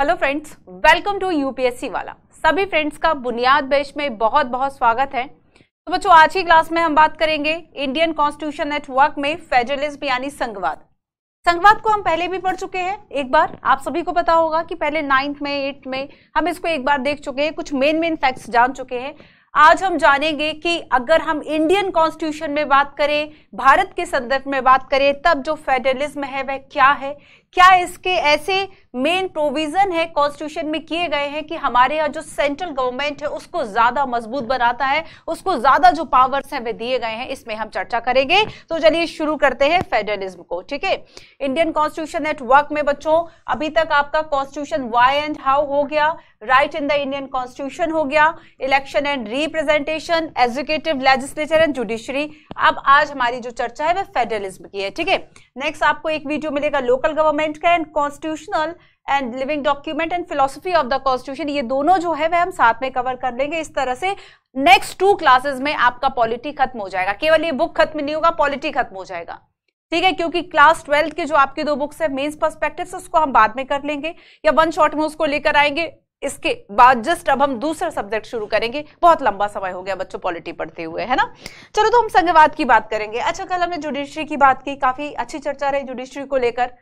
Hello friends welcome to UPSC वाला सभी friends का बुनियाद बेश में बहुत बहुत स्वागत है तो बच्चों आज की क्लास में हम बात करेंगे इंडियन कॉन्स्टिट्यूशन नेटवर्क में फेडरलिज्म यानी संघवाद संघवाद को हम पहले भी पढ़ चुके हैं एक बार आप सभी को पता होगा कि पहले नाइन्थ में एट्थ में हम इसको एक बार देख चुके हैं कुछ मेन मेन फैक्ट्स जान चुके हैं आज हम जानेंगे कि अगर हम इंडियन कॉन्स्टिट्यूशन में बात करें भारत के संदर्भ में बात करें तब जो फेडरलिज्म है वह क्या है क्या इसके ऐसे मेन प्रोविजन है कॉन्स्टिट्यूशन में किए गए हैं कि हमारे यहाँ जो सेंट्रल गवर्नमेंट है उसको ज्यादा मजबूत बनाता है उसको ज्यादा जो पावर्स हैं वे दिए गए हैं इसमें हम चर्चा करेंगे तो चलिए शुरू करते हैं फेडरलिज्म को ठीक है इंडियन कॉन्स्टिट्यूशन एट वर्क में बच्चों अभी तक आपका कॉन्स्टिट्यूशन वाई एंड हाउ हो गया right in the Indian constitution हो गया election and representation executive legislature and judiciary अब आज हमारी जो चर्चा है वह फेडरलिज्म की है ठीक है नेक्स्ट आपको एक वीडियो मिलेगा लोकल गवर्नमेंट डॉक्यूमेंट का and constitutional and living document and philosophy of the constitution ये दोनों जो है वह हम साथ में कवर कर लेंगे इस तरह से नेक्स्ट टू क्लासेस में आपका पॉलिटी खत्म हो जाएगा केवल ये बुक खत्म नहीं होगा पॉलिटी खत्म हो जाएगा ठीक है क्योंकि क्लास ट्वेल्थ के जो आपके दो बुक्स है मेन्स पर्सपेक्टिव्स उसको हम बाद में कर लेंगे या वन शॉर्ट में उसको लेकर आएंगे इसके बाद जस्ट अब हम दूसरा सब्जेक्ट शुरू करेंगे बहुत लंबा समय हो गया बच्चों पॉलिटी पढ़ते हुए है ना चलो तो हम संघवाद की बात करेंगे अच्छा कल हमने जुडिशरी की बात की काफी अच्छी चर्चा रही जुडिशरी को लेकर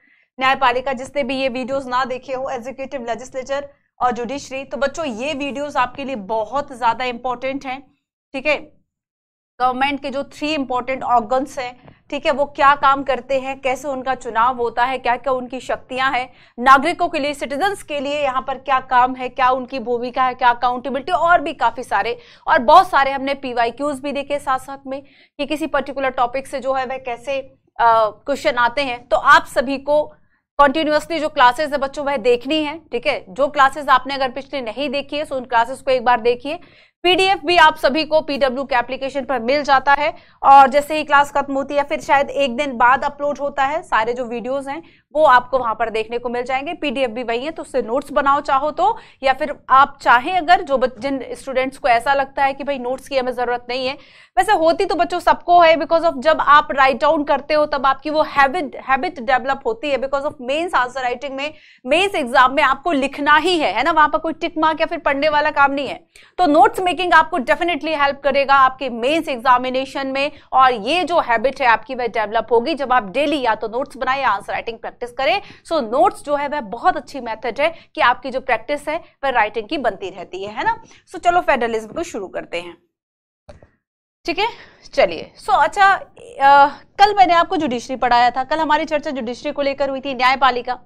न्यायपालिका जिसने भी ये वीडियोस ना देखे हो एग्जीक्यूटिव लेजिस्लेचर और जुडिशरी तो बच्चों ये वीडियोस आपके लिए बहुत ज़्यादा इंपॉर्टेंट हैं ठीक है गवर्नमेंट के जो थ्री इंपॉर्टेंट ऑर्गन्स हैं ठीक है वो क्या काम करते हैं कैसे उनका चुनाव होता है क्या क्या उनकी शक्तियां हैं नागरिकों के लिए सिटीजन्स के लिए यहाँ पर क्या काम है क्या उनकी भूमिका है क्या अकाउंटेबिलिटी और भी काफ़ी सारे और बहुत सारे हमने पी भी देखे साथ साथ में कि किसी पर्टिकुलर टॉपिक से जो है वह कैसे क्वेश्चन आते हैं तो आप सभी को कंटिन्यूसली जो क्लासेस है बच्चों वह देखनी है ठीक है जो क्लासेस आपने अगर पिछले नहीं देखी है सो तो उन क्लासेस को एक बार देखिए पीडीएफ भी आप सभी को पीडब्ल्यू के एप्लीकेशन पर मिल जाता है और जैसे ही क्लास खत्म होती है फिर शायद एक दिन बाद अपलोड होता है सारे जो वीडियोस हैं वो आपको वहां पर देखने को मिल जाएंगे पीडीएफ भी वही है तो उससे नोट्स बनाओ चाहो तो या फिर आप चाहें अगर जो जिन स्टूडेंट्स को ऐसा लगता है कि भाई नोट्स की हमें जरूरत नहीं है वैसे होती तो बच्चों सबको है बिकॉज ऑफ जब आप राइट डाउन करते हो तब आपकी वो हैबिट हैबिट डेवलप होती है because of mains answer writing में मेन्स एग्जाम में आपको लिखना ही है है ना वहां पर कोई टिक मार्क या फिर पढ़ने वाला काम नहीं है तो नोट्स मेकिंग आपको डेफिनेटली हेल्प करेगा आपके मेंस एग्जामिनेशन में और ये जो हैबिट है आपकी वह डेवलप होगी जब आप डेली या तो नोट्स बनाए या आंसर राइटिंग प्रैक्टिस करें सो so, नोट्स जो है वह बहुत अच्छी मेथड है कि आपकी जो प्रैक्टिस है वह राइटिंग की बनती रहती है है ना सो so, चलो फेडरलिज्म को शुरू करते हैं ठीक है चलिए सो so, अच्छा आ, कल मैंने आपको जुडिशरी पढ़ाया था कल हमारी चर्चा जुडिशरी को लेकर हुई थी न्यायपालिका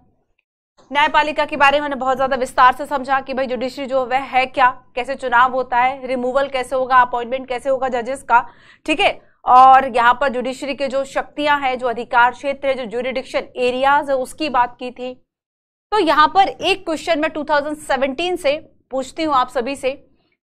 न्यायपालिका के बारे में मैंने बहुत ज्यादा विस्तार से समझा कि भाई जुडिशरी जो वह है क्या कैसे चुनाव होता है रिमूवल कैसे होगा अपॉइंटमेंट कैसे होगा जजेस का ठीक है और यहाँ पर जुडिशरी के जो शक्तियां हैं जो अधिकार क्षेत्र है जो जुडिडिक्शन एरियाज है उसकी बात की थी तो यहाँ पर एक क्वेश्चन में 2017 से पूछती हूँ आप सभी से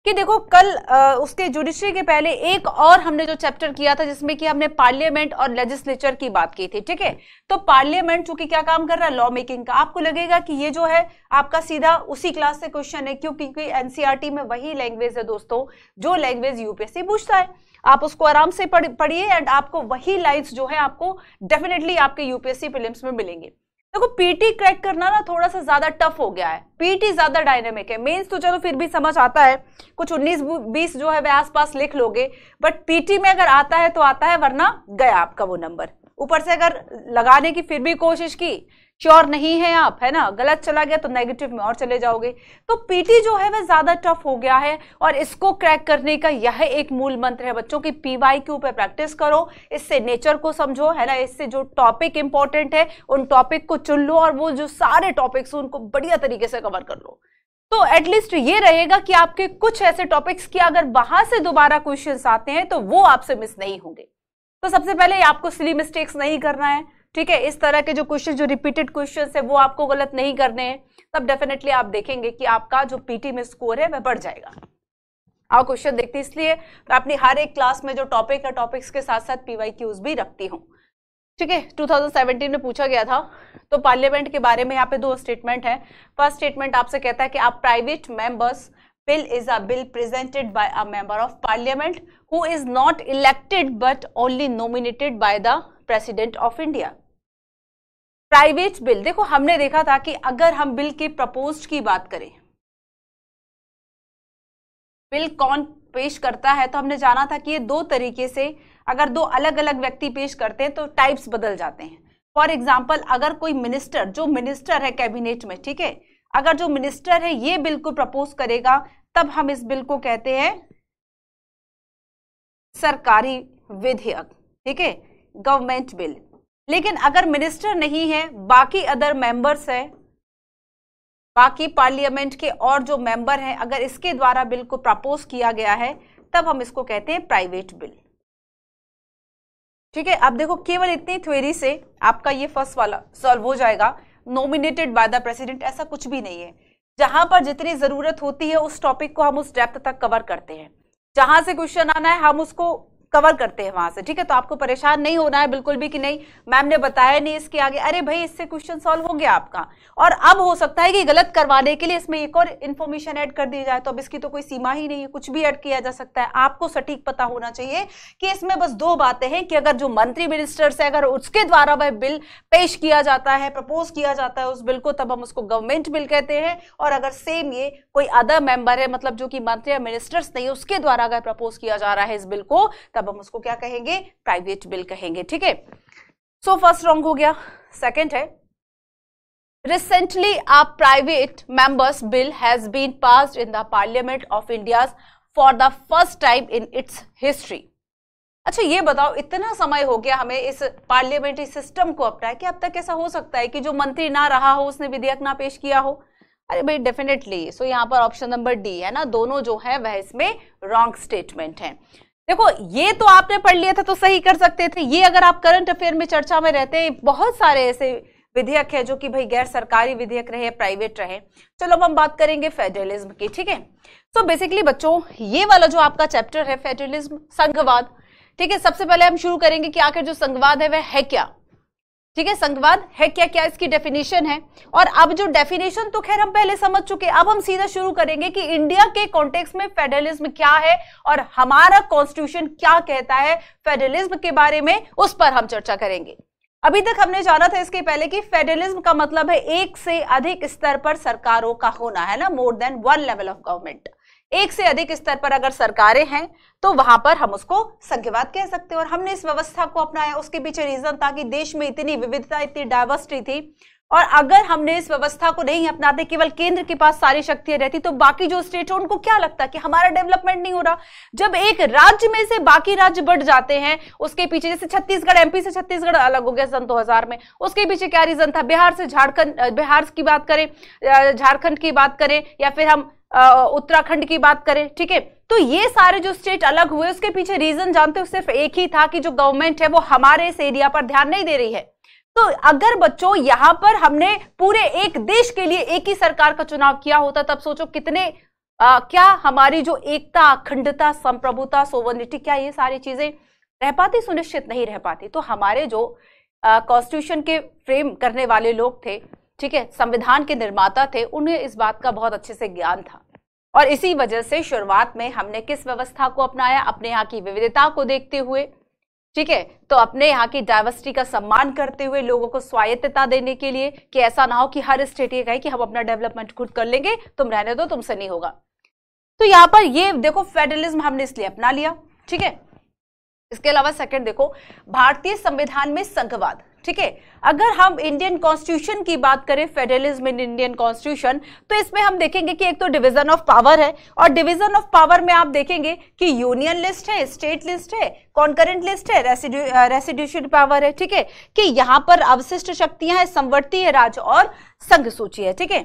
कि देखो कल आ, उसके जुडिशरी के पहले एक और हमने जो चैप्टर किया था जिसमें कि हमने पार्लियामेंट और लेजिस्लेचर की बात की थी ठीक है तो पार्लियामेंट चूंकि क्या काम कर रहा है लॉ मेकिंग का आपको लगेगा कि ये जो है आपका सीधा उसी क्लास से क्वेश्चन है क्यों क्योंकि एनसीआरटी e में वही लैंग्वेज है दोस्तों जो लैंग्वेज यूपीएससी पूछता है आप उसको आराम से पढ़िए एंड आपको वही लाइन्स जो है आपको डेफिनेटली आपके यूपीएससी फिल्म में मिलेंगे देखो पीटी क्रैक करना ना थोड़ा सा ज्यादा टफ हो गया है पीटी ज्यादा डायनेमिक है मेंस तो चलो फिर भी समझ आता है कुछ 19 20 जो है वह आसपास लिख लोगे बट पीटी में अगर आता है तो आता है वरना गया आपका वो नंबर ऊपर से अगर लगाने की फिर भी कोशिश की श्योर नहीं है आप है ना गलत चला गया तो नेगेटिव में और चले जाओगे तो पीटी जो है वह ज्यादा टफ हो गया है और इसको क्रैक करने का यह एक मूल मंत्र है बच्चों की पीवाई के ऊपर प्रैक्टिस करो इससे नेचर को समझो है ना इससे जो टॉपिक इंपॉर्टेंट है उन टॉपिक को चुन लो और वो जो सारे टॉपिक्स उनको बढ़िया तरीके से कवर कर लो तो एटलीस्ट ये रहेगा कि आपके कुछ ऐसे टॉपिक्स की अगर वहां से दोबारा क्वेश्चन आते हैं तो वो आपसे मिस नहीं होंगे तो सबसे पहले आपको सिली मिस्टेक्स नहीं करना है ठीक है इस तरह के जो क्वेश्चन जो रिपीटेड क्वेश्चन है वो आपको गलत नहीं करने हैं तब डेफिनेटली आप देखेंगे कि आपका जो पीटी में स्कोर है वह बढ़ जाएगा आप क्वेश्चन देखते इसलिए तो अपनी हर एक क्लास में जो टॉपिक है टॉपिक्स के साथ साथ पीवाई क्यूज भी रखती हूँ ठीक है 2017 में पूछा गया था तो पार्लियामेंट के बारे में यहाँ पे दो स्टेटमेंट है फर्स्ट स्टेटमेंट आपसे कहता है कि आप private members bill is a bill presented by a member of parliament who is not elected but only nominated by the president of India private bill देखो हमने देखा था कि अगर हम बिल के प्रपोज की बात करें बिल कौन पेश करता है तो हमने जाना था कि ये दो तरीके से अगर दो अलग अलग व्यक्ति पेश करते हैं तो टाइप्स बदल जाते हैं फॉर एग्जाम्पल अगर कोई मिनिस्टर जो मिनिस्टर है कैबिनेट में ठीक है अगर जो मिनिस्टर है ये बिल को प्रपोज करेगा तब हम इस बिल को कहते हैं सरकारी विधेयक ठीक है गवर्नमेंट बिल लेकिन अगर मिनिस्टर नहीं है बाकी अदर मेंबर्स है बाकी पार्लियामेंट के और जो मेंबर हैं अगर इसके द्वारा बिल को प्रपोज किया गया है तब हम इसको कहते हैं प्राइवेट बिल ठीक है अब देखो केवल इतनी थ्योरी से आपका ये फर्स्ट वाला सॉल्व हो जाएगा नॉमिनेटेड बाय द प्रेसिडेंट ऐसा कुछ भी नहीं है जहां पर जितनी जरूरत होती है उस टॉपिक को हम उस डेप्थ तक कवर करते हैं जहां से क्वेश्चन आना है हम उसको कवर करते हैं वहां से ठीक है तो आपको परेशान नहीं होना है बिल्कुल भी कि नहीं मैम ने बताया नहीं इसके आगे अरे भाई इससे क्वेश्चन सॉल्व हो गया आपका और अब हो सकता है कि गलत करवाने के लिए इसमें एक और इन्फॉर्मेशन ऐड कर दी जाए तो अब इसकी तो कोई सीमा ही नहीं है कुछ भी ऐड किया जा सकता है आपको सटीक पता होना चाहिए कि इसमें बस दो बातें हैं कि अगर जो मंत्री मिनिस्टर्स है अगर उसके द्वारा वह बिल पेश किया जाता है प्रपोज किया जाता है उस बिल को तब हम उसको गवर्नमेंट बिल कहते हैं और अगर सेम ये कोई अदर मेंबर है मतलब जो कि मंत्री या मिनिस्टर्स नहीं उसके द्वारा अगर प्रपोज किया जा रहा है इस बिल को तब तब हम उसको क्या कहेंगे प्राइवेट बिल कहेंगे ठीक है सो फर्स्ट रॉन्ग हो गया सेकंड है recently a private members bill has been passed in the parliament of India for the first time in its history अच्छा ये बताओ इतना समय हो गया हमें इस पार्लियामेंट्री सिस्टम को अपनाए कि अब तक ऐसा हो सकता है कि जो मंत्री ना रहा हो उसने विधेयक ना पेश किया हो अरे भाई डेफिनेटली सो यहाँ पर ऑप्शन नंबर डी है ना दोनों जो है वह इसमें रॉन्ग स्टेटमेंट है देखो ये तो आपने पढ़ लिया था तो सही कर सकते थे ये अगर आप करंट अफेयर में चर्चा में रहते हैं बहुत सारे ऐसे विधेयक है जो कि भाई गैर सरकारी विधेयक रहे प्राइवेट रहे चलो अब हम बात करेंगे फेडरलिज्म की ठीक है सो बेसिकली बच्चों ये वाला जो आपका चैप्टर है फेडरलिज्म संघवाद ठीक है सबसे पहले हम शुरू करेंगे कि आखिर जो संघवाद है वह है क्या ठीक है संघवाद है क्या क्या इसकी डेफिनेशन है और अब जो डेफिनेशन तो खैर हम पहले समझ चुके अब हम सीधा शुरू करेंगे कि इंडिया के कॉन्टेक्स्ट में फेडरलिज्म क्या है और हमारा कॉन्स्टिट्यूशन क्या कहता है फेडरलिज्म के बारे में उस पर हम चर्चा करेंगे अभी तक हमने जाना था इसके पहले कि फेडरलिज्म का मतलब है एक से अधिक स्तर पर सरकारों का होना है ना more than one level of government एक से अधिक स्तर पर अगर सरकारें हैं तो वहां पर हम उसको संघवाद कह सकते हैं और हमने इस व्यवस्था को अपनाया उसके पीछे रीजन था कि देश में इतनी विविधता इतनी डाइवर्सिटी थी और अगर हमने इस व्यवस्था को नहीं अपनाते केवल केंद्र के पास सारी शक्तियां रहती तो बाकी जो स्टेट है उनको क्या लगता कि हमारा डेवलपमेंट नहीं हो रहा जब एक राज्य में से बाकी राज्य बढ़ जाते हैं उसके पीछे जैसे छत्तीसगढ़ एमपी से छत्तीसगढ़ अलग हो गया सन 2000 में उसके पीछे क्या रीजन था बिहार से झारखंड बिहार की बात करें झारखंड की बात करें या फिर हम उत्तराखंड की बात करें ठीक है तो ये सारे जो स्टेट अलग हुए उसके पीछे रीजन जानते हो सिर्फ एक ही था कि जो गवर्नमेंट है वो हमारे इस एरिया पर ध्यान नहीं दे रही है तो अगर बच्चों यहां पर हमने पूरे एक देश के लिए एक ही सरकार का चुनाव किया होता तब सोचो कितने आ, क्या हमारी जो एकता अखंडता संप्रभुता सोवर्निटी क्या ये सारी चीजें रह पाती सुनिश्चित नहीं रह पाती तो हमारे जो कॉन्स्टिट्यूशन के फ्रेम करने वाले लोग थे ठीक है संविधान के निर्माता थे उन्हें इस बात का बहुत अच्छे से ज्ञान था और इसी वजह से शुरुआत में हमने किस व्यवस्था को अपनाया अपने यहाँ की विविधता को देखते हुए ठीक है तो अपने यहाँ की डाइवर्सिटी का सम्मान करते हुए लोगों को स्वायत्तता देने के लिए कि ऐसा ना हो कि हर स्टेट ये कहे कि हम अपना डेवलपमेंट खुद कर लेंगे तुम रहने दो तुमसे नहीं होगा तो यहाँ पर ये देखो फेडरलिज्म हमने इसलिए अपना लिया ठीक है इसके अलावा सेकंड देखो भारतीय संविधान में संघवाद ठीक है अगर हम इंडियन कॉन्स्टिट्यूशन की बात करें फेडरलिज्म इन इंडियन कॉन्स्टिट्यूशन तो इसमें हम देखेंगे कि एक तो डिवीजन ऑफ पावर है और डिवीजन ऑफ पावर में आप देखेंगे कि यूनियन लिस्ट है स्टेट लिस्ट है कॉन्करेंट लिस्ट है रेसिड्यूशन पावर है ठीक है कि यहाँ पर अवशिष्ट शक्तियां हैं संवर्ती है राज और संघ सूची है ठीक है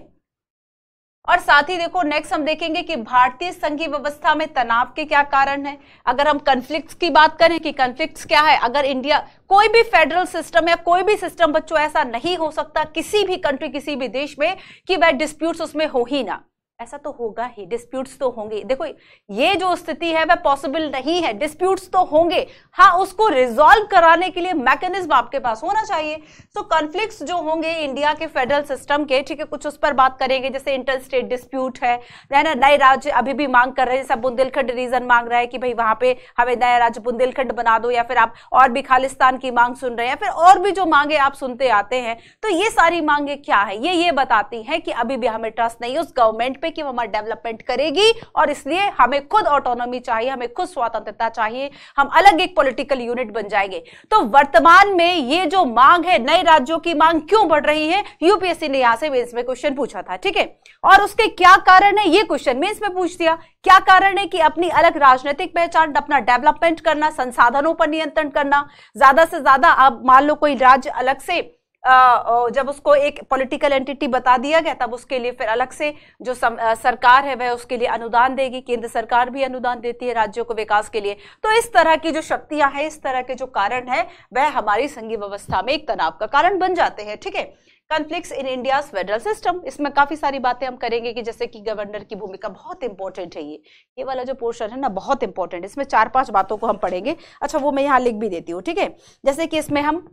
और साथ ही देखो नेक्स्ट हम देखेंगे कि भारतीय संघीय व्यवस्था में तनाव के क्या कारण है अगर हम कन्फ्लिक्ट की बात करें कि कन्फ्लिक्ट क्या है अगर इंडिया कोई भी फेडरल सिस्टम या कोई भी सिस्टम बच्चों ऐसा नहीं हो सकता किसी भी कंट्री किसी भी देश में कि वह डिस्प्यूट्स उसमें हो ही ना ऐसा तो होगा ही डिस्प्यूट्स तो होंगे देखो ये जो स्थिति है वह पॉसिबल नहीं है डिस्प्यूट्स तो होंगे हाँ उसको रिजॉल्व कराने के लिए मैकेनिज्म आपके पास होना चाहिए सो so, कॉन्फ्लिक्ट्स जो होंगे इंडिया के फेडरल सिस्टम के ठीक है कुछ उस पर बात करेंगे जैसे इंटर स्टेट डिस्प्यूट है नए राज्य अभी भी मांग कर रहे हैं सब बुंदेलखंड रीजन मांग रहा है कि भाई वहां पे हमें नया राज्य बुंदेलखंड बना दो या फिर आप और भी खालिस्तान की मांग सुन रहे हैं या फिर और भी जो मांगे आप सुनते आते हैं तो ये सारी मांगे क्या है ये ये बताती है कि अभी भी हमें ट्रस्ट नहीं उस गवर्नमेंट पे कि वो हमारा डेवलपमेंट करेगी और इसलिए हमें खुद ऑटोनॉमी चाहिए हमें खुद स्वतंत्रता चाहिए हम अलग एक पॉलिटिकल यूनिट बन जाएंगे तो वर्तमान में ये जो मांग है नए राज्यों की मांग क्यों बढ़ रही है यूपीएससी ने यहां से मेन्स में क्वेश्चन पूछा था ठीक है और उसके क्या कारण है ये क्वेश्चन मेन्स में पूछ दिया क्या कारण है कि अपनी अलग राजनीतिक पहचान अपना डेवलपमेंट करना संसाधनों पर नियंत्रण करना ज्यादा से ज्यादा अब मान लो कोई राज्य अलग से जब उसको एक पॉलिटिकल एंटिटी बता दिया गया तब उसके लिए फिर अलग से जो सम, सरकार है वह उसके लिए अनुदान देगी केंद्र सरकार भी अनुदान देती है राज्यों को विकास के लिए तो इस तरह की जो शक्तियां हैं इस तरह के जो कारण है वह हमारी संघीय व्यवस्था में एक तनाव का कारण बन जाते हैं ठीक है conflict in India federal system इसमें काफी सारी बातें हम करेंगे कि जैसे कि गवर्नर की भूमिका बहुत इंपॉर्टेंट है ये ये वाला जो पोर्शन है ना बहुत इंपॉर्टेंट इसमें चार पांच बातों को हम पढ़ेंगे अच्छा वो मैं यहाँ लिख भी देती हूँ ठीक है जैसे कि इसमें हम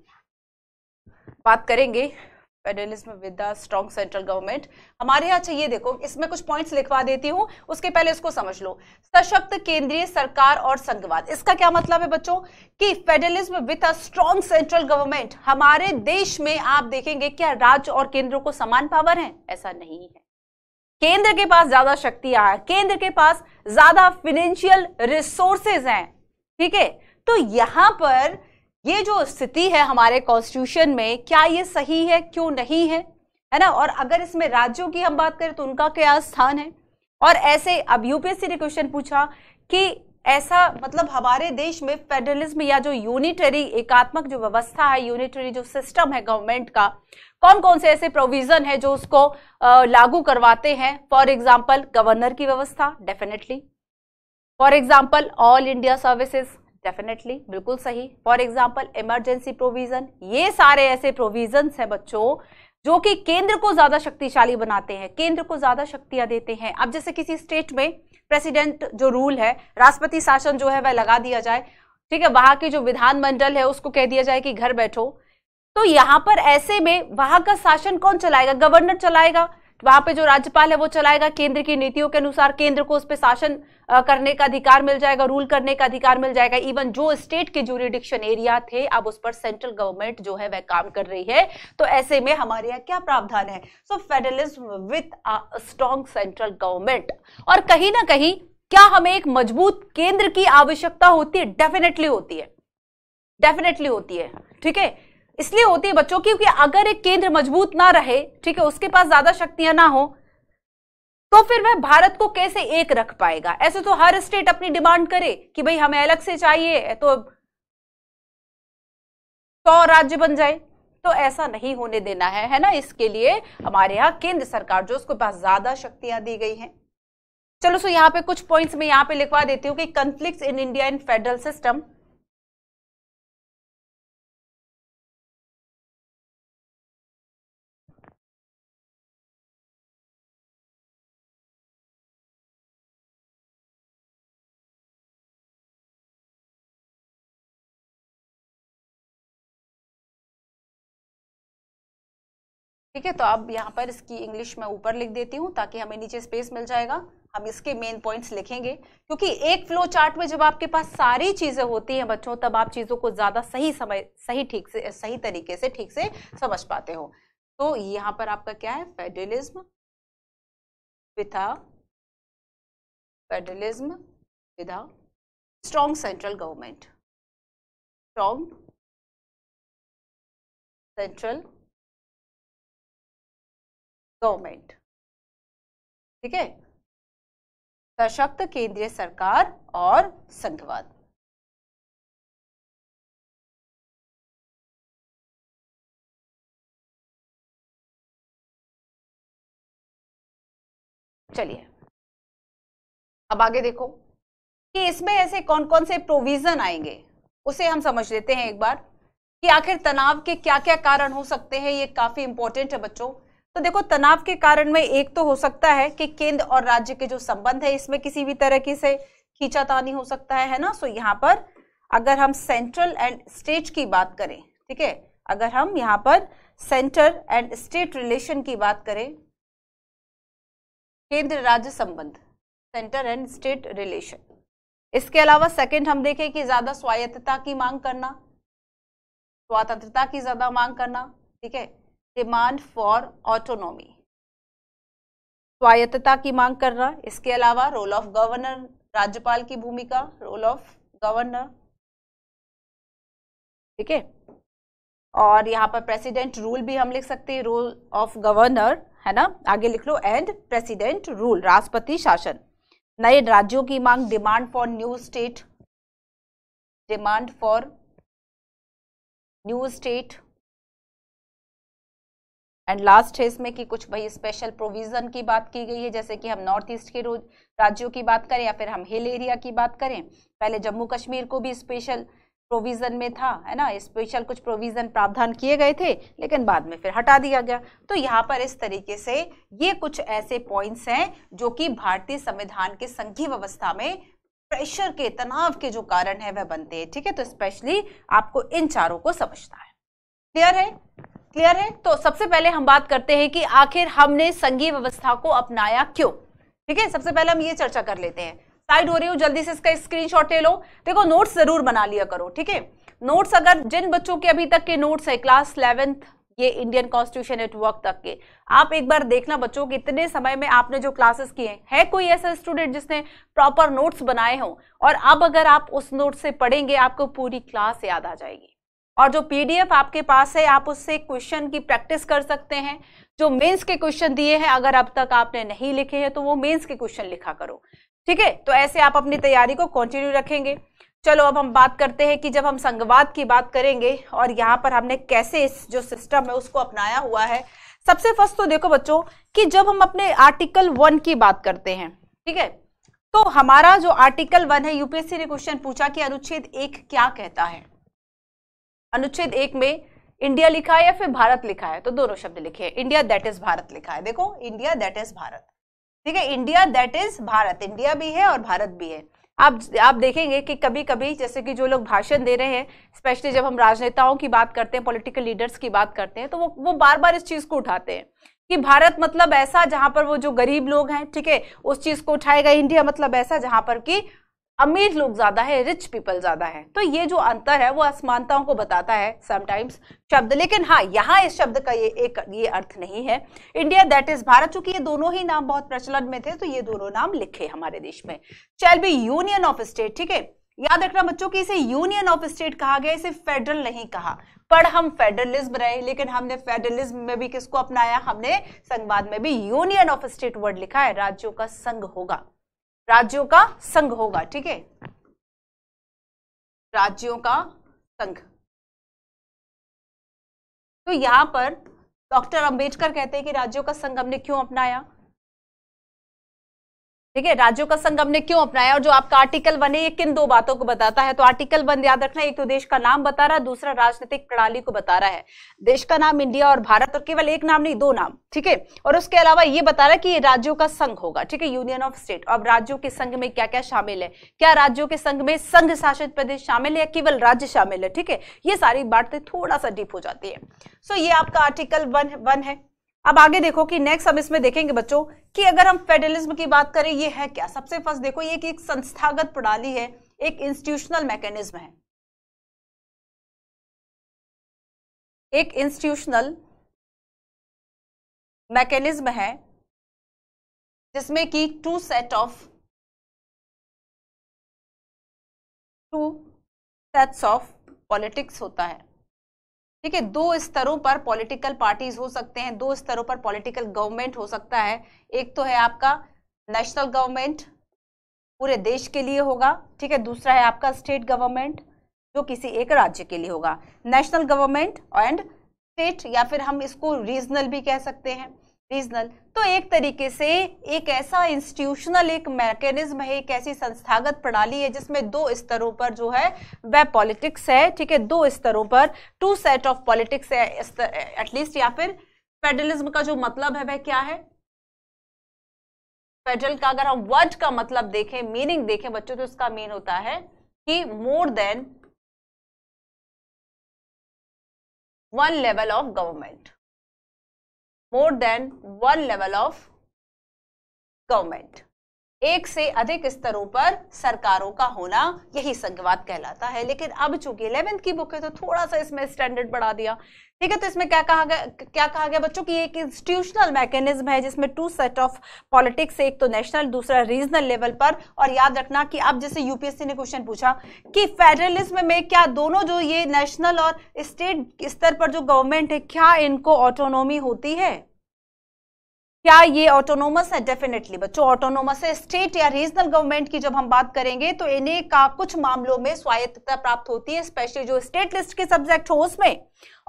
बात करेंगे federalism with the strong central government हमारे यहाँ चाहिए अच्छा देखो इसमें कुछ पॉइंट्स लिखवा देती हूँ उसके पहले इसको समझ लो सशक्त केंद्रीय सरकार और संघवाद इसका क्या मतलब है बच्चों कि federalism with a strong central government हमारे देश में आप देखेंगे क्या राज्य और केंद्र को समान पावर है ऐसा नहीं है केंद्र के पास ज्यादा शक्तियां हैं केंद्र के पास ज्यादा फिनेंशियल रिसोर्सेज हैं ठीक है तो यहां पर ये जो स्थिति है हमारे कॉन्स्टिट्यूशन में क्या ये सही है क्यों नहीं है है ना और अगर इसमें राज्यों की हम बात करें तो उनका क्या स्थान है और ऐसे अब यूपीएससी ने क्वेश्चन पूछा कि ऐसा मतलब हमारे देश में फेडरलिज्म या जो यूनिटरी एकात्मक जो व्यवस्था है यूनिटरी जो सिस्टम है गवर्नमेंट का कौन कौन से ऐसे प्रोविजन है जो उसको लागू करवाते हैं फॉर एग्जाम्पल गवर्नर की व्यवस्था definitely for example all India services definitely बिल्कुल सही फॉर एग्जाम्पल इमरजेंसी प्रोविजन ये सारे ऐसे प्रोविजन है बच्चों जो कि केंद्र को ज्यादा शक्तिशाली बनाते हैं केंद्र को ज्यादा शक्तियां देते हैं अब जैसे किसी स्टेट में प्रेसिडेंट जो रूल है राष्ट्रपति शासन जो है वह लगा दिया जाए ठीक है वहां की जो विधानमंडल है उसको कह दिया जाए कि घर बैठो तो यहां पर ऐसे में वहां का शासन कौन चलाएगा गवर्नर चलाएगा वहां पे जो राज्यपाल है वो चलाएगा केंद्र की नीतियों के अनुसार केंद्र को उस पर शासन करने का अधिकार मिल जाएगा रूल करने का अधिकार मिल जाएगा इवन जो स्टेट के जूरिडिक्शन एरिया थे अब उस पर सेंट्रल गवर्नमेंट जो है वह काम कर रही है तो ऐसे में हमारे यहाँ क्या प्रावधान है so federalism with strong central government और कहीं ना कहीं क्या हमें एक मजबूत केंद्र की आवश्यकता होती है डेफिनेटली होती है डेफिनेटली होती है ठीक है इसलिए होती है बच्चों क्योंकि अगर एक केंद्र मजबूत ना रहे ठीक है उसके पास ज्यादा शक्तियां ना हो तो फिर वह भारत को कैसे एक रख पाएगा ऐसे तो हर स्टेट अपनी डिमांड करे कि भाई हमें अलग से चाहिए तो सौ राज्य बन जाए तो ऐसा नहीं होने देना है है ना इसके लिए हमारे यहां केंद्र सरकार जो उसके पास ज्यादा शक्तियां दी गई हैं चलो सो यहाँ पे कुछ पॉइंट्स में यहाँ पे लिखवा देती हूँ कि conflict in India in federal system ठीक है तो अब यहाँ पर इसकी इंग्लिश में ऊपर लिख देती हूँ ताकि हमें नीचे स्पेस मिल जाएगा हम इसके मेन पॉइंट्स लिखेंगे क्योंकि एक फ्लो चार्ट में जब आपके पास सारी चीज़ें होती हैं बच्चों तब आप चीज़ों को ज़्यादा सही समय सही ठीक से सही तरीके से ठीक से समझ पाते हो तो यहाँ पर आपका क्या है federalism with a federalism with a strong central government strong central government ठीक है सशक्त केंद्रीय सरकार और संघवाद चलिए अब आगे देखो कि इसमें ऐसे कौन कौन से प्रोविजन आएंगे उसे हम समझ लेते हैं एक बार कि आखिर तनाव के क्या क्या कारण हो सकते हैं ये काफी इंपॉर्टेंट है बच्चों तो देखो तनाव के कारण में एक तो हो सकता है कि केंद्र और राज्य के जो संबंध है इसमें किसी भी तरह से खींचातानी हो सकता है है ना सो यहाँ पर अगर हम सेंट्रल एंड स्टेट की बात करें ठीक है अगर हम यहाँ पर सेंटर एंड स्टेट रिलेशन की बात करें केंद्र राज्य संबंध सेंटर एंड स्टेट रिलेशन इसके अलावा सेकंड हम देखें कि ज्यादा स्वायत्तता की मांग करना स्वतंत्रता की ज्यादा मांग करना ठीक है डिमांड फॉर ऑटोनॉमी स्वायत्तता की मांग करना इसके अलावा रोल ऑफ गवर्नर राज्यपाल की भूमिका रोल ऑफ गवर्नर ठीक है और यहाँ पर प्रेसिडेंट रूल भी हम लिख सकते हैं रूल ऑफ गवर्नर है ना आगे लिख लो एंड प्रेसिडेंट रूल राष्ट्रपति शासन नए राज्यों की मांग demand for new state demand for new state and last है इसमें कि कुछ भाई स्पेशल प्रोविज़न की बात की गई है जैसे कि हम नॉर्थ ईस्ट के राज्यों की बात करें या फिर हम हिल एरिया की बात करें पहले जम्मू कश्मीर को भी स्पेशल प्रोविज़न में था है ना स्पेशल कुछ प्रोविज़न प्रावधान किए गए थे लेकिन बाद में फिर हटा दिया गया तो यहाँ पर इस तरीके से ये कुछ ऐसे पॉइंट्स हैं जो कि भारतीय संविधान के संघीय व्यवस्था में प्रेशर के तनाव के जो कारण है वह बनते हैं ठीक है तो स्पेशली आपको इन चारों को समझना है क्लियर है क्लियर है तो सबसे पहले हम बात करते हैं कि आखिर हमने संघीय व्यवस्था को अपनाया क्यों ठीक है सबसे पहले हम ये चर्चा कर लेते हैं साइड हो रही हूँ जल्दी से इसका स्क्रीनशॉट ले लो देखो नोट्स जरूर बना लिया करो ठीक है नोट्स अगर जिन बच्चों के अभी तक के नोट्स है क्लास इलेवेंथ ये इंडियन कॉन्स्टिट्यूशन नेटवर्क तक के आप एक बार देखना बच्चों कि इतने समय में आपने जो क्लासेस किए हैं है कोई ऐसा स्टूडेंट जिसने प्रॉपर नोट्स बनाए हो और अब अगर आप उस नोट से पढ़ेंगे आपको पूरी क्लास याद आ जाएगी और जो पीडीएफ आपके पास है आप उससे क्वेश्चन की प्रैक्टिस कर सकते हैं जो मेंस के क्वेश्चन दिए हैं अगर अब तक आपने नहीं लिखे हैं तो वो मेंस के क्वेश्चन लिखा करो ठीक है तो ऐसे आप अपनी तैयारी को कंटिन्यू रखेंगे चलो अब हम बात करते हैं कि जब हम संघवाद की बात करेंगे और यहाँ पर हमने कैसे इस जो सिस्टम है उसको अपनाया हुआ है सबसे फर्स्ट तो देखो बच्चों की जब हम अपने आर्टिकल वन की बात करते हैं ठीक है तो हमारा जो आर्टिकल वन है यूपीएससी ने क्वेश्चन पूछा कि अनुच्छेद एक क्या कहता है अनुच्छेद एक में इंडिया लिखा है या फिर भारत लिखा है तो दोनों शब्द लिखे हैं इंडिया दैट इज भारत लिखा है देखो इंडिया दैट इज भारत ठीक है India that is Bharat India भी है और भारत भी है आप आप देखेंगे कि कभी कभी जैसे कि जो लोग भाषण दे रहे हैं स्पेशली जब हम राजनेताओं की बात करते हैं पॉलिटिकल लीडर्स की बात करते हैं तो वो वो बार बार इस चीज़ को उठाते हैं कि भारत मतलब ऐसा जहां पर वो जो गरीब लोग हैं ठीक है उस चीज़ को उठाएगा इंडिया मतलब ऐसा जहां पर कि अमीर लोग ज्यादा है रिच पीपल ज्यादा है तो ये जो अंतर है वो असमानताओं को बताता है समटाइम्स शब्द लेकिन हाँ यहाँ इस शब्द का ये एक ये अर्थ नहीं है इंडिया दैट इज भारत चूंकि ये दोनों ही नाम बहुत प्रचलन में थे तो ये दोनों नाम लिखे हमारे देश में shall be union of state ठीक है याद रखना बच्चों की इसे यूनियन ऑफ स्टेट कहा गया इसे फेडरल नहीं कहा पर हम फेडरलिज्म रहे लेकिन हमने फेडरलिज्म में भी किसको अपनाया हमने संघवाद में भी यूनियन ऑफ स्टेट वर्ड लिखा है राज्यों का संघ होगा राज्यों का संघ होगा ठीक है राज्यों का संघ तो यहां पर डॉक्टर अंबेडकर कहते हैं कि राज्यों का संघ हमने क्यों अपनाया ठीक है राज्यों का संगम ने क्यों अपनाया और जो आपका आर्टिकल वन है ये किन दो बातों को बताता है तो आर्टिकल वन याद रखना एक तो देश का नाम बता रहा है दूसरा राजनीतिक प्रणाली को बता रहा है देश का नाम इंडिया और भारत और केवल एक नाम नहीं दो नाम ठीक है और उसके अलावा ये बता रहा है कि ये राज्यों का संघ होगा ठीक है यूनियन ऑफ स्टेट अब राज्यों के संघ में क्या क्या शामिल है क्या राज्यों के संघ में संघ शासित प्रदेश शामिल है या केवल राज्य शामिल है ठीक है ये सारी बातें थोड़ा सा डीप हो जाती है सो ये आपका आर्टिकल वन वन है अब आगे देखो कि नेक्स्ट हम इसमें देखेंगे बच्चों कि अगर हम फेडरलिज्म की बात करें ये है क्या सबसे फर्स्ट देखो ये कि एक संस्थागत प्रणाली है एक इंस्टीट्यूशनल मैकेनिज्म है एक इंस्टीट्यूशनल मैकेनिज्म है जिसमें कि two set of two sets of politics होता है ठीक है दो स्तरों पर पॉलिटिकल पार्टीज हो सकते हैं दो स्तरों पर पॉलिटिकल गवर्नमेंट हो सकता है एक तो है आपका नेशनल गवर्नमेंट पूरे देश के लिए होगा ठीक है दूसरा है आपका स्टेट गवर्नमेंट जो किसी एक राज्य के लिए होगा नेशनल गवर्नमेंट एंड स्टेट या फिर हम इसको रीजनल भी कह सकते हैं रीजनल तो एक तरीके से एक ऐसा इंस्टीट्यूशनल एक मैकेनिज्म है एक ऐसी संस्थागत प्रणाली है जिसमें दो स्तरों पर जो है वह पॉलिटिक्स है ठीक है दो स्तरों पर टू सेट ऑफ पॉलिटिक्स है एटलीस्ट या फिर फेडरलिज्म का जो मतलब है वह क्या है फेडरल का अगर हम वर्ड का मतलब देखें मीनिंग देखें बच्चों तो उसका मीन होता है कि more than one level of government more than one level of government. एक से अधिक स्तरों पर सरकारों का होना यही संघवाद कहलाता है लेकिन अब चूंकि इलेवेंथ की बुक है तो थोड़ा सा इसमें स्टैंडर्ड बढ़ा दिया ठीक है तो इसमें क्या कहा गया क्या कहा गया बच्चों की एक इंस्टीट्यूशनल मैकेनिज्म है जिसमें टू सेट ऑफ पॉलिटिक्स एक तो नेशनल दूसरा रीजनल लेवल पर और याद रखना कि अब जैसे यूपीएससी ने क्वेश्चन पूछा कि फेडरलिज्म में क्या दोनों जो ये नेशनल और स्टेट स्तर पर जो गवर्नमेंट है क्या इनको ऑटोनोमी होती है क्या ये ऑटोनोमस है डेफिनेटली बच्चों ऑटोनोमस है स्टेट या रीजनल गवर्नमेंट की जब हम बात करेंगे तो इन्हें का कुछ मामलों में स्वायत्तता प्राप्त होती है स्पेशली जो स्टेट लिस्ट के सब्जेक्ट हो उसमें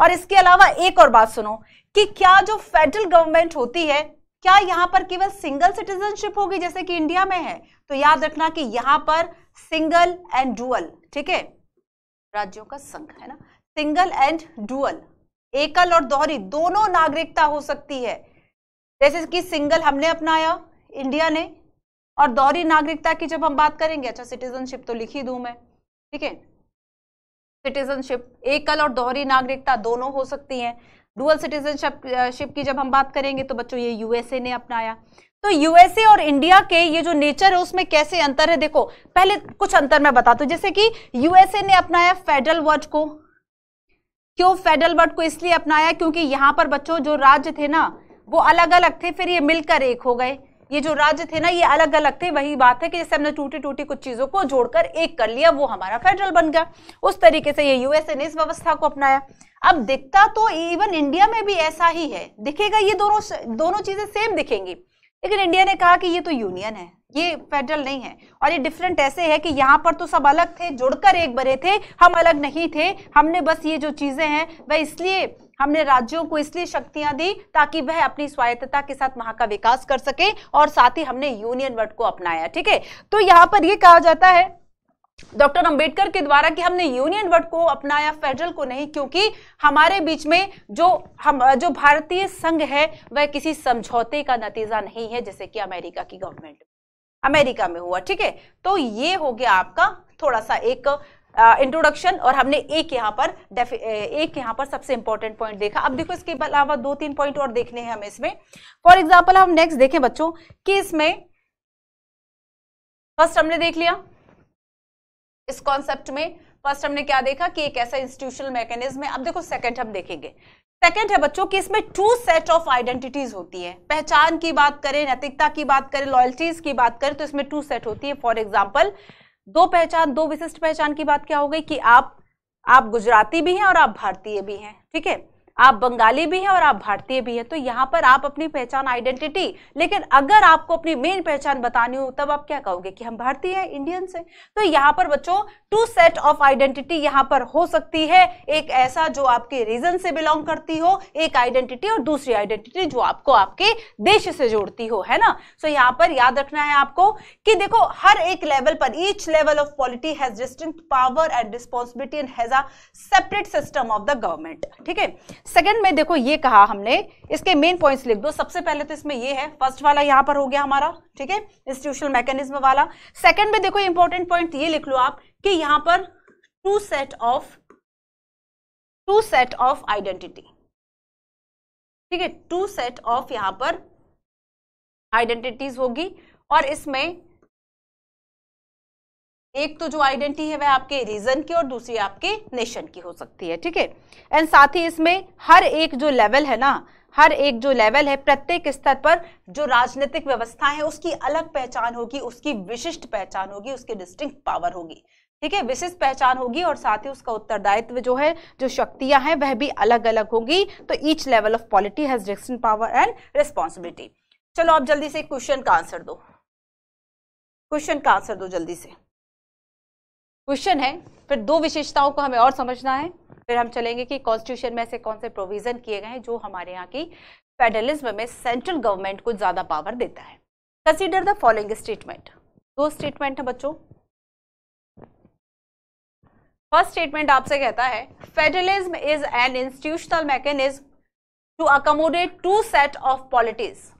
और इसके अलावा एक और बात सुनो कि क्या जो फेडरल गवर्नमेंट होती है क्या यहाँ पर केवल सिंगल सिटीजनशिप होगी जैसे कि इंडिया में है तो याद रखना कि यहाँ पर सिंगल एंड डुअल ठीक है राज्यों का संघ है ना सिंगल एंड डुअल एकल और दोहरी दोनों नागरिकता हो सकती है जैसे कि सिंगल हमने अपनाया इंडिया ने और दोहरी नागरिकता की जब हम बात करेंगे अच्छा सिटीजनशिप तो लिख ही दू मैं ठीक है सिटीजनशिप एकल और दोहरी नागरिकता दोनों हो सकती हैं डुअल सिटीजनशिप की जब हम बात करेंगे तो बच्चों ये यूएसए ने अपनाया तो यूएसए और इंडिया के ये जो नेचर है उसमें कैसे अंतर है देखो पहले कुछ अंतर मैं बताती हूँ जैसे कि यूएसए ने अपनाया फेडरल वर्ड को क्यों फेडरल वर्ड को इसलिए अपनाया क्योंकि यहां पर बच्चों जो राज्य थे ना वो अलग अलग थे फिर ये मिलकर एक हो गए ये जो राज्य थे ना ये अलग अलग थे वही बात है कि जैसे हमने टूटी टूटी कुछ चीजों को जोड़कर एक कर लिया वो हमारा फेडरल बन गया उस तरीके से ये यूएसए ने इस व्यवस्था को अपनाया अब दिखता तो इवन इंडिया में भी ऐसा ही है दिखेगा ये दोनों दोनों चीजें सेम दिखेंगी लेकिन इंडिया ने कहा कि ये तो यूनियन है ये फेडरल नहीं है और ये डिफरेंट ऐसे है कि यहाँ पर तो सब अलग थे जुड़कर एक बने थे हम अलग नहीं थे हमने बस ये जो चीजें हैं वह इसलिए हमने राज्यों को इसलिए शक्तियां दी ताकि वह अपनी स्वायत्तता के साथ वहां का विकास कर सके और साथ ही हमने यूनियन वर्ड को अपनाया ठीक है तो यहाँ पर यह कहा जाता है डॉक्टर अंबेडकर के द्वारा कि हमने यूनियन वर्ड को अपनाया फेडरल को नहीं क्योंकि हमारे बीच में जो हम जो भारतीय संघ है वह किसी समझौते का नतीजा नहीं है जैसे कि अमेरिका की गवर्नमेंट अमेरिका में हुआ ठीक है तो ये हो गया आपका थोड़ा सा एक इंट्रोडक्शन और हमने एक यहाँ पर एक यहाँ पर सबसे इंपॉर्टेंट पॉइंट देखा अब देखो इसके अलावा दो तीन पॉइंट और देखने हैं हमें इसमें फॉर एग्जाम्पल हम नेक्स्ट देखें बच्चों कि इसमें फर्स्ट हमने देख लिया इस कॉन्सेप्ट में फर्स्ट हमने क्या देखा कि एक ऐसा इंस्टीट्यूशनल मैकेनिज्म है अब देखो सेकंड हम देखेंगे सेकंड है बच्चों कि इसमें टू सेट ऑफ आइडेंटिटीज होती है पहचान की बात करें नैतिकता की बात करें लॉयल्टीज की बात करें तो इसमें टू सेट होती है फॉर एग्जाम्पल दो पहचान दो विशिष्ट पहचान की बात क्या हो गई कि आप आप गुजराती भी हैं और आप भारतीय भी हैं ठीक है आप बंगाली भी हैं और आप भारतीय भी हैं तो यहाँ पर आप अपनी पहचान आइडेंटिटी लेकिन अगर आपको अपनी मेन पहचान बतानी हो तब आप क्या कहोगे कि हम भारतीय हैं इंडियन से तो यहाँ पर बच्चों टू सेट ऑफ आइडेंटिटी यहाँ पर हो सकती है एक ऐसा जो आपके रीजन से बिलोंग करती हो एक आइडेंटिटी और दूसरी आइडेंटिटी जो आपको आपके देश से जोड़ती हो है ना सो so यहाँ पर याद रखना है आपको कि देखो हर एक लेवल पर each level of polity has distinct power and responsibility and has a separate system of the government ठीक है सेकंड में देखो ये कहा हमने इसके मेन पॉइंट्स लिख दो सबसे पहले तो इसमें ये है फर्स्ट वाला यहां पर हो गया हमारा ठीक है इंस्टीट्यूशनल मैकेनिज्म वाला सेकंड में देखो इंपॉर्टेंट पॉइंट ये लिख लो आप कि यहां पर two set of two set of identity ठीक है टू सेट ऑफ यहां पर आइडेंटिटीज होगी और इसमें एक तो जो आइडेंटिटी है वह आपके रीजन की और दूसरी आपके नेशन की हो सकती है ठीक है एंड साथ ही इसमें हर एक जो लेवल है ना हर एक जो लेवल है प्रत्येक स्तर पर जो राजनीतिक व्यवस्था है उसकी अलग पहचान होगी उसकी विशिष्ट पहचान होगी उसकी डिस्टिंक्ट पावर होगी ठीक है विशिष्ट पहचान होगी और साथ ही उसका उत्तरदायित्व जो है जो शक्तियां हैं वह भी अलग अलग होगी तो each level of polity has distinct power and responsibility चलो आप जल्दी से क्वेश्चन का आंसर दो क्वेश्चन का आंसर दो जल्दी से क्वेश्चन है फिर दो विशेषताओं को हमें और समझना है फिर हम चलेंगे कि कॉन्स्टिट्यूशन में ऐसे कौन से प्रोविजन किए गए हैं जो हमारे यहाँ की फेडरलिज्म में सेंट्रल गवर्नमेंट को ज़्यादा पावर देता है कंसिडर द फॉलोइंग स्टेटमेंट दो स्टेटमेंट है बच्चों फर्स्ट स्टेटमेंट आपसे कहता है federalism is an institutional mechanism to accommodate two set of polities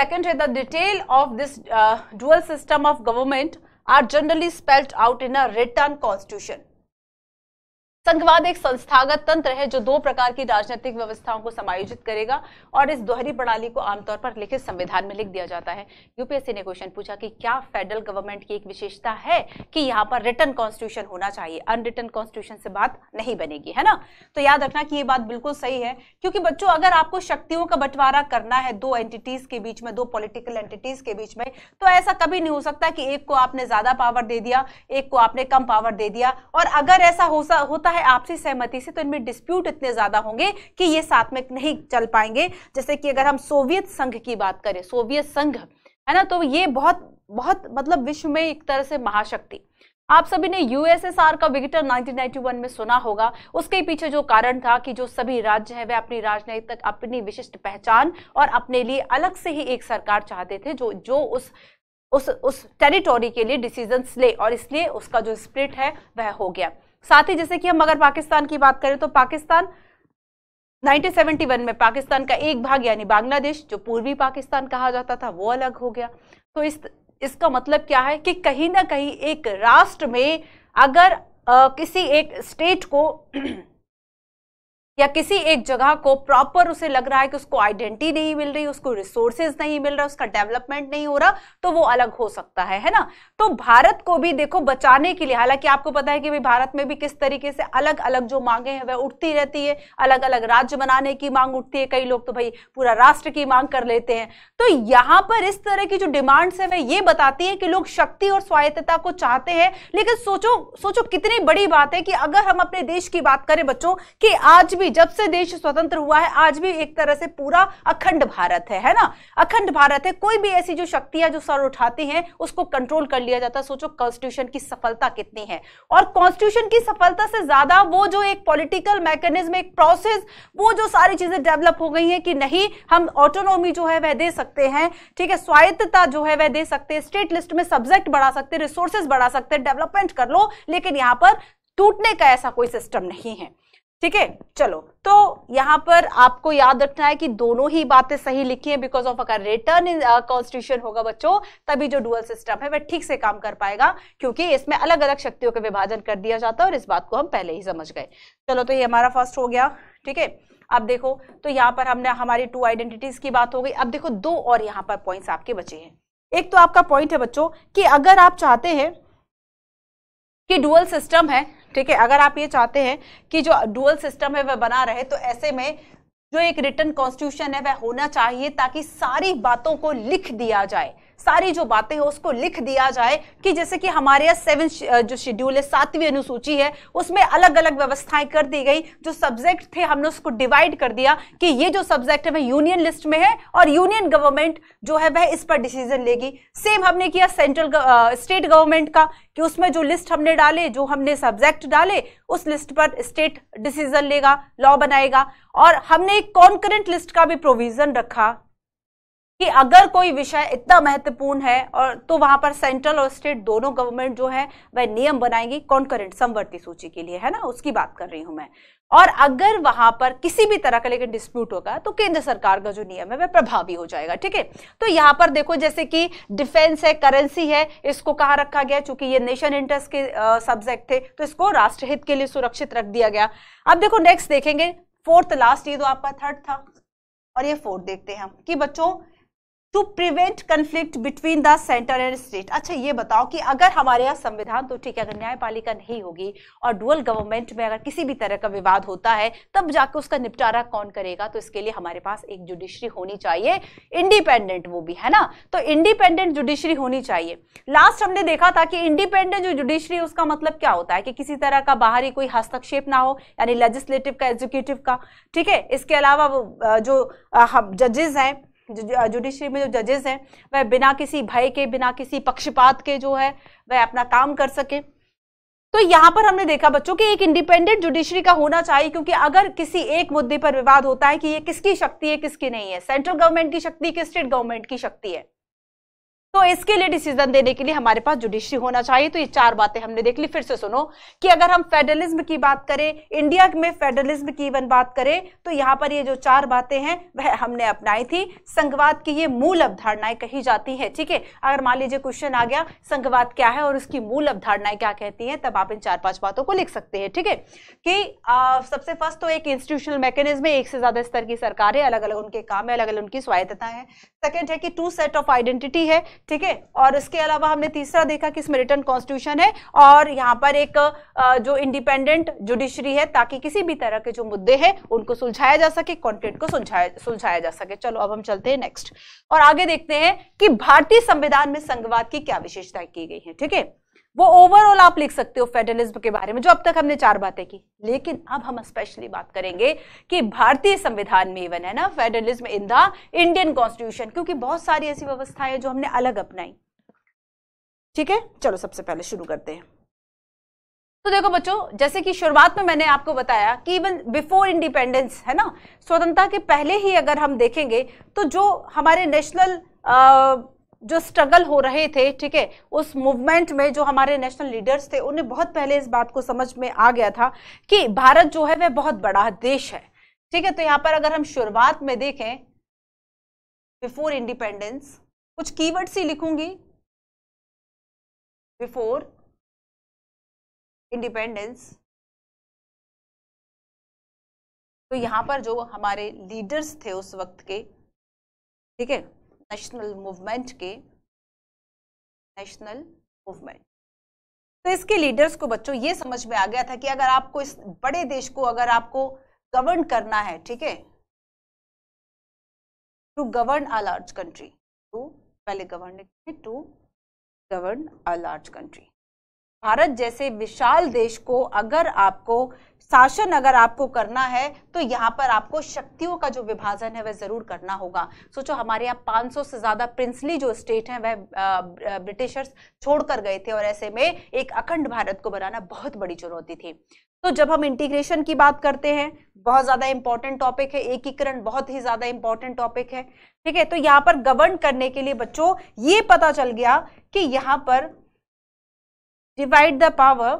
Second, the detail of this uh, dual system of government are generally spelt out in a written constitution. संघवाद एक संस्थागत तंत्र है जो दो प्रकार की राजनीतिक व्यवस्थाओं को समायोजित करेगा और इस दोहरी प्रणाली को आमतौर पर लिखित संविधान में लिख दिया जाता है यूपीएससी ने क्वेश्चन पूछा कि क्या फेडरल गवर्नमेंट की एक विशेषता है कि यहाँ पर रिटर्न कॉन्स्टिट्यूशन होना चाहिए अनरिटर्न कॉन्स्टिट्यूशन से बात नहीं बनेगी है ना तो याद रखना की ये बात बिल्कुल सही है क्योंकि बच्चों अगर आपको शक्तियों का बंटवारा करना है दो एंटिटीज के बीच में दो पोलिटिकल एंटिटीज के बीच में तो ऐसा कभी नहीं हो सकता कि एक को आपने ज्यादा पावर दे दिया एक को आपने कम पावर दे दिया और अगर ऐसा होता होता है आपसी सहमति से तो इनमें डिस्प्यूट इतने ज़्यादा होंगे कि ये साथ में नहीं चल पाएंगे जैसे कि अगर हम सोवियत संघ की बात करें सोवियत संघ है ना तो ये बहुत बहुत मतलब विश्व में एक तरह से महाशक्ति आप सभी ने यूएसएसआर का विघटन 1991 में सुना होगा उसके पीछे जो कारण था कि जो सभी राज्य हैं वे अपनी राजनयिक तक अपनी विशिष्ट पहचान और अपने लिए अलग से ही एक सरकार चाहते थे जो जो उस उस उस टेरिटोरी के लिए डिसीजंस ले और इसलिए उसका जो स्प्लिट है वह हो गया साथ ही जैसे कि हम अगर पाकिस्तान की बात करें तो पाकिस्तान 1971 में पाकिस्तान का एक भाग यानी बांग्लादेश जो पूर्वी पाकिस्तान कहा जाता था वो अलग हो गया तो इस इसका मतलब क्या है कि कहीं ना कहीं एक राष्ट्र में अगर आ, किसी एक स्टेट को या किसी एक जगह को प्रॉपर उसे लग रहा है कि उसको आइडेंटिटी नहीं मिल रही उसको रिसोर्सेज नहीं मिल रहा उसका डेवलपमेंट नहीं हो रहा तो वो अलग हो सकता है है ना तो भारत को भी देखो बचाने के लिए हालांकि आपको पता है कि भाई भारत में भी किस तरीके से अलग अलग जो मांगे हैं वह उठती रहती है अलग अलग राज्य बनाने की मांग उठती है कई लोग तो भाई पूरा राष्ट्र की मांग कर लेते हैं तो यहाँ पर इस तरह की जो डिमांड्स है वह ये बताती है कि लोग शक्ति और स्वायत्तता को चाहते हैं लेकिन सोचो सोचो कितनी बड़ी बात है कि अगर हम अपने देश की बात करें बच्चों कि आज भी भी जब से देश स्वतंत्र हुआ है आज भी एक तरह से पूरा अखंड भारत है है ना अखंड भारत है कोई भी ऐसी जो शक्तियां जो सर उठाती हैं उसको कंट्रोल कर लिया जाता है सोचो कॉन्स्टिट्यूशन की सफलता कितनी है और कॉन्स्टिट्यूशन की सफलता से ज्यादा वो जो एक पॉलिटिकल मैकेनिज्म एक प्रोसेस वो जो सारी चीजें डेवलप हो गई है कि नहीं हम ऑटोनोमी जो है वह दे सकते हैं ठीक है स्वायत्तता जो है वह दे सकते हैं स्टेट लिस्ट में सब्जेक्ट बढ़ा सकते हैं रिसोर्सेज बढ़ा सकते हैं डेवलपमेंट कर लो लेकिन यहां पर टूटने का ऐसा कोई सिस्टम नहीं है ठीक है चलो तो यहां पर आपको याद रखना है कि दोनों ही बातें सही लिखी हैं बिकॉज ऑफ अगर रिटर्न इन कॉन्स्टिट्यूशन होगा बच्चों तभी जो डुअल सिस्टम है वह ठीक से काम कर पाएगा क्योंकि इसमें अलग अलग शक्तियों का विभाजन कर दिया जाता है और इस बात को हम पहले ही समझ गए चलो तो ये हमारा फर्स्ट हो गया ठीक है अब देखो तो यहाँ पर हमने हमारी टू आइडेंटिटीज की बात हो गई अब देखो दो और यहाँ पर पॉइंट्स आपके बचे हैं एक तो आपका पॉइंट है बच्चों कि अगर आप चाहते हैं कि डुअल सिस्टम है ठीक है अगर आप ये चाहते हैं कि जो डुअल सिस्टम है वह बना रहे तो ऐसे में जो एक रिटर्न कॉन्स्टिट्यूशन है वह होना चाहिए ताकि सारी बातों को लिख दिया जाए सारी जो बातें हो उसको लिख दिया जाए कि जैसे कि हमारे यहाँ सेवन जो शेड्यूल है सातवीं अनुसूची है उसमें अलग अलग व्यवस्थाएं कर दी गई जो सब्जेक्ट थे हमने उसको डिवाइड कर दिया कि ये जो सब्जेक्ट है वह यूनियन लिस्ट में है और यूनियन गवर्नमेंट जो है वह इस पर डिसीजन लेगी सेम हमने किया सेंट्रल स्टेट गवर्नमेंट का कि उसमें जो लिस्ट हमने डाले जो हमने सब्जेक्ट डाले उस लिस्ट पर स्टेट डिसीजन लेगा लॉ बनाएगा और हमने एक कॉन्करेंट लिस्ट का भी प्रोविजन रखा कि अगर कोई विषय इतना महत्वपूर्ण है और तो वहां पर सेंट्रल और स्टेट दोनों गवर्नमेंट जो है वह नियम बनाएंगी कॉन्करेंट समवर्ती सूची के लिए है ना उसकी बात कर रही हूं मैं और अगर वहां पर किसी भी तरह का लेकिन डिस्प्यूट होगा तो केंद्र सरकार का जो नियम है वह प्रभावी हो जाएगा ठीक है तो यहां पर देखो जैसे कि डिफेंस है करेंसी है इसको कहा रखा गया चूंकि ये नेशन इंटरेस्ट के सब्जेक्ट थे तो इसको राष्ट्रहित के लिए सुरक्षित रख दिया गया अब देखो नेक्स्ट देखेंगे फोर्थ लास्ट ये तो आपका थर्ड था और ये फोर्थ देखते हैं हम कि बच्चों to prevent conflict between the centre and state अच्छा ये बताओ कि अगर हमारे यहाँ संविधान तो ठीक है अगर न्यायपालिका नहीं होगी और डुअल गवर्नमेंट में अगर किसी भी तरह का विवाद होता है तब जाके उसका निपटारा कौन करेगा तो इसके लिए हमारे पास एक जुडिशरी होनी चाहिए इंडिपेंडेंट वो भी है ना तो इंडिपेंडेंट जुडिशरी होनी चाहिए लास्ट हमने देखा था कि इंडिपेंडेंट जो जुडिशरी उसका मतलब क्या होता है कि किसी तरह का बाहरी कोई हस्तक्षेप ना हो यानी लेजिस्लेटिव का एग्जीक्यूटिव का ठीक है इसके अलावा वो जो जजेस हैं जुडिशरी में जो जजेस हैं वह बिना किसी भय के बिना किसी पक्षपात के जो है वह अपना काम कर सके तो यहाँ पर हमने देखा बच्चों कि एक इंडिपेंडेंट जुडिशरी का होना चाहिए क्योंकि अगर किसी एक मुद्दे पर विवाद होता है कि ये किसकी शक्ति है किसकी नहीं है सेंट्रल गवर्नमेंट की शक्ति है कि स्टेट गवर्नमेंट की शक्ति है तो इसके लिए डिसीजन देने के लिए हमारे पास जुडिशरी होना चाहिए तो ये चार बातें हमने देख ली फिर से सुनो कि अगर हम फेडरलिज्म की बात करें इंडिया में फेडरलिज्म की इवन बात करें तो यहाँ पर ये जो चार बातें हैं वह हमने अपनाई थी संघवाद की ये मूल अवधारणाएं कही जाती हैं ठीक है अगर मान लीजिए क्वेश्चन आ गया संघवाद क्या है और उसकी मूल अवधारणाएं क्या कहती है तब आप इन चार पांच बातों को लिख सकते हैं ठीक है कि सबसे फर्स्ट तो एक इंस्टीट्यूशनल मैकेनिज्म है एक से ज्यादा स्तर की है अलग अलग उनके काम है अलग अलग उनकी स्वायत्तता है सेकेंड है कि टू सेट ऑफ आइडेंटिटी है ठीक है और इसके अलावा हमने तीसरा देखा कि इसमें रिटर्न कॉन्स्टिट्यूशन है और यहाँ पर एक जो इंडिपेंडेंट जुडिशरी है ताकि किसी भी तरह के जो मुद्दे हैं उनको सुलझाया जा सके कॉन्ट्रेक्ट को सुलझाया सुलझाया जा सके चलो अब हम चलते हैं नेक्स्ट और आगे देखते हैं कि भारतीय संविधान में संघवाद की क्या विशेषताएं की गई है ठीक है वो ओवरऑल आप लिख सकते हो फेडरलिज्म के बारे में जो अब तक हमने चार बातें की लेकिन अब हम स्पेशली बात करेंगे कि भारतीय संविधान में इवन है ना federalism in the Indian constitution क्योंकि बहुत सारी ऐसी व्यवस्थाएं जो हमने अलग अपनाई ठीक है चलो सबसे पहले शुरू करते हैं तो देखो बच्चों जैसे कि शुरुआत में मैंने आपको बताया कि इवन बिफोर इंडिपेंडेंस है ना स्वतंत्रता के पहले ही अगर हम देखेंगे तो जो हमारे नेशनल जो स्ट्रगल हो रहे थे ठीक है उस मूवमेंट में जो हमारे नेशनल लीडर्स थे उन्हें बहुत पहले इस बात को समझ में आ गया था कि भारत जो है वह बहुत बड़ा देश है ठीक है तो यहां पर अगर हम शुरुआत में देखें बिफोर इंडिपेंडेंस कुछ कीवर्ड्स ही लिखूंगी बिफोर इंडिपेंडेंस तो यहां पर जो हमारे लीडर्स थे उस वक्त के ठीक है नेशनल मूवमेंट के नेशनल मूवमेंट तो इसके लीडर्स को बच्चों ये समझ में आ गया था कि अगर आपको इस बड़े देश को अगर आपको गवर्न करना है ठीक है to govern a large country to पहले govern to govern a large country Bharat जैसे विशाल देश को अगर आपको शासन अगर आपको करना है तो यहाँ पर आपको शक्तियों का जो विभाजन है वह ज़रूर करना होगा सोचो हमारे यहाँ 500 से ज़्यादा प्रिंसली जो स्टेट हैं वह ब्रिटिशर्स छोड़कर गए थे और ऐसे में एक अखंड भारत को बनाना बहुत बड़ी चुनौती थी तो जब हम इंटीग्रेशन की बात करते हैं बहुत ज़्यादा इंपॉर्टेंट टॉपिक है एकीकरण बहुत ही ज़्यादा इंपॉर्टेंट टॉपिक है ठीक है तो यहाँ पर गवर्न करने के लिए बच्चों ये पता चल गया कि यहाँ पर divide the power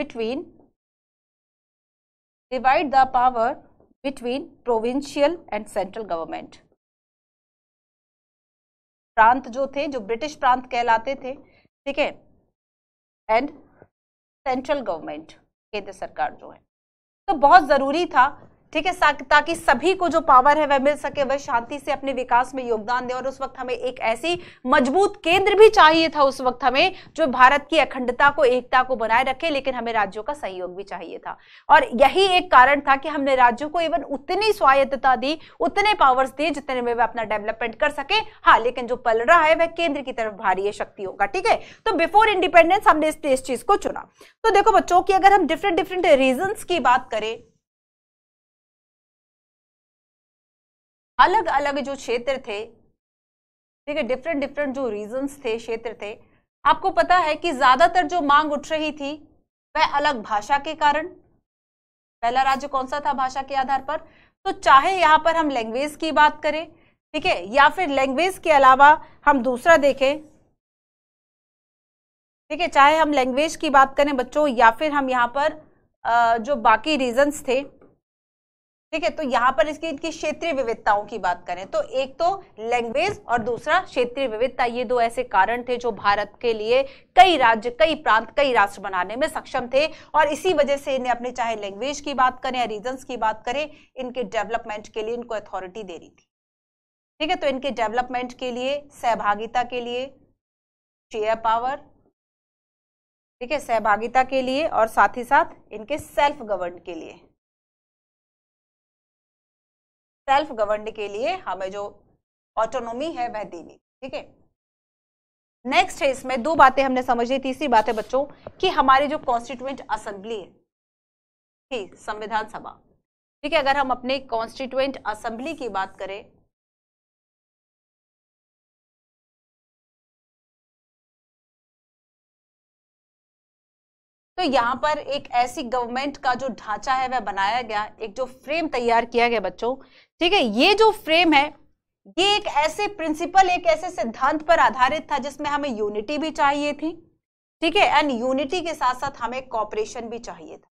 between divide the power between provincial and central government प्रांत जो थे जो ब्रिटिश प्रांत कहलाते थे ठीक है एंड सेंट्रल गवर्नमेंट केंद्र सरकार जो है तो बहुत ज़रूरी था ठीक है ताकि सभी को जो पावर है वह मिल सके वह शांति से अपने विकास में योगदान दे और उस वक्त हमें एक ऐसी मजबूत केंद्र भी चाहिए था उस वक्त हमें जो भारत की अखंडता को एकता को बनाए रखे लेकिन हमें राज्यों का सहयोग भी चाहिए था और यही एक कारण था कि हमने राज्यों को इवन उतनी स्वायत्तता दी उतने पावर्स दिए जितने में वे अपना डेवलपमेंट कर सके हाँ लेकिन जो पल रहा है वह केंद्र की तरफ भारी शक्ति होगा ठीक है तो बिफोर इंडिपेंडेंस हमने इस चीज को चुना तो देखो बच्चों की अगर हम डिफरेंट डिफरेंट रीजन की बात करें अलग अलग जो क्षेत्र थे ठीक है डिफरेंट डिफरेंट जो रीजंस थे क्षेत्र थे आपको पता है कि ज्यादातर जो मांग उठ रही थी वह अलग भाषा के कारण पहला राज्य कौन सा था भाषा के आधार पर तो चाहे यहाँ पर हम लैंग्वेज की बात करें ठीक है या फिर लैंग्वेज के अलावा हम दूसरा देखें ठीक है चाहे हम लैंग्वेज की बात करें बच्चों या फिर हम यहाँ पर जो बाकी रीजंस थे ठीक है तो यहाँ पर इसकी इनकी क्षेत्रीय विविधताओं की बात करें तो एक तो लैंग्वेज और दूसरा क्षेत्रीय विविधता ये दो ऐसे कारण थे जो भारत के लिए कई राज्य कई प्रांत कई राष्ट्र बनाने में सक्षम थे और इसी वजह से इन्हें अपने चाहे लैंग्वेज की बात करें या रीजन्स की बात करें इनके डेवलपमेंट के लिए इनको अथॉरिटी दे रही थी ठीक है तो इनके डेवलपमेंट के लिए सहभागिता के लिए शेयर पावर ठीक है सहभागिता के लिए और साथ ही साथ इनके सेल्फ गवर्न के लिए सेल्फ गवर्न के लिए हमें जो ऑटोनोमी है वह देनी ठीक है नेक्स्ट है इसमें दो बातें हमने समझी तीसरी बात है बच्चों कि हमारी जो कॉन्स्टिट्यूएंट असेंबली है ठीक संविधान सभा ठीक है अगर हम अपने कॉन्स्टिट्यूएंट असेंबली की बात करें तो यहाँ पर एक ऐसी गवर्नमेंट का जो ढांचा है वह बनाया गया एक जो फ्रेम तैयार किया गया बच्चों ठीक है ये जो फ्रेम है ये एक ऐसे प्रिंसिपल एक ऐसे सिद्धांत पर आधारित था जिसमें हमें यूनिटी भी चाहिए थी ठीक है एंड यूनिटी के साथ साथ हमें कॉपरेशन भी चाहिए था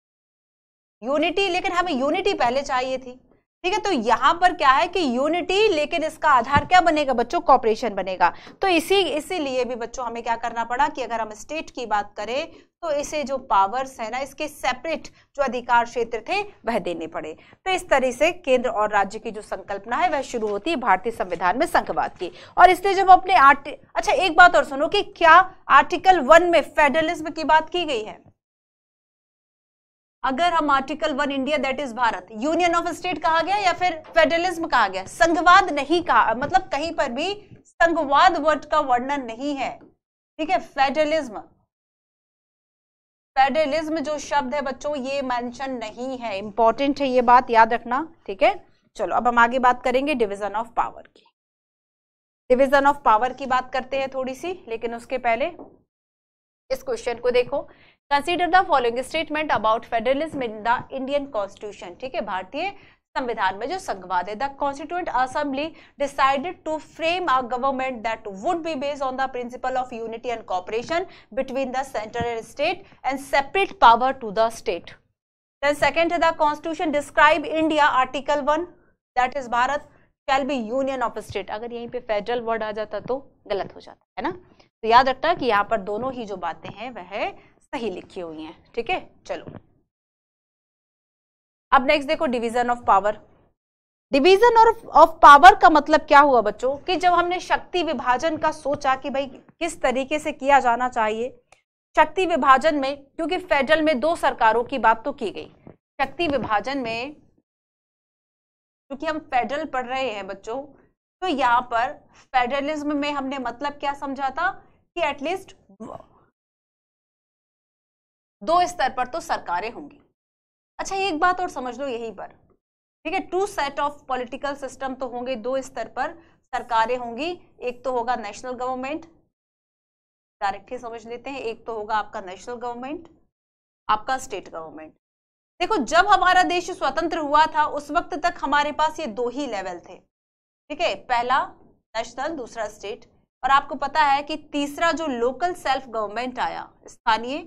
यूनिटी लेकिन हमें यूनिटी पहले चाहिए थी ठीक है तो यहाँ पर क्या है कि यूनिटी लेकिन इसका आधार क्या बनेगा बच्चों कॉपरेशन बनेगा तो इसी इसीलिए भी बच्चों हमें क्या करना पड़ा कि अगर हम स्टेट की बात करें तो इसे जो पावर्स है ना इसके सेपरेट जो अधिकार क्षेत्र थे वह देने पड़े तो इस तरह से केंद्र और राज्य की जो संकल्पना है वह शुरू होती है भारतीय संविधान में संघवाद की और इसलिए जब अपने आर्ट अच्छा एक बात और सुनो कि क्या आर्टिकल वन में फेडरलिज्म की बात की गई है अगर हम article one India that is Bharat union of state कहा गया या फिर फेडरलिज्म कहा गया संघवाद नहीं कहा मतलब कहीं पर भी संघवाद वर्ड का वर्णन नहीं है ठीक है फेडरलिज्म फेडरलिज्म जो शब्द है बच्चों ये मेंशन नहीं है इंपॉर्टेंट है ये बात याद रखना ठीक है चलो अब हम आगे बात करेंगे डिविजन ऑफ पावर की डिविजन ऑफ पावर की बात करते हैं थोड़ी सी लेकिन उसके पहले इस क्वेश्चन को देखो consider the following statement about federalism in the Indian constitution ठीक है भारतीय संविधान में जो संघवाद है the constituent assembly decided to frame a government that would be based on the principle of unity and cooperation between the centre and state and separate power to the state then second है the constitution describe India article one that is Bharat shall be union of state अगर यहीं पे federal word आ जाता तो गलत हो जाता है ना तो याद रखना कि यहाँ पर दोनों ही जो बातें हैं वह है सही लिखी हुई हैं ठीक है चलो अब नेक्स्ट देखो division of power division of power का मतलब क्या हुआ बच्चों कि जब हमने शक्ति विभाजन का सोचा कि भाई किस तरीके से किया जाना चाहिए शक्ति विभाजन में क्योंकि फेडरल में दो सरकारों की बात तो की गई शक्ति विभाजन में क्योंकि हम फेडरल पढ़ रहे हैं बच्चों तो यहाँ पर फेडरलिज्म में हमने मतलब क्या समझा था कि एटलीस्ट दो स्तर पर तो सरकारें होंगी अच्छा एक बात और समझ लो यहीं पर ठीक है two set of political system तो होंगे दो स्तर पर सरकारें होंगी एक तो होगा नेशनल गवर्नमेंट डायरेक्टली समझ लेते हैं एक तो होगा आपका नेशनल गवर्नमेंट आपका स्टेट गवर्नमेंट देखो जब हमारा देश स्वतंत्र हुआ था उस वक्त तक हमारे पास ये दो ही लेवल थे ठीक है पहला नेशनल दूसरा स्टेट और आपको पता है कि तीसरा जो लोकल सेल्फ गवर्नमेंट आया स्थानीय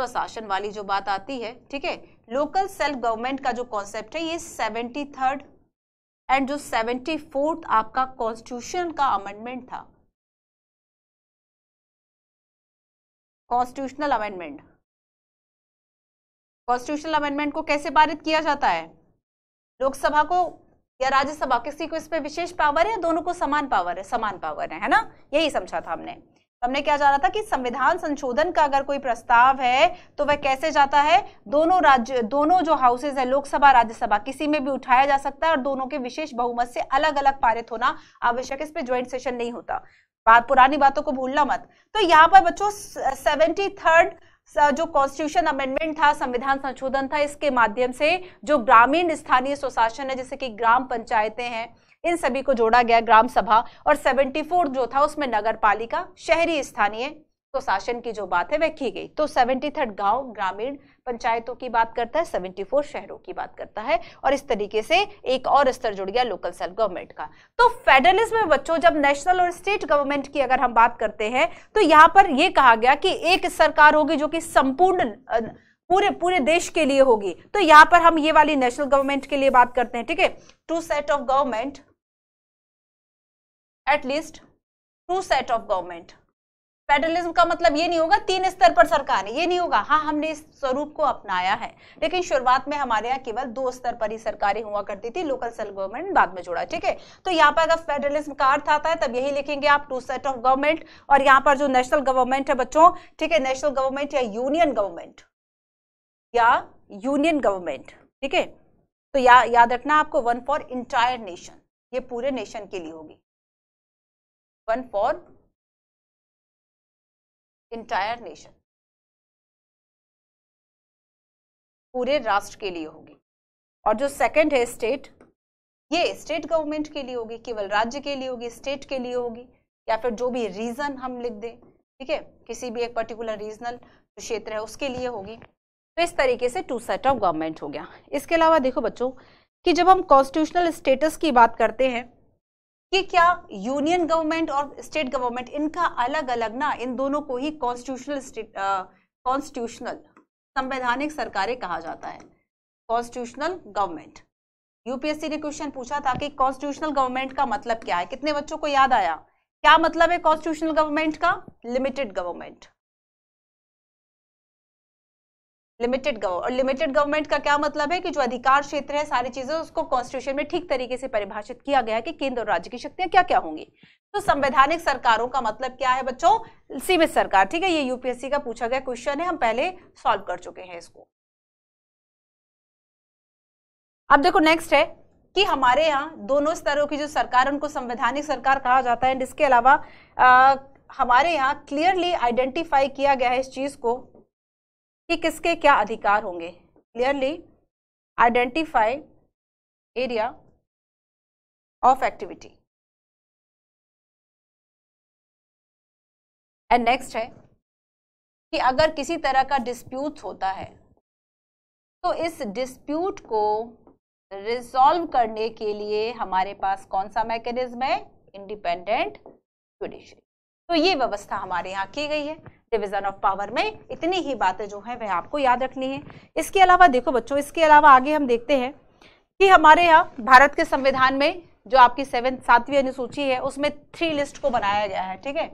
स्वशासन वाली जो बात आती है ठीक है लोकल सेल्फ गवर्नमेंट का जो कॉन्सेप्ट है ये सेवेंटी थर्ड एंड जो सेवेंटी फोर्थ आपका कॉन्स्टिट्यूशन का अमेंडमेंट था कॉन्स्टिट्यूशनल अमेंडमेंट कॉन्स्टिट्यूशनल अमेंडमेंट को कैसे पारित किया जाता है लोकसभा को या राज्यसभा किसी को इस पर विशेष पावर है दोनों को समान पावर है समान पावर है है ना यही समझा था हमने हमने क्या जाना था कि संविधान संशोधन का अगर कोई प्रस्ताव है तो वह कैसे जाता है दोनों राज्य दोनों जो हाउसेज है लोकसभा राज्यसभा किसी में भी उठाया जा सकता है और दोनों के विशेष बहुमत से अलग अलग पारित होना आवश्यक इस पर ज्वाइंट सेशन नहीं होता बात पुरानी बातों को भूलना मत तो यहाँ पर बच्चों सेवेंटी थर्ड जो कॉन्स्टिट्यूशन अमेंडमेंट था संविधान संशोधन था इसके माध्यम से जो ग्रामीण स्थानीय स्वशासन है जैसे कि ग्राम पंचायतें हैं इन सभी को जोड़ा गया ग्राम सभा और सेवेंटी जो था उसमें नगर पालिका शहरी स्थानीय तो शासन की जो बात है वह की गई तो सेवेंटी थर्ड गाँव ग्रामीण पंचायतों की बात करता है सेवेंटी फोर शहरों की बात करता है और इस तरीके से एक और स्तर जुड़ गया लोकल सेल्फ गवर्नमेंट का तो फेडरलिज्म में बच्चों जब नेशनल और स्टेट गवर्नमेंट की अगर हम बात करते हैं तो यहां पर यह कहा गया कि एक सरकार होगी जो कि संपूर्ण पूरे पूरे देश के लिए होगी तो यहां पर हम ये वाली नेशनल गवर्नमेंट के लिए बात करते हैं ठीक है two set of government at least two set of government federalism का मतलब ये नहीं होगा तीन स्तर पर सरकार है ये नहीं होगा हाँ हमने इस स्वरूप को अपनाया है लेकिन शुरुआत में हमारे यहाँ केवल दो स्तर पर ही सरकारें हुआ करती थी लोकल सेल्फ गवर्नमेंट बाद में जुड़ा ठीक है तो यहाँ पर अगर फेडरलिज्म का अर्थ आता है तब यही लिखेंगे आप टू सेट ऑफ गवर्नमेंट और यहाँ पर जो नेशनल गवर्नमेंट है बच्चों ठीक है नेशनल गवर्नमेंट या यूनियन गवर्नमेंट या यूनियन गवर्नमेंट ठीक है तो या, याद रखना आपको वन फॉर इंटायर नेशन ये पूरे नेशन के लिए होगी one for entire nation पूरे राष्ट्र के लिए होगी और जो सेकंड है स्टेट ये स्टेट गवर्नमेंट के लिए होगी केवल राज्य के लिए होगी स्टेट के लिए होगी या फिर जो भी रीजन हम लिख दें ठीक है किसी भी एक पर्टिकुलर रीजनल जो क्षेत्र है उसके लिए होगी तो इस तरीके से टू सेट ऑफ गवर्नमेंट हो गया इसके अलावा देखो बच्चों कि जब हम कॉन्स्टिट्यूशनल स्टेटस की बात करते हैं कि क्या यूनियन गवर्नमेंट और स्टेट गवर्नमेंट इनका अलग अलग ना इन दोनों को ही कॉन्स्टिट्यूशनल कॉन्स्टिट्यूशनल संवैधानिक सरकारें कहा जाता है कॉन्स्टिट्यूशनल गवर्नमेंट यूपीएससी ने क्वेश्चन पूछा था कि कॉन्स्टिट्यूशनल गवर्नमेंट का मतलब क्या है कितने बच्चों को याद आया क्या मतलब है कॉन्स्टिट्यूशनल गवर्नमेंट का लिमिटेड गवर्नमेंट लिमिटेड गवर्नमेंट और लिमिटेड गवर्नमेंट का क्या मतलब है कि जो अधिकार क्षेत्र है सारी चीजें उसको कॉन्स्टिट्यूशन में ठीक तरीके से परिभाषित किया गया है कि केंद्र और राज्य की शक्तियां क्या क्या होंगी तो संवैधानिक सरकारों का मतलब क्या है बच्चों सीमित सरकार ठीक है ये यूपीएससी का पूछा गया क्वेश्चन है हम पहले सॉल्व कर चुके हैं इसको अब देखो नेक्स्ट है कि हमारे यहाँ दोनों स्तरों की जो सरकार उनको संवैधानिक सरकार कहा जाता है इसके अलावा आ, हमारे यहाँ क्लियरली आइडेंटिफाई किया गया है इस चीज को कि किसके क्या अधिकार होंगे clearly identify area of activity and next है कि अगर किसी तरह का डिस्प्यूट होता है तो इस डिस्प्यूट को रिजॉल्व करने के लिए हमारे पास कौन सा मैकेनिज्म है इंडिपेंडेंट जुडिशरी तो ये व्यवस्था हमारे यहाँ की गई है डिविजन ऑफ पावर में इतनी ही बातें जो है वह आपको याद रखनी है इसके अलावा देखो बच्चों इसके अलावा आगे हम देखते हैं कि हमारे यहाँ भारत के संविधान में जो आपकी सेवन सातवीं अनुसूची है उसमें थ्री लिस्ट को बनाया गया है ठीक है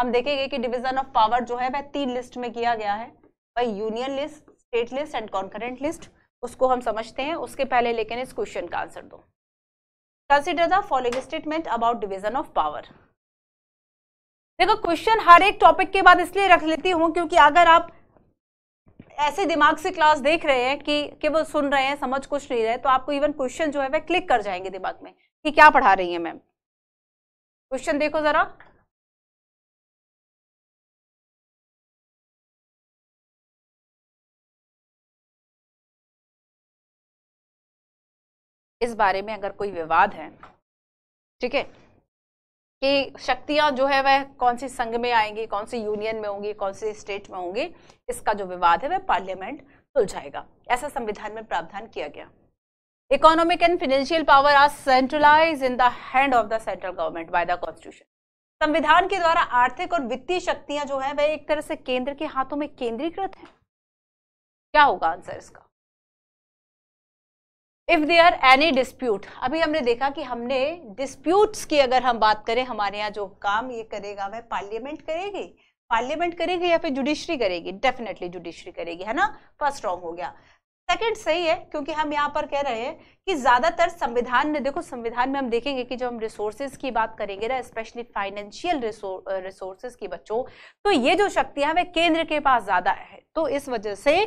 हम देखेंगे कि डिवीजन ऑफ पावर जो है वह तीन लिस्ट में किया गया है वही union list state list and concurrent list उसको हम समझते हैं उसके पहले लेकिन इस क्वेश्चन का आंसर दो consider the following statement about division of power देखो क्वेश्चन हर एक टॉपिक के बाद इसलिए रख लेती हूँ क्योंकि अगर आप ऐसे दिमाग से क्लास देख रहे हैं कि केवल सुन रहे हैं समझ कुछ नहीं रहे तो आपको इवन क्वेश्चन जो है वह क्लिक कर जाएंगे दिमाग में कि क्या पढ़ा रही है मैम क्वेश्चन देखो जरा इस बारे में अगर कोई विवाद है ठीक है कि शक्तियां जो है वह कौन सी संघ में आएंगी कौन सी यूनियन में होंगी कौन सी स्टेट में होंगी इसका जो विवाद है वह पार्लियामेंट सुलझाएगा ऐसा संविधान में प्रावधान किया गया economic and financial power are centralise in the hand of the central government by the constitution संविधान के द्वारा आर्थिक और वित्तीय शक्तियां जो है वह एक तरह से केंद्र के हाथों में केंद्रीकृत है क्या होगा आंसर इसका if they are any dispute अभी हमने देखा कि हमने डिस्प्यूट्स की अगर हम बात करें हमारे यहाँ जो काम ये करेगा वह पार्लियामेंट करेगी पार्लियामेंट करेगी या फिर जुडिशरी करेगी डेफिनेटली जुडिशरी करेगी है ना फर्स्ट रॉन्ग हो गया सेकंड सही है क्योंकि हम यहाँ पर कह रहे हैं कि ज़्यादातर संविधान में देखो संविधान में हम देखेंगे कि जब हम रिसोर्सेज की बात करेंगे ना स्पेशली फाइनेंशियल रिसोर्सेज की बच्चों तो ये जो शक्तियां वह केंद्र के पास ज़्यादा है तो इस वजह से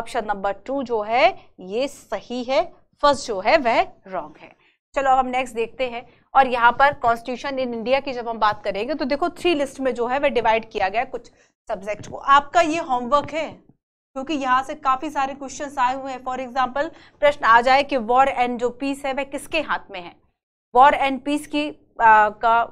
ऑप्शन नंबर टू जो है ये सही है फर्स्ट जो है वह रॉन्ग है चलो अब हम नेक्स्ट देखते हैं और यहाँ पर कॉन्स्टिट्यूशन इन इंडिया की जब हम बात करेंगे तो देखो थ्री लिस्ट में जो है वह डिवाइड किया गया कुछ सब्जेक्ट को आपका ये होमवर्क है क्योंकि यहाँ से काफी सारे क्वेश्चन आए हुए हैं फॉर एग्जाम्पल प्रश्न आ जाए कि वॉर एंड जो पीस है वह किसके हाथ में है वॉर एंड पीस की आ, का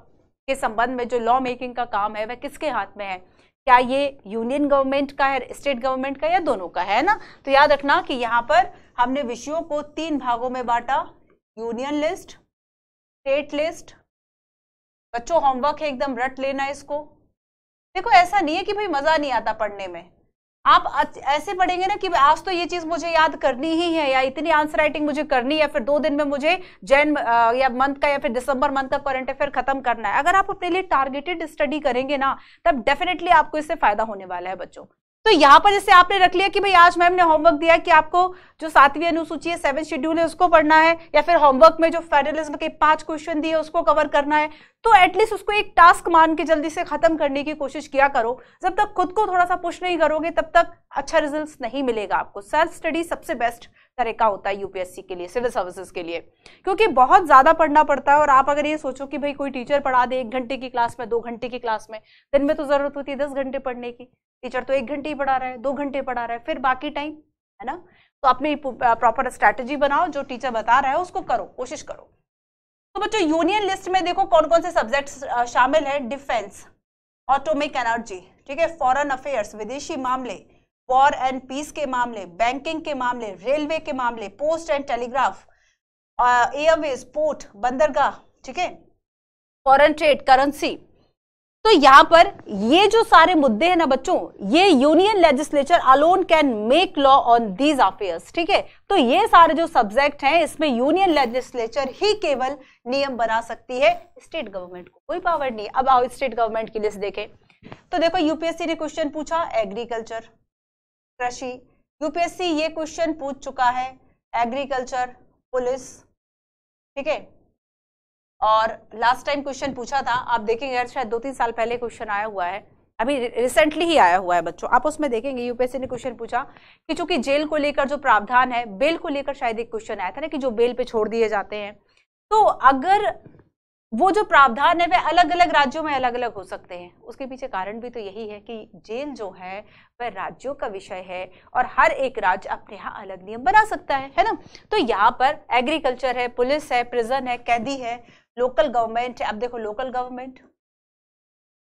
के संबंध में जो लॉ मेकिंग का काम है वह किसके हाथ में है क्या ये यूनियन गवर्नमेंट का है स्टेट गवर्नमेंट का या दोनों का है ना तो याद रखना कि यहाँ पर हमने विषयों को तीन भागों में बांटा यूनियन लिस्ट स्टेट लिस्ट बच्चों होमवर्क है एकदम रट लेना इसको देखो ऐसा नहीं है कि भाई मज़ा नहीं आता पढ़ने में आप ऐसे पढ़ेंगे ना कि आज तो ये चीज मुझे याद करनी ही है या इतनी आंसर राइटिंग मुझे करनी है फिर दो दिन में मुझे जैन या मंथ का या फिर दिसंबर मंथ का करंट अफेयर खत्म करना है अगर आप अपने लिए टारगेटेड स्टडी करेंगे ना तब डेफिनेटली आपको इससे फायदा होने वाला है बच्चों तो यहाँ पर जैसे आपने रख लिया कि भाई आज मैम ने होमवर्क दिया कि आपको जो सातवीं अनुसूची है सेवन शेड्यूल है उसको पढ़ना है या फिर होमवर्क में जो फेडरलिज्म के पांच क्वेश्चन दिए उसको कवर करना है तो एटलीस्ट उसको एक टास्क मान के जल्दी से खत्म करने की कोशिश किया करो जब तक खुद को थोड़ा सा पुश नहीं करोगे तब तक अच्छा रिजल्ट नहीं मिलेगा आपको सेल्फ स्टडी सबसे बेस्ट तरीका होता है यूपीएससी के लिए सिविल सर्विसेज के लिए क्योंकि बहुत ज़्यादा पढ़ना पड़ता है और आप अगर ये सोचो कि भाई कोई टीचर पढ़ा दे एक घंटे की क्लास में दो घंटे की क्लास में दिन में तो ज़रूरत होती है दस घंटे पढ़ने की टीचर तो एक घंटे ही पढ़ा रहा है दो घंटे पढ़ा रहा है फिर बाकी टाइम है ना तो अपनी प्रॉपर स्ट्रैटेजी बनाओ जो टीचर बता रहा है उसको करो कोशिश करो तो बच्चों यूनियन लिस्ट में देखो कौन कौन से सब्जेक्ट शामिल है डिफेंस ऑटोमिक एनर्जी ठीक है फॉरन अफेयर्स विदेशी मामले वॉर एंड पीस के मामले बैंकिंग के मामले रेलवे के मामले post and telegraph airways port बंदरगाह ठीक है फॉरन ट्रेड करेंसी तो यहां पर ये जो सारे मुद्दे हैं ना बच्चों ये union legislature alone can make law on these affairs ठीक है तो ये सारे जो सब्जेक्ट हैं इसमें यूनियन लेजिस्लेचर ही केवल नियम बना सकती है स्टेट गवर्नमेंट को कोई पावर नहीं अब आओ स्टेट गवर्नमेंट की लिस्ट देखें तो देखो यूपीएससी ने क्वेश्चन पूछा एग्रीकल्चर कृषि यूपीएससी ये क्वेश्चन पूछ चुका है एग्रीकल्चर पुलिस ठीक है और लास्ट टाइम क्वेश्चन पूछा था आप देखेंगे यार शायद दो तीन साल पहले क्वेश्चन आया हुआ है अभी रिसेंटली ही आया हुआ है बच्चों आप उसमें देखेंगे यूपीएससी ने क्वेश्चन पूछा कि चूंकि जेल को लेकर जो प्रावधान है बेल को लेकर शायद एक क्वेश्चन आया था ना कि जो बेल पे छोड़ दिए जाते हैं तो अगर वो जो प्रावधान है वे अलग अलग राज्यों में अलग अलग हो सकते हैं उसके पीछे कारण भी तो यही है कि जेल जो है वह राज्यों का विषय है और हर एक राज्य अपने यहाँ अलग नियम बना सकता है है ना तो यहाँ पर एग्रीकल्चर है पुलिस है प्रिजन है कैदी है लोकल गवर्नमेंट है अब देखो लोकल गवर्नमेंट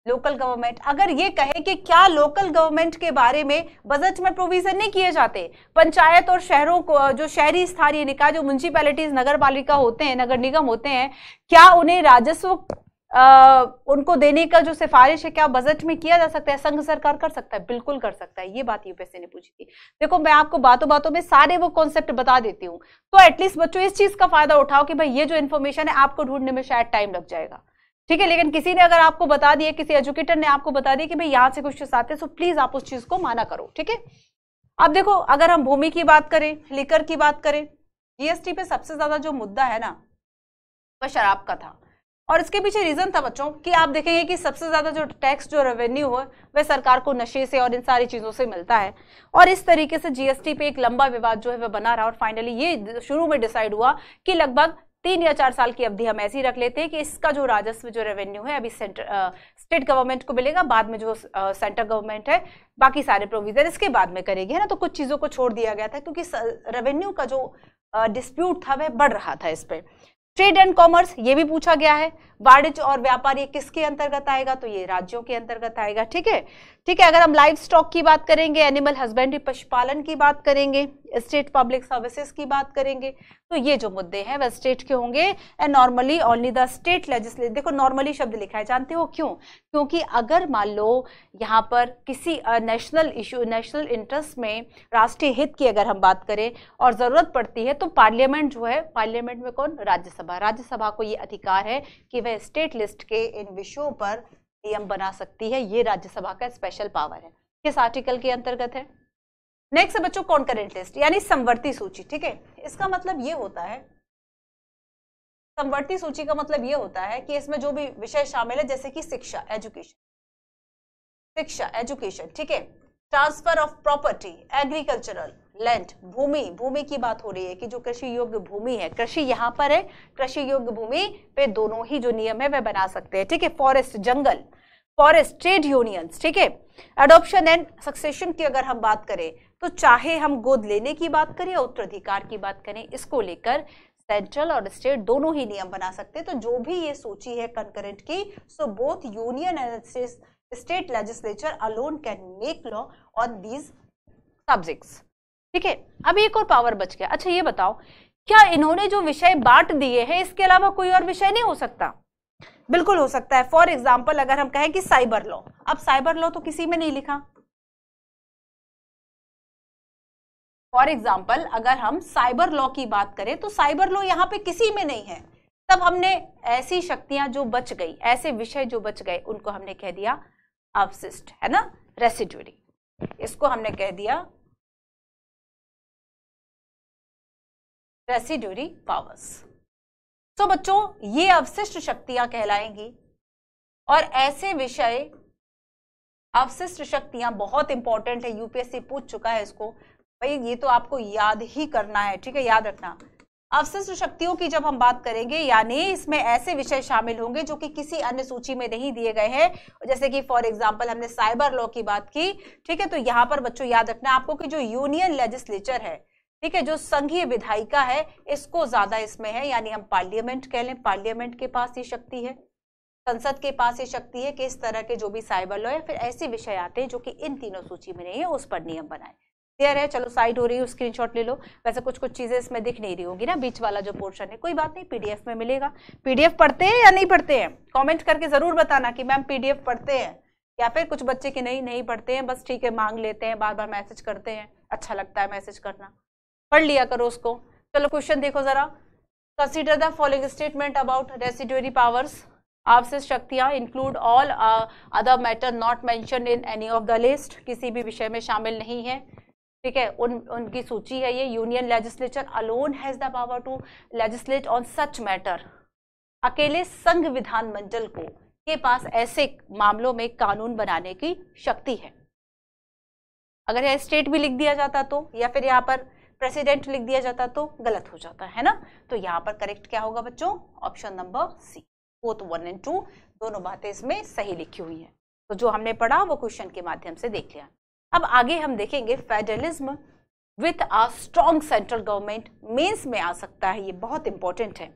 लोकल गवर्नमेंट अगर ये कहे कि क्या लोकल गवर्नमेंट के बारे में बजट में प्रोविजन नहीं किए जाते पंचायत और शहरों को जो शहरी स्थानीय निकाय जो म्यूनसिपैलिटीज नगर पालिका होते हैं नगर निगम होते हैं क्या उन्हें राजस्व आ, उनको देने का जो सिफारिश है क्या बजट में किया जा सकता है संघ सरकार कर सकता है बिल्कुल कर सकता है ये बात यूपीएससी ने पूछी थी देखो मैं आपको बातों बातों में सारे वो कॉन्सेप्ट बता देती हूँ तो एटलीस्ट बच्चों इस चीज का फायदा उठाओ कि भाई ये जो इन्फॉर्मेशन है आपको ढूंढने में शायद टाइम लग जाएगा ठीक है लेकिन किसी ने अगर आपको बता दिया किसी एजुकेटर ने आपको बता दिया कि भाई यहाँ से क्वेश्चन आते हैं सो प्लीज आप उस चीज को माना करो ठीक है अब देखो अगर हम भूमि की बात करें लेकर की बात करें जीएसटी पे सबसे ज्यादा जो मुद्दा है ना वह शराब का था और इसके पीछे रीजन था बच्चों कि आप देखेंगे कि सबसे ज्यादा जो टैक्स जो रेवेन्यू है वह सरकार को नशे से और इन सारी चीजों से मिलता है और इस तरीके से जीएसटी पे एक लंबा विवाद जो है वह बना रहा और फाइनली ये शुरू में डिसाइड हुआ कि लगभग तीन या चार साल की अवधि हम ऐसी रख लेते हैं कि इसका जो राजस्व जो रेवेन्यू है अभी सेंटर स्टेट गवर्नमेंट को मिलेगा बाद में जो सेंट्रल गवर्नमेंट है बाकी सारे प्रोविजन इसके बाद में करेगी है ना तो कुछ चीज़ों को छोड़ दिया गया था क्योंकि रेवेन्यू का जो डिस्प्यूट था वह बढ़ रहा था इस पर ट्रेड एंड कॉमर्स ये भी पूछा गया है वाणिज्य और व्यापार ये किसके अंतर्गत आएगा तो ये राज्यों के अंतर्गत आएगा ठीक है ठीक है अगर हम लाइव स्टॉक की बात करेंगे एनिमल हस्बेंड्री पशुपालन की बात करेंगे स्टेट पब्लिक सर्विसेज की बात करेंगे तो ये जो मुद्दे हैं वह स्टेट के होंगे and normally only the state legislate देखो नॉर्मली शब्द लिखा है जानते हो क्यों क्योंकि अगर मान लो यहाँ पर किसी नेशनल इशू नेशनल इंटरेस्ट में राष्ट्रीय हित की अगर हम बात करें और ज़रूरत पड़ती है तो पार्लियामेंट जो है पार्लियामेंट में कौन राज्यसभा राज्यसभा को ये अधिकार है कि वह में स्टेट लिस्ट के इन विषयों पर नियम बना सकती है ये राज्यसभा का स्पेशल पावर है किस आर्टिकल के अंतर्गत है नेक्स्ट है बच्चों कॉन्करेंट लिस्ट यानी संवर्ती सूची ठीक है इसका मतलब ये होता है संवर्ती सूची का मतलब ये होता है कि इसमें जो भी विषय शामिल है जैसे कि शिक्षा एजुकेशन शिक्षा एजुकेशन ठीक है transfer of property agricultural land भूमि भूमि की बात हो रही है कि जो कृषि योग्य भूमि है कृषि यहाँ पर है कृषि योग्य भूमि पे दोनों ही जो नियम है वह बना सकते हैं ठीक है फॉरेस्ट जंगल फॉरेस्ट ट्रेड यूनियंस ठीक है एडोप्शन एंड सक्सेशन की अगर हम बात करें तो चाहे हम गोद लेने की बात करें या उत्तराधिकार की बात करें इसको लेकर सेंट्रल और स्टेट दोनों ही नियम बना सकते हैं तो जो भी ये सूची है कंकरेंट की so both union and state legislature alone can make law on these subjects ठीक है अब एक और पावर बच गया अच्छा ये बताओ क्या इन्होंने जो विषय बांट दिए हैं इसके अलावा कोई और विषय नहीं हो सकता बिल्कुल हो सकता है फॉर एग्जाम्पल अगर हम कहें कि साइबर लॉ अब साइबर लॉ तो किसी में नहीं लिखा फॉर एग्जाम्पल अगर हम साइबर लॉ की बात करें तो साइबर लॉ यहाँ पे किसी में नहीं है तब हमने ऐसी शक्तियां जो बच गई ऐसे विषय जो बच गए उनको हमने कह दिया अवशिष्ट है ना रेसिड्यूरी इसको हमने कह दिया रेसिड्यूरी पावर्स तो बच्चों ये अवशिष्ट शक्तियां कहलाएंगी और ऐसे विषय अवशिष्ट शक्तियां बहुत इंपॉर्टेंट है यूपीएससी पूछ चुका है इसको भाई ये तो आपको याद ही करना है ठीक है याद रखना अवशिष्ट शक्तियों की जब हम बात करेंगे यानी इसमें ऐसे विषय शामिल होंगे जो कि किसी अन्य सूची में नहीं दिए गए हैं जैसे कि फॉर एग्जांपल हमने साइबर लॉ की बात की ठीक है तो यहाँ पर बच्चों याद रखना आपको कि जो यूनियन लेजिस्लेचर है ठीक है जो संघीय विधायिका है इसको ज्यादा इसमें है यानी हम पार्लियामेंट कह लें पार्लियामेंट के पास ये शक्ति है संसद के पास ये शक्ति है कि इस तरह के जो भी साइबर लॉ या फिर ऐसे विषय आते हैं जो कि इन तीनों सूची में नहीं है उस पर नियम बनाए क्लियर है चलो साइड हो रही है स्क्रीन ले लो वैसे कुछ कुछ चीजें इसमें दिख नहीं रही होगी ना बीच वाला जो पोर्शन है कोई बात नहीं पीडीएफ में मिलेगा पीडीएफ पढ़ते हैं या नहीं पढ़ते हैं कॉमेंट करके जरूर बताना कि मैम पीडीएफ पढ़ते हैं या फिर कुछ बच्चे के नहीं नहीं पढ़ते हैं बस ठीक है मांग लेते हैं बार बार मैसेज करते हैं अच्छा लगता है मैसेज करना पढ़ लिया करो उसको चलो क्वेश्चन देखो ज़रा consider the following statement about residuary powers आपसे शक्तियाँ include all other matter not mention in any of the list किसी भी विषय में शामिल नहीं है ठीक है उन उनकी सूची है ये union legislature alone has the power to legislate on such matter अकेले संघ विधान मंडल को के पास ऐसे मामलों में कानून बनाने की शक्ति है अगर यह स्टेट भी लिख दिया जाता तो या फिर यहाँ पर प्रेसिडेंट लिख दिया जाता तो गलत हो जाता है ना तो यहाँ पर करेक्ट क्या होगा बच्चों option number C both one and two दोनों बातें इसमें सही लिखी हुई हैं तो जो हमने पढ़ा वो क्वेश्चन के माध्यम से देख लिया अब आगे हम देखेंगे federalism with a strong central government mains में आ सकता है ये बहुत इंपॉर्टेंट है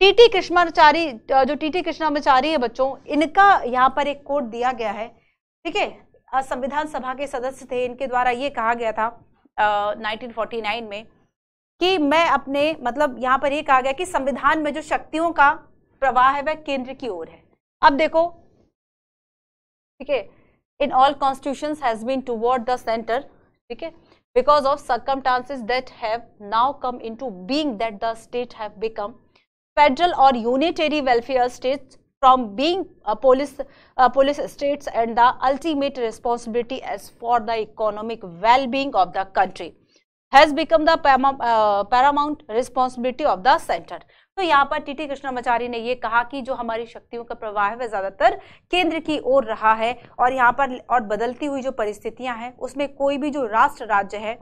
टीटी कृष्णाचारी जो टीटी कृष्णाचारी है बच्चों इनका यहाँ पर एक कोड दिया गया है ठीक है संविधान सभा के सदस्य थे इनके द्वारा ये कहा गया था 1949 में कि मैं अपने मतलब यहाँ पर ये कहा गया कि संविधान में जो शक्तियों का प्रवाह है वह केंद्र की ओर है अब देखो ठीक है in all constitution has been toward the centre ठीक है because of circumstances that have now come in to being that the state have become federal और unitary welfare state from being a police a police states and the ultimate responsibility as for the economic well-being of the country has become the paramount responsibility of the center तो यहाँ पर TT कृष्णाचारी ने ये कहा कि जो हमारी शक्तियों का प्रवाह है वह ज़्यादातर केंद्र की ओर रहा है और यहाँ पर और बदलती हुई जो परिस्थितियां हैं उसमें कोई भी जो राष्ट्र राज्य है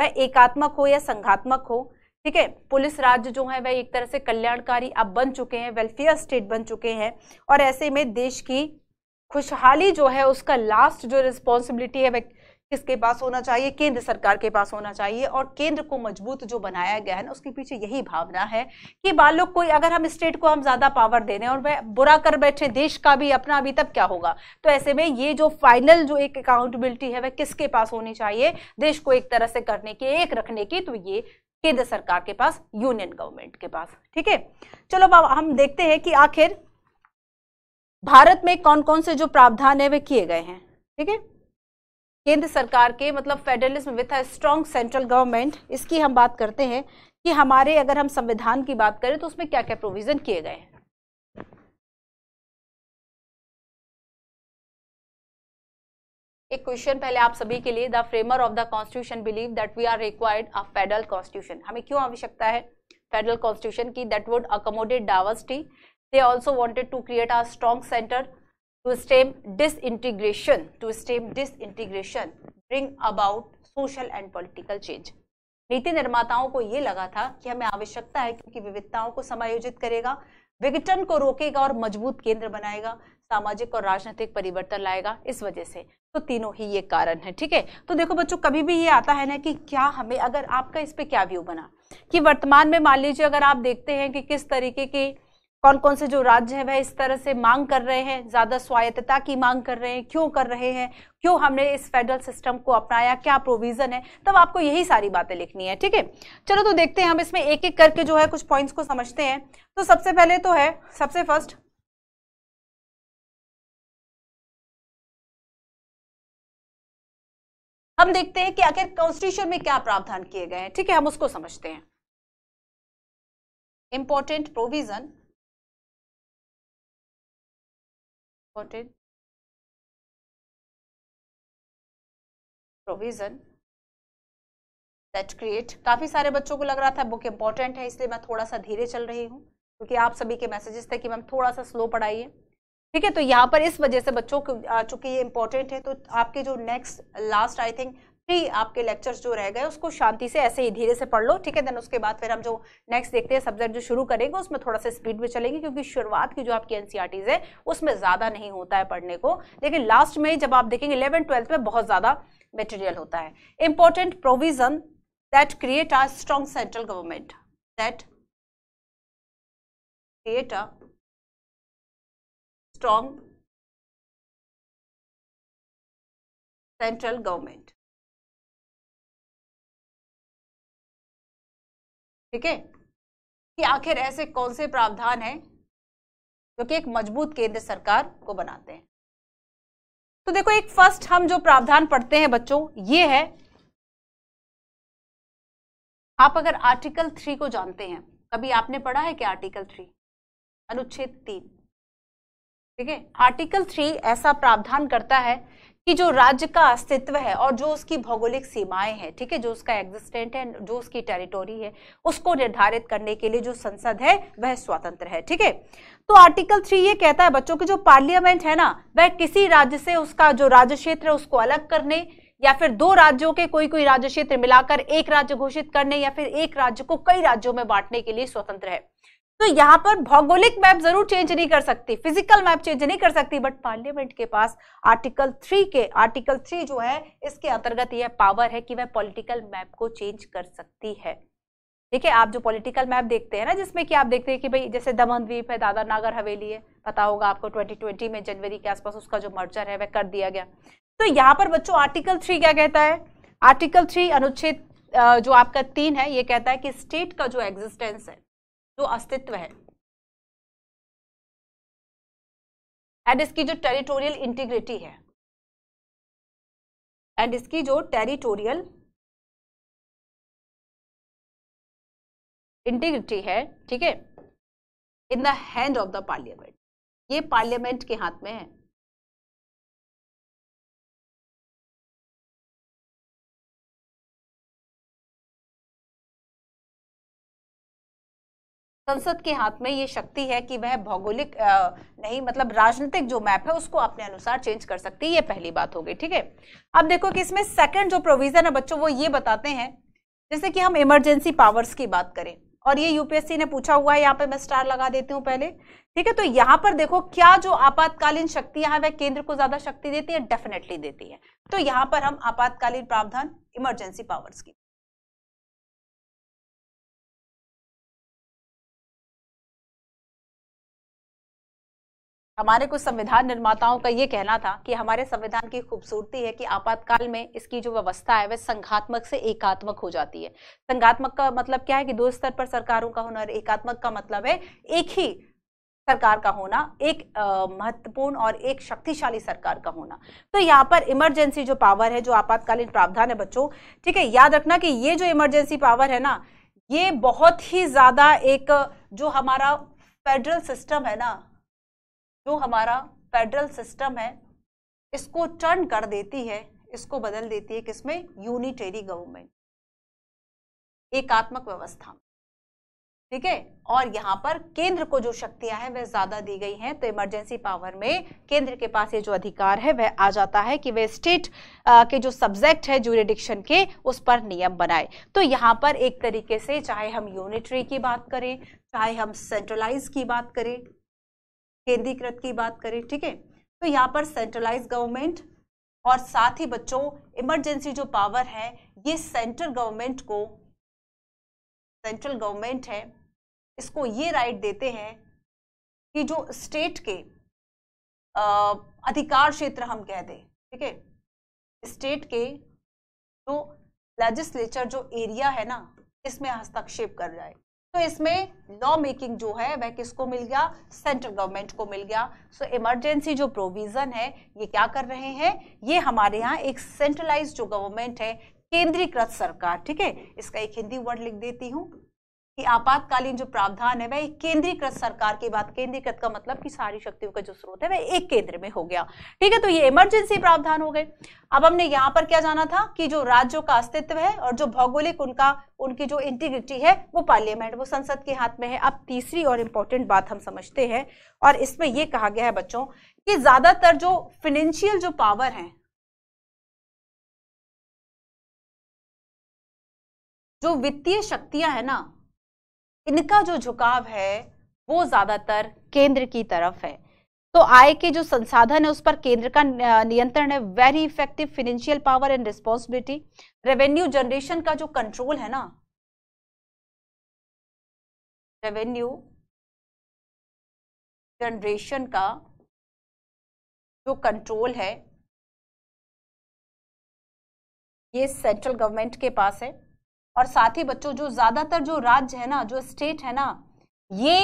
वह एकात्मक हो या संघात्मक हो ठीक है पुलिस राज्य जो है वह एक तरह से कल्याणकारी अब बन चुके हैं वेलफेयर स्टेट बन चुके हैं और ऐसे में देश की खुशहाली जो है उसका लास्ट जो रिस्पॉन्सिबिलिटी है वह किसके पास होना चाहिए केंद्र सरकार के पास होना चाहिए और केंद्र को मजबूत जो बनाया गया है ना उसके पीछे यही भावना है कि बाल लोग कोई अगर हम स्टेट को हम ज्यादा पावर दे रहे हैं और वह बुरा कर बैठे देश का भी अपना अभी तब क्या होगा तो ऐसे में ये जो फाइनल जो एक अकाउंटेबिलिटी है वह किसके पास होनी चाहिए देश को एक तरह से करने की एक रखने की तो ये केंद्र सरकार के पास यूनियन गवर्नमेंट के पास ठीक है चलो अब हम देखते हैं कि आखिर भारत में कौन कौन से जो प्रावधान है वे किए गए हैं ठीक है केंद्र सरकार के मतलब federalism with a strong central government इसकी हम बात करते हैं कि हमारे अगर हम संविधान की बात करें तो उसमें क्या क्या प्रोविजन किए गए हैं एक क्वेश्चन पहले आप सभी के लिए the framer of the constitution believe that we are required a federal constitution हमें क्यों आवश्यकता है फेडरल कॉन्स्टिट्यूशन की that would accommodate diversity they also wanted to create a strong centre to stem disintegration to stem disintegration bring about social and political change नीति निर्माताओं को ये लगा था कि हमें आवश्यकता है क्योंकि विविधताओं को समायोजित करेगा विघटन को रोकेगा और मजबूत केंद्र बनाएगा सामाजिक और राजनीतिक परिवर्तन लाएगा इस वजह से तो तीनों ही ये कारण है ठीक है तो देखो बच्चों कभी भी ये आता है ना कि क्या हमें अगर आपका इस पर क्या व्यू बना कि वर्तमान में मान लीजिए अगर आप देखते हैं कि किस तरीके के कौन कौन से जो राज्य है वह इस तरह से मांग कर रहे हैं ज्यादा स्वायत्तता की मांग कर रहे हैं क्यों कर रहे हैं क्यों हमने इस फेडरल सिस्टम को अपनाया क्या प्रोविजन है तब आपको यही सारी बातें लिखनी है ठीक है चलो तो देखते हैं हम इसमें एक एक करके जो है कुछ पॉइंट्स को समझते हैं तो सबसे पहले तो है सबसे फर्स्ट हम देखते हैं कि आखिर कॉन्स्टिट्यूशन में क्या प्रावधान किए गए हैं ठीक है हम उसको समझते हैं important provision important provision that create काफी सारे बच्चों को लग रहा था बुक इंपॉर्टेंट है इसलिए मैं थोड़ा सा धीरे चल रही हूं क्योंकि आप सभी के मैसेजेस थे कि मैम थोड़ा सा स्लो पढ़ाइए ठीक है तो यहाँ पर इस वजह से बच्चों चूंकि ये इंपॉर्टेंट है तो आपके जो next last I think three आपके लेक्चर्स जो रह गए उसको शांति से ऐसे ही धीरे से पढ़ लो ठीक है देन उसके बाद फिर हम जो नेक्स्ट देखते हैं सब्जेक्ट जो शुरू करेंगे उसमें थोड़ा सा स्पीड में चलेंगे क्योंकि शुरुआत की जो आपकी एनसीआरटीज e है उसमें ज़्यादा नहीं होता है पढ़ने को लेकिन लास्ट में जब आप देखेंगे इलेवन ट्वेल्थ में बहुत ज़्यादा मेटेरियल होता है important provision that create our strong central government that create a strong central government ठीक है कि आखिर ऐसे कौन से प्रावधान हैं जो कि एक मजबूत केंद्र सरकार को बनाते हैं तो देखो एक फर्स्ट हम जो प्रावधान पढ़ते हैं बच्चों ये है आप अगर आर्टिकल थ्री को जानते हैं कभी आपने पढ़ा है कि आर्टिकल थ्री अनुच्छेद तीन ठीक है आर्टिकल थ्री ऐसा प्रावधान करता है कि जो राज्य का अस्तित्व है और जो उसकी भौगोलिक सीमाएं हैं ठीक है जो उसका एग्जिस्टेंट है जो उसकी टेरिटोरी है उसको निर्धारित करने के लिए जो संसद है वह स्वतंत्र है ठीक है तो आर्टिकल थ्री ये कहता है बच्चों की जो पार्लियामेंट है ना वह किसी राज्य से उसका जो राज्य क्षेत्र है उसको अलग करने या फिर दो राज्यों के कोई कोई राज्य क्षेत्र मिलाकर एक राज्य घोषित करने या फिर एक राज्य को कई राज्यों में बांटने के लिए स्वतंत्र है तो यहां पर भौगोलिक मैप जरूर चेंज नहीं कर सकती फिजिकल मैप चेंज नहीं कर सकती बट पार्लियामेंट के पास आर्टिकल थ्री के आर्टिकल थ्री जो है इसके अंतर्गत यह पावर है कि वह पॉलिटिकल मैप को चेंज कर सकती है ठीक है आप जो पॉलिटिकल मैप देखते हैं ना जिसमें कि आप देखते हैं कि भाई जैसे दमन द्वीप है दादर नागर हवेली है पता होगा आपको 2020 में जनवरी के आसपास उसका जो मर्जर है वह कर दिया गया तो यहाँ पर बच्चों आर्टिकल थ्री क्या कहता है आर्टिकल थ्री अनुच्छेद जो आपका तीन है ये कहता है कि स्टेट का जो एग्जिस्टेंस है जो अस्तित्व है एंड इसकी जो टेरिटोरियल इंटीग्रिटी है एंड इसकी जो टेरिटोरियल इंटीग्रिटी है ठीक है in the hand of the parliament ये पार्लियामेंट के हाथ में है संसद के हाथ में ये शक्ति है कि वह भौगोलिक नहीं मतलब राजनीतिक जो मैप है उसको अपने अनुसार चेंज कर सकती है ये पहली बात हो गई ठीक है अब देखो कि इसमें सेकंड जो प्रोविजन है बच्चों वो ये बताते हैं जैसे कि हम इमरजेंसी पावर्स की बात करें और ये यूपीएससी ने पूछा हुआ है यहाँ पे मैं स्टार लगा देती हूँ पहले ठीक है तो यहाँ पर देखो क्या जो आपातकालीन शक्तियां हैं वह केंद्र को ज्यादा शक्ति देती है डेफिनेटली देती है तो यहाँ पर हम आपातकालीन प्रावधान इमरजेंसी पावर्स की हमारे कुछ संविधान निर्माताओं का ये कहना था कि हमारे संविधान की खूबसूरती है कि आपातकाल में इसकी जो व्यवस्था है वह संघात्मक से एकात्मक हो जाती है संघात्मक का मतलब क्या है कि दो स्तर पर सरकारों का होना और एकात्मक का मतलब है एक ही सरकार का होना एक महत्वपूर्ण और एक शक्तिशाली सरकार का होना तो यहाँ पर इमरजेंसी जो पावर है जो आपातकालीन प्रावधान है बच्चों ठीक है याद रखना कि ये जो इमरजेंसी पावर है ना ये बहुत ही ज्यादा एक जो हमारा फेडरल सिस्टम है ना जो हमारा फेडरल सिस्टम है इसको टर्न कर देती है इसको बदल देती है किसमें यूनिटेरी गवर्नमेंट एकात्मक व्यवस्था ठीक है और यहाँ पर केंद्र को जो शक्तियां हैं वह ज्यादा दी गई हैं तो इमरजेंसी पावर में केंद्र के पास ये जो अधिकार है वह आ जाता है कि वह स्टेट के जो सब्जेक्ट है जूरिडिक्शन के उस पर नियम बनाए तो यहाँ पर एक तरीके से चाहे हम यूनिटरी की बात करें चाहे हम सेंट्रलाइज की बात करें केंद्रीकृत की बात करें ठीक है तो यहाँ पर सेंट्रलाइज गवर्नमेंट और साथ ही बच्चों इमरजेंसी जो पावर है ये सेंट्रल गवर्नमेंट को सेंट्रल गवर्नमेंट है इसको ये राइट देते हैं कि जो स्टेट के आ, अधिकार क्षेत्र हम कह दें ठीक है स्टेट के जो लेजिस्लेचर जो एरिया है ना इसमें हस्तक्षेप कर जाए तो इसमें लॉ मेकिंग जो है वह किसको मिल गया सेंट्रल गवर्नमेंट को मिल गया सो इमरजेंसी जो प्रोविज़न है ये क्या कर रहे हैं ये हमारे यहाँ एक सेंट्रलाइज जो गवर्नमेंट है केंद्रीकृत सरकार ठीक है इसका एक हिंदी वर्ड लिख देती हूँ कि आपातकालीन जो प्रावधान है वह एक केंद्रीकृत सरकार की बात केंद्रीकृत का मतलब कि सारी शक्तियों का जो स्रोत है वह एक केंद्र में हो गया ठीक है तो ये इमरजेंसी प्रावधान हो गए अब हमने यहाँ पर क्या जाना था कि जो राज्यों का अस्तित्व है और जो भौगोलिक उनका उनकी जो इंटीग्रिटी है वो पार्लियामेंट वो संसद के हाथ में है अब तीसरी और इम्पोर्टेंट बात हम समझते हैं और इसमें यह कहा गया है बच्चों कि ज्यादातर जो फिनेंशियल जो पावर है जो वित्तीय शक्तियां है ना इनका जो झुकाव है वो ज़्यादातर केंद्र की तरफ है तो आय के जो संसाधन है उस पर केंद्र का नियंत्रण है very effective financial power and responsibility revenue generation का जो कंट्रोल है ना रेवेन्यू जनरेशन का जो कंट्रोल है ये सेंट्रल गवर्नमेंट के पास है और साथ ही बच्चों जो ज़्यादातर जो राज्य है ना जो स्टेट है ना ये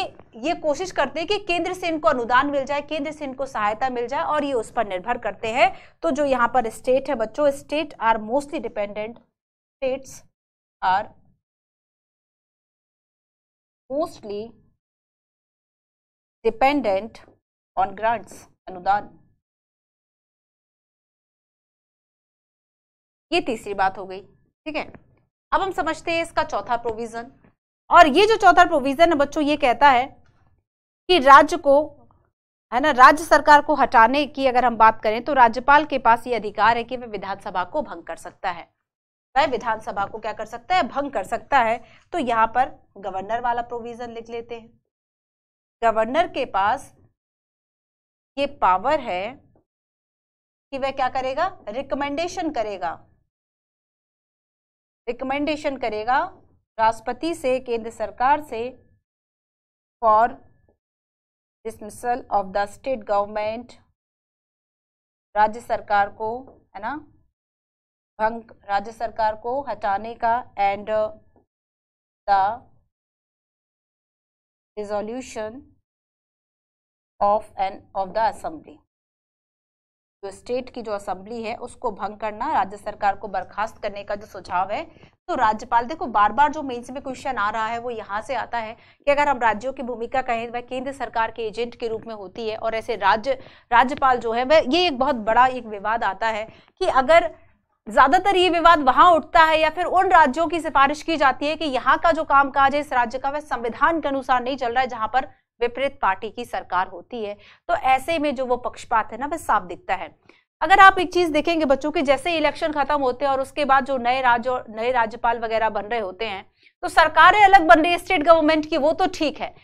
ये कोशिश करते हैं कि केंद्र से इनको अनुदान मिल जाए केंद्र से इनको सहायता मिल जाए और ये उस पर निर्भर करते हैं तो जो यहाँ पर स्टेट है बच्चों state are mostly dependent states are mostly dependent on grants अनुदान ये तीसरी बात हो गई ठीक है अब हम समझते हैं इसका चौथा प्रोविजन और ये जो चौथा प्रोविजन है बच्चों ये कहता है कि राज्य को है ना राज्य सरकार को हटाने की अगर हम बात करें तो राज्यपाल के पास ये अधिकार है कि वह विधानसभा को भंग कर सकता है वह विधानसभा को क्या कर सकता है भंग कर सकता है तो यहाँ पर गवर्नर वाला प्रोविजन लिख लेते हैं गवर्नर के पास ये पावर है कि वह क्या करेगा रिकमेंडेशन करेगा रिकमेंडेशन करेगा राष्ट्रपति से केंद्र सरकार से for dismissal of the state government राज्य सरकार को है ना भंग राज्य सरकार को हटाने का and the resolution of and of the assembly जो स्टेट की जो असेंबली है उसको भंग करना राज्य सरकार को बर्खास्त करने का जो सुझाव है तो राज्यपाल देखो बार बार जो मेंस में क्वेश्चन आ रहा है वो यहाँ से आता है कि अगर हम राज्यों की भूमिका कहें वह केंद्र सरकार के एजेंट के रूप में होती है और ऐसे राज्य राज्यपाल जो है वह ये एक बहुत बड़ा एक विवाद आता है कि अगर ज़्यादातर ये विवाद वहाँ उठता है या फिर उन राज्यों की सिफारिश की जाती है कि यहाँ का जो कामकाज है इस राज्य का वह संविधान के अनुसार नहीं चल रहा है जहाँ पर विपरीत पार्टी की सरकार होती है तो ऐसे में जो वो पक्षपात है ना वह साफ दिखता है अगर आप एक चीज देखेंगे बच्चों की जैसे इलेक्शन खत्म होते हैं और उसके बाद जो नए राज्य नए राज्यपाल वगैरह बन रहे होते हैं तो सरकारें अलग बन रही है स्टेट गवर्नमेंट की वो तो ठीक है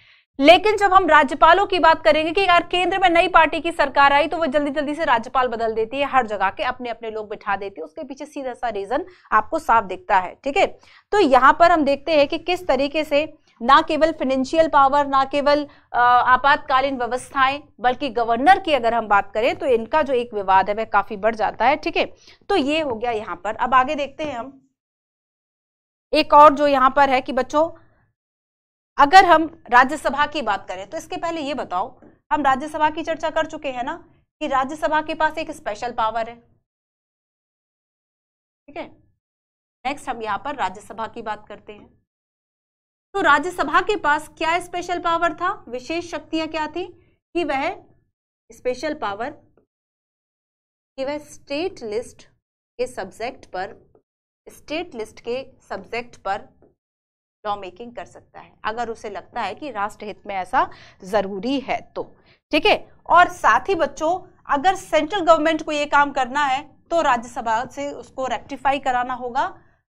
लेकिन जब हम राज्यपालों की बात करेंगे कि यार केंद्र में नई पार्टी की सरकार आई तो वो जल्दी जल्दी से राज्यपाल बदल देती है हर जगह के अपने अपने लोग बिठा देती है उसके पीछे सीधा सा रीजन आपको साफ दिखता है ठीक है तो यहाँ पर हम देखते हैं कि किस तरीके से ना केवल फाइनेंशियल पावर ना केवल आपातकालीन व्यवस्थाएं बल्कि गवर्नर की अगर हम बात करें तो इनका जो एक विवाद है वह काफी बढ़ जाता है ठीक है तो ये हो गया यहाँ पर अब आगे देखते हैं हम एक और जो यहाँ पर है कि बच्चों अगर हम राज्यसभा की बात करें तो इसके पहले ये बताओ हम राज्यसभा की चर्चा कर चुके हैं ना कि राज्यसभा के पास एक स्पेशल पावर है ठीक है नेक्स्ट हम यहाँ पर राज्यसभा की बात करते हैं तो राज्यसभा के पास क्या स्पेशल पावर था विशेष शक्तियां क्या थी कि वह स्पेशल पावर कि वह स्टेट लिस्ट के सब्जेक्ट पर स्टेट लिस्ट के सब्जेक्ट पर लॉ मेकिंग कर सकता है अगर उसे लगता है कि राष्ट्रहित में ऐसा जरूरी है तो ठीक है और साथ ही बच्चों अगर सेंट्रल गवर्नमेंट को यह काम करना है तो राज्यसभा से उसको रेक्टिफाई कराना होगा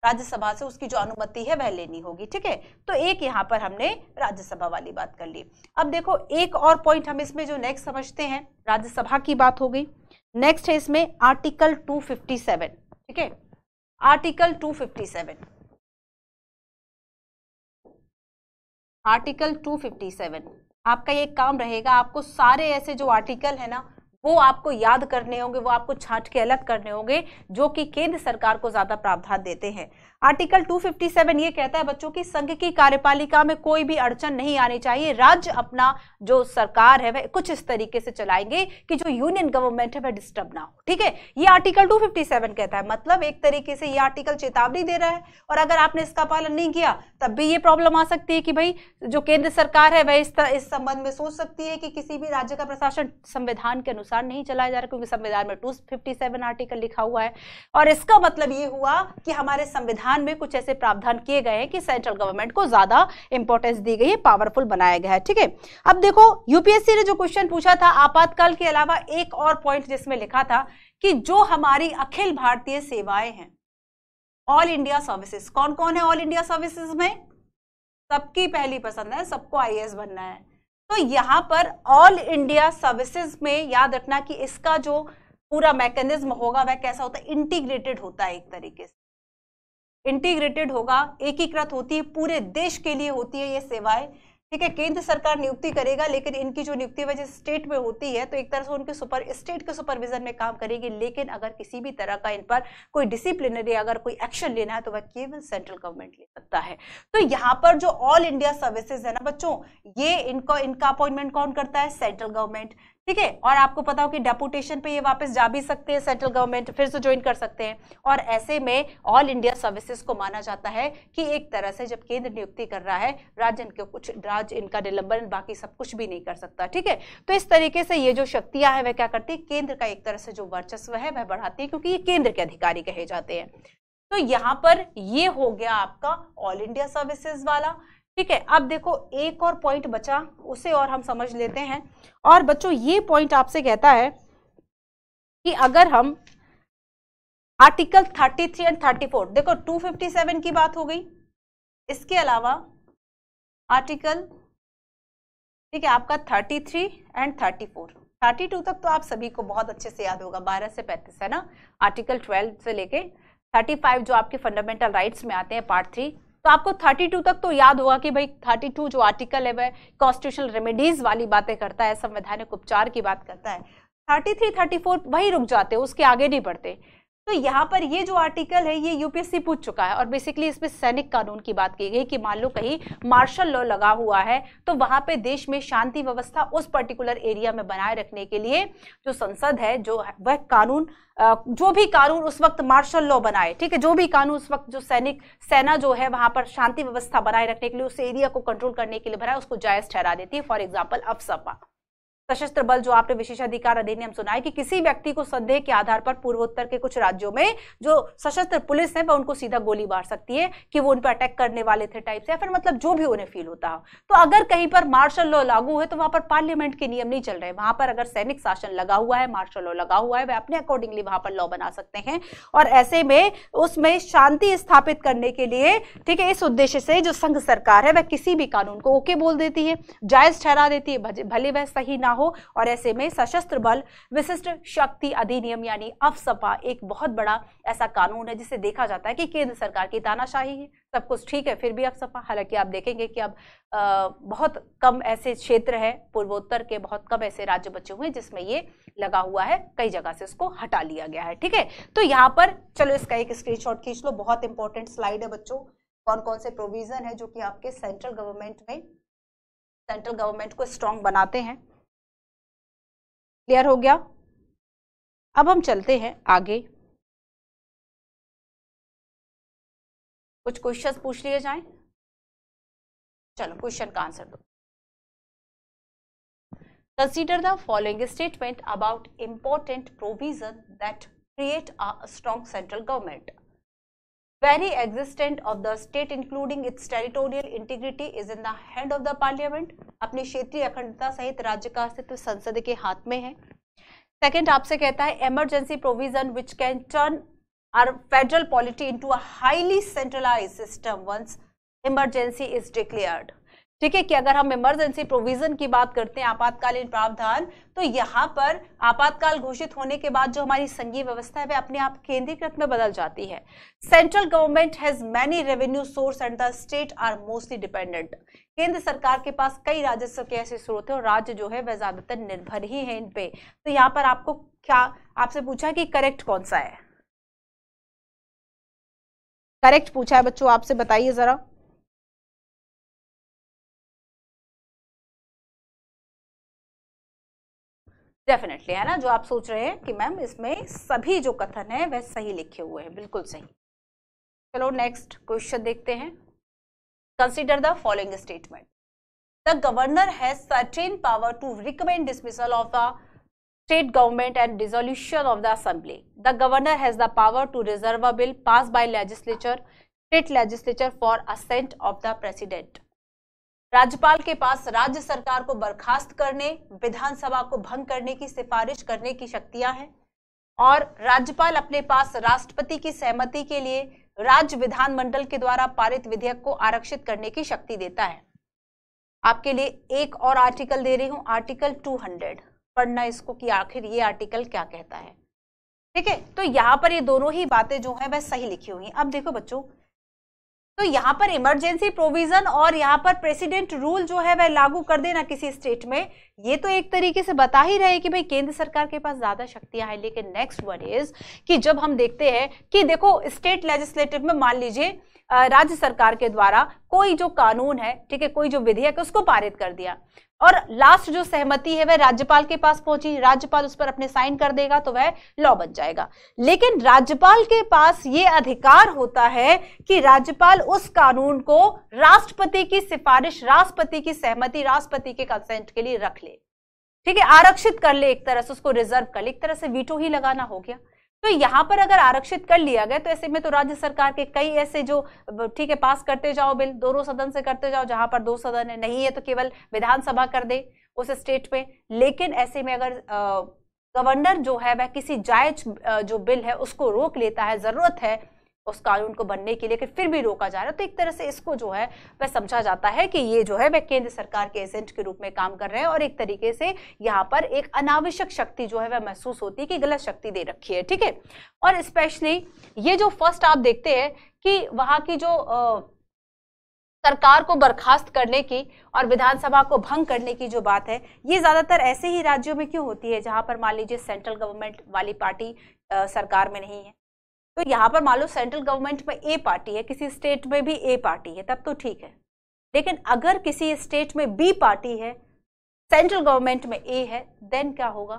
राज्यसभा से उसकी जो अनुमति है वह लेनी होगी ठीक है तो एक यहाँ पर हमने राज्यसभा वाली बात कर ली अब देखो एक और पॉइंट हम इसमें जो नेक्स्ट समझते हैं राज्यसभा की बात हो गई नेक्स्ट है इसमें आर्टिकल 257 ठीक है आर्टिकल 257 आर्टिकल 257 आपका ये काम रहेगा आपको सारे ऐसे जो आर्टिकल है ना वो आपको याद करने होंगे वो आपको छांट के अलग करने होंगे जो कि केंद्र सरकार को ज़्यादा प्रावधान देते हैं आर्टिकल 257 ये कहता है बच्चों की संघ की कार्यपालिका में कोई भी अड़चन नहीं आनी चाहिए राज्य अपना जो सरकार है वह कुछ इस तरीके से चलाएंगे कि जो यूनियन गवर्नमेंट है वह डिस्टर्ब ना हो ठीक है ये आर्टिकल 257 कहता है मतलब एक तरीके से ये आर्टिकल चेतावनी दे रहा है और अगर आपने इसका पालन नहीं किया तब भी ये प्रॉब्लम आ सकती है कि भाई जो केंद्र सरकार है वह इस इस संबंध में सोच सकती है कि किसी भी राज्य का प्रशासन संविधान के अनुसार नहीं चलाया जा रहा क्योंकि संविधान में टू आर्टिकल लिखा हुआ है और इसका मतलब ये हुआ कि हमारे संविधान संविधान में कुछ ऐसे प्रावधान किए गए हैं कि सेंट्रल गवर्नमेंट को ज्यादा इंपॉर्टेंस दी गई है पावरफुल बनाया गया है ठीक है अब देखो यूपीएससी ने जो क्वेश्चन पूछा था आपातकाल के अलावा एक और पॉइंट जिसमें लिखा था कि जो हमारी अखिल भारतीय सेवाएं हैं ऑल इंडिया सर्विसेज कौन कौन है ऑल इंडिया सर्विसेज में सबकी पहली पसंद है सबको आई बनना है तो यहां पर ऑल इंडिया सर्विसेज में याद रखना कि इसका जो पूरा मैकेनिज्म होगा वह कैसा होता है इंटीग्रेटेड होता है एक तरीके से इंटीग्रेटेड होगा एकीकृत होती है पूरे देश के लिए होती है ये सेवाएं ठीक है केंद्र सरकार नियुक्ति करेगा लेकिन इनकी जो नियुक्ति वजह स्टेट में होती है तो एक तरह से उनके सुपर स्टेट के सुपरविजन में काम करेगी लेकिन अगर किसी भी तरह का इन पर कोई डिसिप्लिनरी अगर कोई एक्शन लेना है तो वह केवल सेंट्रल गवर्नमेंट ले सकता है तो यहाँ पर जो ऑल इंडिया सर्विसेज है ना बच्चों ये इनको इनका अपॉइंटमेंट कौन करता है सेंट्रल गवर्नमेंट ठीक है और आपको पता हो कि डेपुटेशन पे ये वापस जा भी सकते हैं सेंट्रल गवर्नमेंट फिर से ज्वाइन कर सकते हैं और ऐसे में ऑल इंडिया सर्विसेज को माना जाता है कि एक तरह से जब केंद्र नियुक्ति कर रहा है राज्य इनके कुछ राज्य इनका निलंबन बाकी सब कुछ भी नहीं कर सकता ठीक है तो इस तरीके से ये जो शक्तियां हैं वह क्या करती है केंद्र का एक तरह से जो वर्चस्व है वह बढ़ाती है क्योंकि ये केंद्र के अधिकारी कहे जाते हैं तो यहां पर ये हो गया आपका ऑल इंडिया सर्विसेज वाला ठीक है अब देखो एक और पॉइंट बचा उसे और हम समझ लेते हैं और बच्चों ये पॉइंट आपसे कहता है कि अगर हम आर्टिकल 33 एंड 34 देखो 257 की बात हो गई इसके अलावा आर्टिकल ठीक है आपका 33 एंड 34 32 तक तो आप सभी को बहुत अच्छे से याद होगा 12 से 35 है ना आर्टिकल 12 से लेके 35 जो आपके फंडामेंटल राइट्स में आते हैं पार्ट थ्री तो आपको 32 तक तो याद होगा कि भाई 32 जो आर्टिकल है वह कॉन्स्टिट्यूशनल रेमेडीज वाली बातें करता है संवैधानिक उपचार की बात करता है 33, 34 वही रुक जाते उसके आगे नहीं बढ़ते तो यहाँ पर ये जो आर्टिकल है ये यूपीएससी पूछ चुका है और बेसिकली इसमें सैनिक कानून की बात की गई कि मान लो कहीं मार्शल लॉ लगा हुआ है तो वहां पे देश में शांति व्यवस्था उस पर्टिकुलर एरिया में बनाए रखने के लिए जो संसद है जो वह कानून जो भी कानून उस वक्त मार्शल लॉ बनाए ठीक है जो भी कानून उस वक्त जो सैनिक सेना जो है वहां पर शांति व्यवस्था बनाए रखने के लिए उस एरिया को कंट्रोल करने के लिए बनाए उसको जायज ठहरा देती है फॉर एग्जाम्पल अफसपा सशस्त्र बल जो आपने विशेषाधिकार अधिनियम सुना है कि किसी व्यक्ति को संदेह के आधार पर पूर्वोत्तर के कुछ राज्यों में जो सशस्त्र पुलिस है वह उनको सीधा गोली मार सकती है कि वो उन पर अटैक करने वाले थे टाइप से या फिर मतलब जो भी उन्हें फील होता है तो अगर कहीं पर मार्शल लॉ लागू है तो वहां पर पार्लियामेंट के नियम नहीं चल रहे वहां पर अगर सैनिक शासन लगा हुआ है मार्शल लॉ लगा हुआ है वह अपने अकॉर्डिंगली वहां पर लॉ बना सकते हैं और ऐसे में उसमें शांति स्थापित करने के लिए ठीक है इस उद्देश्य से जो संघ सरकार है वह किसी भी कानून को ओके बोल देती है जायज ठहरा देती है भले वह सही ना हो हो और ऐसे में सशस्त्र बल विशिष्ट शक्ति अधिनियम यानी अफसपा एक बहुत बड़ा ऐसा कानून है जिसे देखा जाता है कि केंद्र सरकार की तानाशाही है सब कुछ ठीक है फिर भी अफसपा हालांकि आप देखेंगे कि अब आ, बहुत कम ऐसे क्षेत्र हैं पूर्वोत्तर के बहुत कम ऐसे राज्य बचे हुए हैं जिसमें ये लगा हुआ है कई जगह से उसको हटा लिया गया है ठीक है तो यहाँ पर चलो इसका एक स्क्रीनशॉट खींच लो बहुत इंपॉर्टेंट स्लाइड है बच्चों कौन कौन से प्रोविजन है जो कि आपके सेंट्रल गवर्नमेंट में सेंट्रल गवर्नमेंट को स्ट्रांग बनाते हैं क्लियर हो गया अब हम चलते हैं आगे कुछ क्वेश्चंस पूछ लिए जाएं चलो क्वेश्चन का आंसर दो consider the following statement about important provision that create a strong central government very existent of the state including its territorial integrity is in the hand of the parliament अपनी क्षेत्रीय अखंडता सहित राज्य का अस्तित्व संसद के हाथ में है सेकंड आपसे कहता है emergency provision which can turn our federal polity into a highly centralise system once emergency is declared ठीक है कि अगर हम इमरजेंसी प्रोविजन की बात करते हैं आपातकालीन प्रावधान तो यहाँ पर आपातकाल घोषित होने के बाद जो हमारी संघीय व्यवस्था है वह अपने आप केंद्रीकृत में बदल जाती है central government has many revenue source and the state are mostly dependent केंद्र सरकार के पास कई राजस्व के ऐसे स्रोत हैं और राज्य जो है वह ज्यादातर निर्भर ही है इन पे तो यहाँ पर आपको क्या आपसे पूछा कि करेक्ट कौन सा है करेक्ट पूछा है बच्चों आपसे बताइए जरा डेफिनेटली है ना जो आप सोच रहे हैं कि मैम इसमें सभी जो कथन है वह सही लिखे हुए हैं बिल्कुल सही चलो नेक्स्ट क्वेश्चन देखते हैं consider the following statement the governor है certain power to recommend dismissal of the state government and dissolution of the assembly the governor has the power to reserve a bill pass by legislature state legislature for assent of the president राज्यपाल के पास राज्य सरकार को बर्खास्त करने विधानसभा को भंग करने की सिफारिश करने की शक्तियां हैं और राज्यपाल अपने पास राष्ट्रपति की सहमति के लिए राज्य विधानमंडल के द्वारा पारित विधेयक को आरक्षित करने की शक्ति देता है आपके लिए एक और आर्टिकल दे रही हूं आर्टिकल 200 पढ़ना इसको कि आखिर ये आर्टिकल क्या कहता है ठीक है तो यहाँ पर ये दोनों ही बातें जो है वह सही लिखी हुई अब देखो बच्चों तो यहाँ पर इमरजेंसी प्रोविजन और यहाँ पर प्रेसिडेंट रूल जो है वह लागू कर देना किसी स्टेट में ये तो एक तरीके से बता ही रहे कि भाई केंद्र सरकार के पास ज्यादा शक्तियां हैं लेकिन नेक्स्ट वन इज कि जब हम देखते हैं कि देखो स्टेट लेजिस्लेटिव में मान लीजिए राज्य सरकार के द्वारा कोई जो कानून है ठीक है कोई जो विधेयक है उसको पारित कर दिया और लास्ट जो सहमति है वह राज्यपाल के पास पहुंची राज्यपाल उस पर अपने साइन कर देगा तो वह लॉ बन जाएगा लेकिन राज्यपाल के पास ये अधिकार होता है कि राज्यपाल उस कानून को राष्ट्रपति की सिफारिश राष्ट्रपति की सहमति राष्ट्रपति के कंसेंट के लिए रख ले ठीक है आरक्षित कर ले एक तरह से उसको रिजर्व कर ले एक तरह से वीटो ही लगाना हो गया तो यहाँ पर अगर आरक्षित कर लिया गया तो ऐसे में तो राज्य सरकार के कई ऐसे जो ठीक है पास करते जाओ बिल दोनों सदन से करते जाओ जहां पर दो सदन है नहीं है तो केवल विधानसभा कर दे उस स्टेट में लेकिन ऐसे में अगर गवर्नर जो है वह किसी जायज जो बिल है उसको रोक लेता है जरूरत है उस कानून को बनने के लिए कि फिर भी रोका जा रहा है तो एक तरह से इसको जो है वह समझा जाता है कि ये जो है वह केंद्र सरकार के एजेंट के रूप में काम कर रहे हैं और एक तरीके से यहाँ पर एक अनावश्यक शक्ति जो है वह महसूस होती है कि गलत शक्ति दे रखी है ठीक है और स्पेशली ये जो फर्स्ट आप देखते हैं कि वहाँ की जो आ, सरकार को बर्खास्त करने की और विधानसभा को भंग करने की जो बात है ये ज़्यादातर ऐसे ही राज्यों में क्यों होती है जहां पर मान लीजिए सेंट्रल गवर्नमेंट वाली पार्टी आ, सरकार में नहीं है तो यहाँ पर मान लो सेंट्रल गवर्नमेंट में ए पार्टी है किसी स्टेट में भी ए पार्टी है तब तो ठीक है लेकिन अगर किसी स्टेट में बी पार्टी है सेंट्रल गवर्नमेंट में ए है देन क्या होगा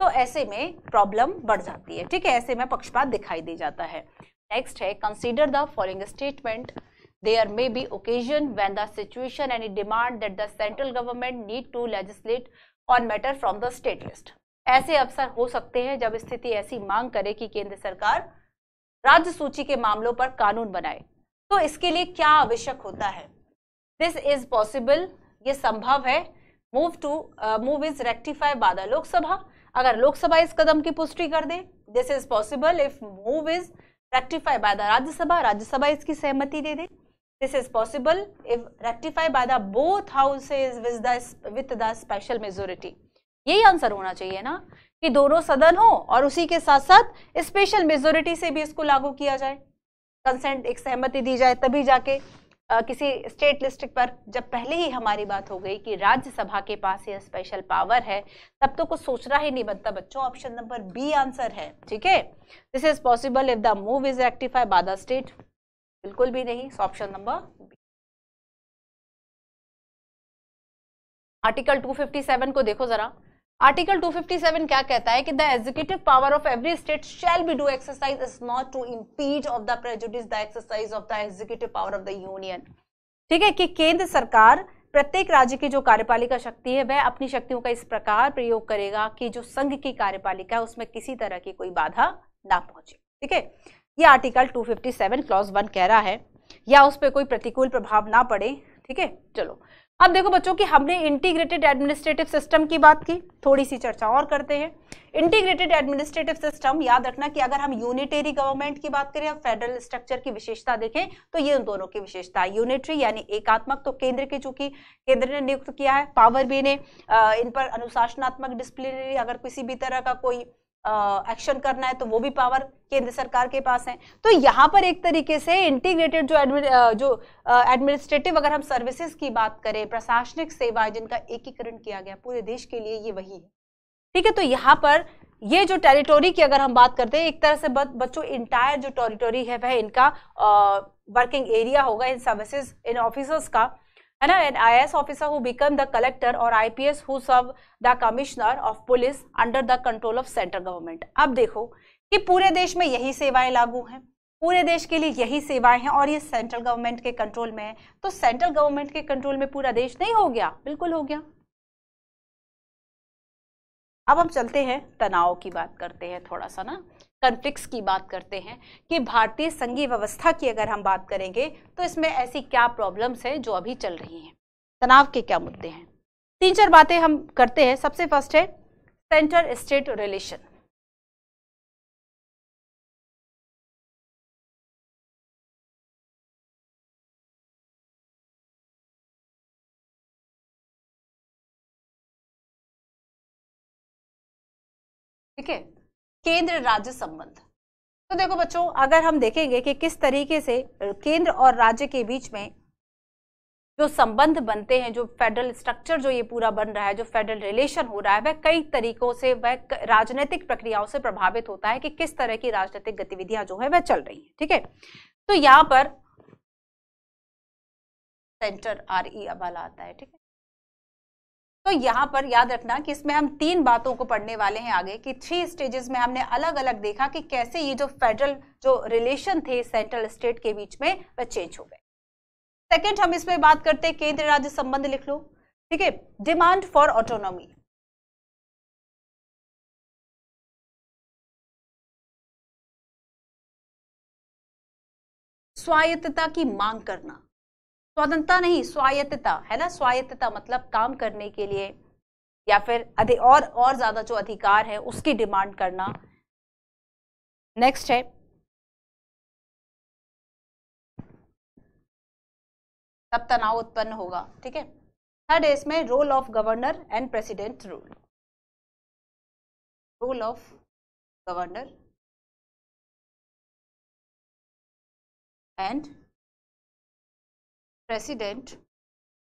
तो ऐसे में प्रॉब्लम बढ़ जाती है ठीक है ऐसे में पक्षपात दिखाई दे जाता है नेक्स्ट है consider the following statement there may be occasion when the situation any demand that the central government need to legislate on matter from the state list ऐसे अवसर हो सकते हैं जब स्थिति ऐसी मांग करे कि केंद्र सरकार राज्य सूची के मामलों पर कानून बनाए तो इसके लिए क्या आवश्यक होता है दिस इज पॉसिबल ये संभव है move to move is rectify बाद लोकसभा अगर लोकसभा इस कदम की पुष्टि कर दे this is possible if move is rectify by the Rajya Sabha Rajya Sabha इसकी सहमति दे दे this is possible if rectify by the both houses with the with the special majority यही आंसर होना चाहिए ना कि दोनों सदन हो और उसी के साथ साथ स्पेशल मेजोरिटी से भी इसको लागू किया जाए कंसेंट एक सहमति दी जाए तभी जाके आ, किसी स्टेट लिस्ट पर जब पहले ही हमारी बात हो गई कि राज्यसभा के पास यह स्पेशल पावर है तब तो कुछ सोचना ही नहीं बनता बच्चों ऑप्शन नंबर बी आंसर है ठीक है this is possible if the move is rectify by the state बिल्कुल भी नहीं ऑप्शन नंबर बी आर्टिकल 257 को देखो जरा आर्टिकल 257 क्या कहता है कि the executive power of every state shall be do exercise is not to impeach of the prejudice the exercise of the executive power of the union ठीक है कि केंद्र सरकार प्रत्येक राज्य की जो कार्यपालिका शक्ति है वह अपनी शक्तियों का इस प्रकार प्रयोग करेगा कि जो संघ की कार्यपालिका है उसमें किसी तरह की कोई बाधा ना पहुंचे ठीक है ये आर्टिकल 257 क्लॉज वन कह रहा है या उस पर कोई प्रतिकूल प्रभाव ना पड़े ठीक है चलो अब देखो बच्चों कि हमने इंटीग्रेटेड एडमिनिस्ट्रेटिव सिस्टम की बात की थोड़ी सी चर्चा और करते हैं इंटीग्रेटेड एडमिनिस्ट्रेटिव सिस्टम याद रखना कि अगर हम यूनिटेरी गवर्नमेंट की बात करें या फेडरल स्ट्रक्चर की विशेषता देखें तो ये उन दोनों की विशेषता है यूनिटरी यानी एकात्मक तो केंद्र के चूंकि केंद्र ने नियुक्त किया है पावर भी ने इन पर अनुशासनात्मक डिसिप्लिनरी अगर किसी भी तरह का कोई एक्शन करना है तो वो भी पावर केंद्र सरकार के पास है तो यहाँ पर एक तरीके से इंटीग्रेटेड जो एडमिन जो एडमिनिस्ट्रेटिव अगर हम सर्विसेज की बात करें प्रशासनिक सेवाएं जिनका एकीकरण किया गया पूरे देश के लिए ये वही है ठीक है तो यहाँ पर ये जो टेरिटोरी की अगर हम बात करते हैं एक तरह से बच्चों इंटायर जो टेरिटोरी है वह इनका वर्किंग एरिया होगा इन सर्विसेज इन ऑफिसर्स का है ना an I officer who become the collector और ips who serve the commissioner of police under the control of central government अब देखो कि पूरे देश में यही सेवाएं लागू हैं पूरे देश के लिए यही सेवाएं हैं और ये सेंट्रल गवर्नमेंट के कंट्रोल में है तो सेंट्रल गवर्नमेंट के कंट्रोल में पूरा देश नहीं हो गया बिल्कुल हो गया अब हम चलते हैं तनाव की बात करते हैं थोड़ा सा ना कन्फ्लिक्ट्स की बात करते हैं कि भारतीय संघीय व्यवस्था की अगर हम बात करेंगे तो इसमें ऐसी क्या प्रॉब्लम्स हैं जो अभी चल रही हैं तनाव के क्या मुद्दे हैं तीन चार बातें हम करते हैं सबसे फर्स्ट है सेंटर स्टेट रिलेशन ठीक है केंद्र राज्य संबंध तो देखो बच्चों अगर हम देखेंगे कि किस तरीके से केंद्र और राज्य के बीच में जो संबंध बनते हैं जो फेडरल स्ट्रक्चर जो ये पूरा बन रहा है जो फेडरल रिलेशन हो रहा है वह कई तरीकों से वह राजनीतिक प्रक्रियाओं से प्रभावित होता है कि किस तरह की राजनीतिक गतिविधियां जो है वह चल रही है ठीक है तो यहां पर सेंटर आर ई अबाला आता है ठीक है तो यहाँ पर याद रखना कि इसमें हम तीन बातों को पढ़ने वाले हैं आगे कि थ्री स्टेजेस में हमने अलग अलग देखा कि कैसे ये जो फेडरल जो रिलेशन थे सेंट्रल स्टेट के बीच में वह चेंज हो गए सेकेंड हम इसमें बात करते हैं केंद्र राज्य संबंध लिख लो ठीक है डिमांड फॉर ऑटोनॉमी स्वायत्तता की मांग करना स्वतंत्रता नहीं स्वायत्तता है ना स्वायत्तता मतलब काम करने के लिए या फिर अधिक और और ज़्यादा जो अधिकार है उसकी डिमांड करना नेक्स्ट है तब तनाव उत्पन्न होगा ठीक है थर्ड है इसमें role of governor and president rule role of governor and president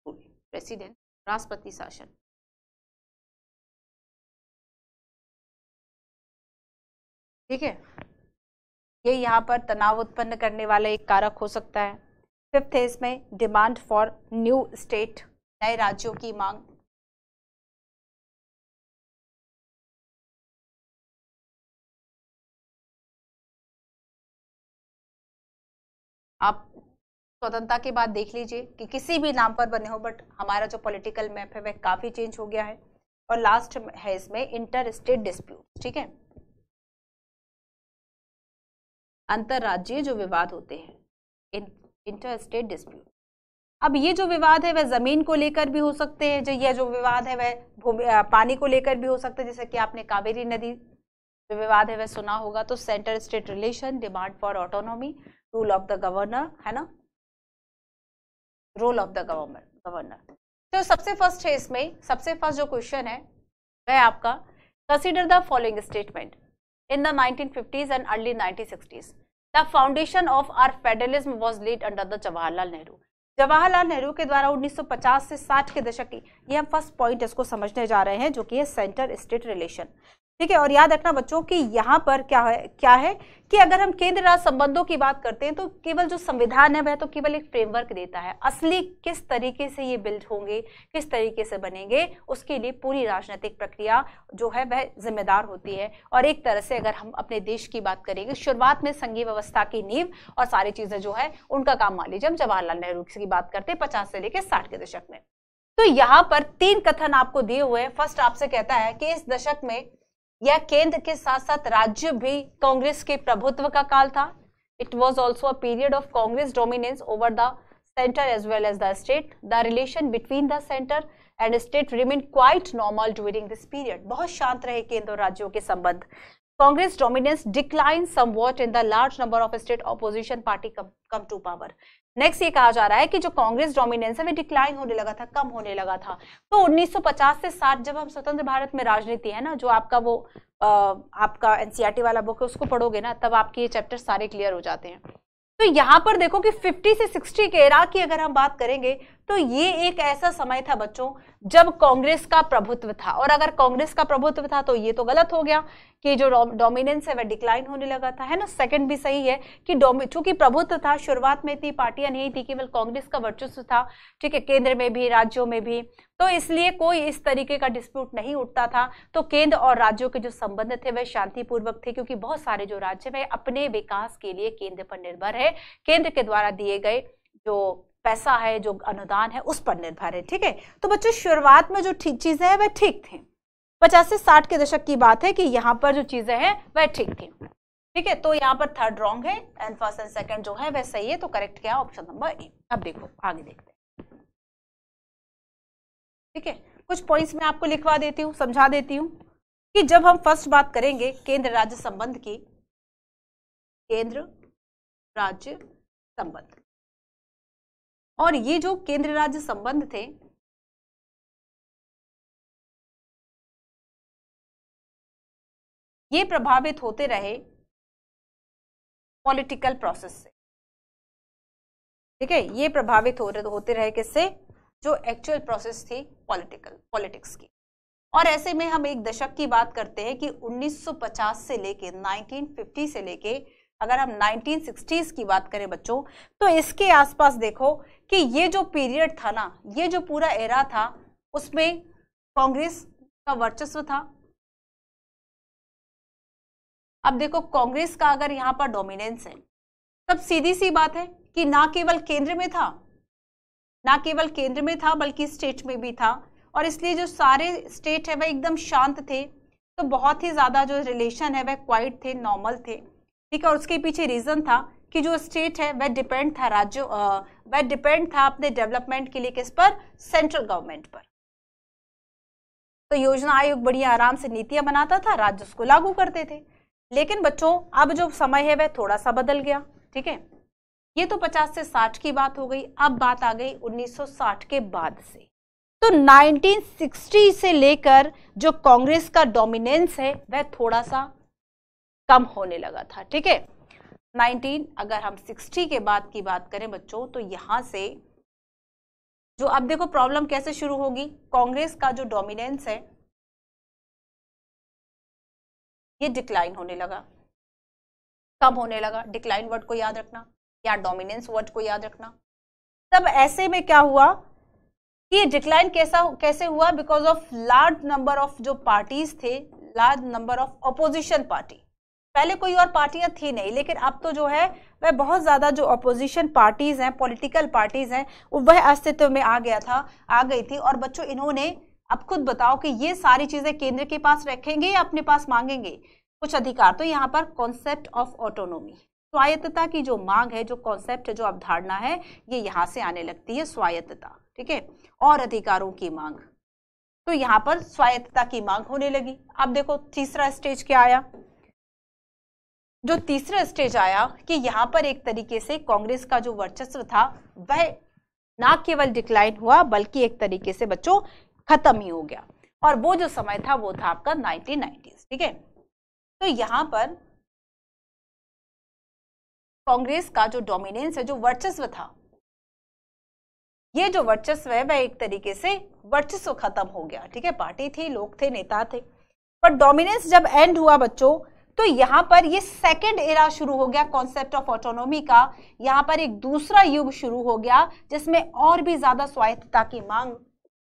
president राष्ट्रपति शासन ठीक है ये यहाँ पर तनाव उत्पन्न करने वाला एक कारक हो सकता है फिफ्थ है इसमें डिमांड फॉर न्यू स्टेट नए राज्यों की मांग आप स्वतंत्रता के बाद देख लीजिए कि किसी भी नाम पर बने हो बट हमारा जो पॉलिटिकल मैप है वह काफ़ी चेंज हो गया है और लास्ट है इसमें इंटर स्टेट डिस्प्यूट ठीक है अंतरराज्यीय जो विवाद होते हैं इंटर स्टेट डिस्प्यूट अब ये जो विवाद है वह ज़मीन को लेकर भी हो सकते हैं जो यह जो विवाद है वह पानी को लेकर भी हो सकते जैसे कि आपने कावेरी नदी जो विवाद है वह सुना होगा तो centre state relation demand for autonomy rule of the governor है ना role of the governor governor तो सबसे फर्स्ट है इसमें सबसे फर्स्ट जो क्वेश्चन है वह आपका consider the following statement in the fifties and early 1960s the foundation of our federalism was lead under the Jawaharlal Nehru Jawaharlal Nehru के द्वारा 1950 से 60 के दशक की ये हम फर्स्ट पॉइंट इसको समझने जा रहे हैं जो कि है सेंटर स्टेट रिलेशन ठीक है और याद रखना बच्चों कि यहाँ पर क्या है क्या है कि अगर हम केंद्र राज्य संबंधों की बात करते हैं तो केवल जो संविधान है वह तो केवल एक फ्रेमवर्क देता है असली किस तरीके से ये बिल्ड होंगे किस तरीके से बनेंगे उसके लिए पूरी राजनीतिक प्रक्रिया जो है वह जिम्मेदार होती है और एक तरह से अगर हम अपने देश की बात करेंगे शुरुआत में संघीय व्यवस्था की नींव और सारी चीज़ें जो है उनका काम मान लीजिए हम जवाहरलाल नेहरू की बात करते हैं पचास से लेकर साठ के दशक में तो यहाँ पर तीन कथन आपको दिए हुए हैं फर्स्ट आपसे कहता है कि इस दशक में यह केंद्र के साथ साथ राज्य भी कांग्रेस के प्रभुत्व का काल था it was also a period of Congress dominance over the centre as well as the state the relation between the centre and state remain quite normal during this period बहुत शांत रहे केंद्र और राज्यों के संबंध Congress dominance decline somewhat in the large number of state opposition party come to power next ये कहा जा रहा है कि जो कांग्रेस डोमिनेंस है वे डिक्लाइन होने लगा था कम होने लगा था तो 1950 से 60 जब हम स्वतंत्र भारत में राजनीति है ना जो आपका वो आ, आपका एनसीईआरटी e वाला बुक है उसको पढ़ोगे ना तब आपके ये चैप्टर सारे क्लियर हो जाते हैं तो यहाँ पर देखो कि 50 से 60 के इराक की अगर हम बात करेंगे तो ये एक ऐसा समय था बच्चों जब कांग्रेस का प्रभुत्व था और अगर कांग्रेस का प्रभुत्व था तो ये तो गलत हो गया कि जो डोमिनेंस है वह डिक्लाइन होने लगा था है ना सेकंड भी सही है कि चूंकि प्रभुत्व था शुरुआत में इतनी पार्टियां नहीं थी केवल कांग्रेस का वर्चस्व था ठीक है केंद्र में भी राज्यों में भी तो इसलिए कोई इस तरीके का डिस्प्यूट नहीं उठता था तो केंद्र और राज्यों के जो संबंध थे वह शांतिपूर्वक थे क्योंकि बहुत सारे जो राज्य वह अपने विकास के लिए केंद्र पर निर्भर है केंद्र के द्वारा दिए गए जो पैसा है जो अनुदान है उस पर निर्भर है ठीक है तो बच्चों शुरुआत में जो ठीक चीज़ें हैं वह ठीक थी पचास से साठ के दशक की बात है कि यहाँ पर जो चीज़ें हैं वह ठीक थी ठीक है तो यहाँ पर थर्ड रॉन्ग है एंड फर्स्ट एंड सेकेंड जो है वह सही है तो करेक्ट क्या है ऑप्शन नंबर ए अब देखो आगे देखते हैं ठीक है कुछ पॉइंट्स मैं आपको लिखवा देती हूँ समझा देती हूँ कि जब हम फर्स्ट बात करेंगे केंद्र राज्य संबंध की केंद्र राज्य संबंध और ये जो केंद्र राज्य संबंध थे ये प्रभावित होते रहे पॉलिटिकल प्रोसेस से ठीक है ये प्रभावित हो रहे, होते रहे किससे जो एक्चुअल प्रोसेस थी पॉलिटिकल पॉलिटिक्स की और ऐसे में हम एक दशक की बात करते हैं कि 1950 से लेके 1950 से लेके अगर हम 1960s की बात करें बच्चों तो इसके आसपास देखो कि ये जो पीरियड था ना ये जो पूरा एरा था उसमें कांग्रेस का वर्चस्व था अब देखो कांग्रेस का अगर यहां पर डोमिनेंस है तब सीधी सी बात है कि ना केवल केंद्र में था ना केवल केंद्र में था बल्कि स्टेट में भी था और इसलिए जो सारे स्टेट है वह एकदम शांत थे तो बहुत ही ज़्यादा जो रिलेशन है वह क्वाइट थे नॉर्मल थे ठीक है और उसके पीछे रीज़न था कि जो स्टेट है वह डिपेंड था राज्य वह डिपेंड था अपने डेवलपमेंट के लिए किस पर सेंट्रल गवर्नमेंट पर तो योजना आयोग बड़ी आराम से नीतियां बनाता था राज्य उसको लागू करते थे लेकिन बच्चों अब जो समय है वह थोड़ा सा बदल गया ठीक है ये तो 50 से 60 की बात हो गई अब बात आ गई 1960 के बाद से तो 1960 से लेकर जो कांग्रेस का डोमिनेंस है वह थोड़ा सा कम होने लगा था ठीक है 19 अगर हम 60 के बाद की बात करें बच्चों तो यहाँ से जो अब देखो प्रॉब्लम कैसे शुरू होगी कांग्रेस का जो डोमिनेंस है ये डिक्लाइन होने लगा कम होने लगा डिक्लाइन वर्ड को याद रखना या डोमिनेंस वर्ड को याद रखना तब ऐसे में क्या हुआ कि ये डिक्लाइन कैसा कैसे हुआ because of large number of जो पार्टीज थे large number of opposition party पहले कोई और पार्टियां थी नहीं लेकिन अब तो जो है वह बहुत ज़्यादा जो अपोजिशन पार्टीज़ हैं पॉलिटिकल पार्टीज़ हैं वह अस्तित्व में आ गया था आ गई थी और बच्चों इन्होंने अब खुद बताओ कि ये सारी चीज़ें केंद्र के पास रखेंगे या अपने पास मांगेंगे कुछ अधिकार तो यहाँ पर कॉन्सेप्ट ऑफ ऑटोनोमी स्वायत्तता की जो मांग है जो कॉन्सेप्ट है जो अवधारणा है ये यहाँ से आने लगती है स्वायत्तता ठीक है और अधिकारों की मांग तो यहाँ पर स्वायत्तता की मांग होने लगी अब देखो तीसरा स्टेज क्या आया जो तीसरा स्टेज आया कि यहाँ पर एक तरीके से कांग्रेस का जो वर्चस्व था वह ना केवल डिक्लाइन हुआ बल्कि एक तरीके से बच्चों खत्म ही हो गया और वो जो समय था वो था आपका नाइनटीन ठीक है तो यहाँ पर कांग्रेस का जो डोमिनेंस है जो वर्चस्व था ये जो वर्चस्व है वह एक तरीके से वर्चस्व खत्म हो गया ठीक है पार्टी थी लोग थे नेता थे पर डोमिनेंस जब एंड हुआ बच्चों तो यहां पर ये सेकेंड एरा शुरू हो गया कॉन्सेप्ट ऑफ ऑटोनोमी का यहां पर एक दूसरा युग शुरू हो गया जिसमें और भी ज़्यादा स्वायत्तता की मांग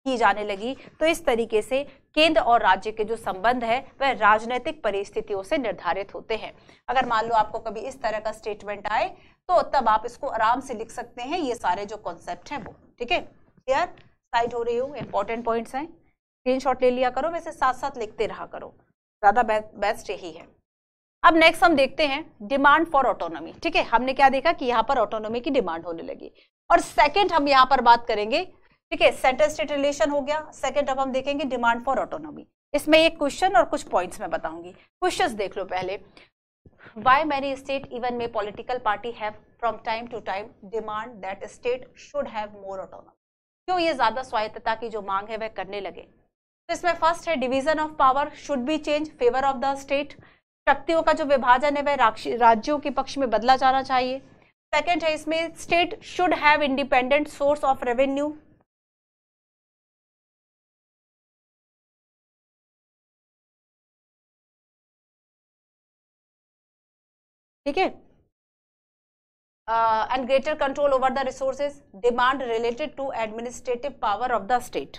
की जाने लगी तो इस तरीके से केंद्र और राज्य के जो संबंध है वह राजनीतिक परिस्थितियों से निर्धारित होते हैं अगर मान लो आपको कभी इस तरह का स्टेटमेंट आए तो तब आप इसको आराम से लिख सकते हैं ये सारे जो कॉन्सेप्ट है वो ठीक है क्लियर साइड हो रही हो इंपॉर्टेंट पॉइंट्स हैं स्क्रीनशॉट ले लिया करो वैसे साथ साथ लिखते रहा करो ज़्यादा बेस्ट यही है अब नेक्स्ट हम देखते हैं डिमांड फॉर ऑटोनॉमी ठीक है हमने क्या देखा कि यहाँ पर ऑटोनॉमी की डिमांड होने लगी और सेकेंड हम यहाँ पर बात करेंगे ठीक है सेंटर स्टेट रिलेशन हो गया सेकेंड अब हम देखेंगे डिमांड फॉर ऑटोनॉमी इसमें एक क्वेश्चन और कुछ पॉइंट्स मैं बताऊंगी क्वेश्चन देख लो पहले why many state even may political party have from time to time demand that state should have more autonomy क्यों ये ज्यादा स्वायत्तता की जो मांग है वह करने लगे तो इसमें फर्स्ट है division of power should be change favour of the state शक्तियों का जो विभाजन है वह राज्यों के पक्ष में बदला जाना चाहिए सेकेंड है इसमें state should have independent source of revenue ठीक है and greater control over the resources demand related to administrative power of the state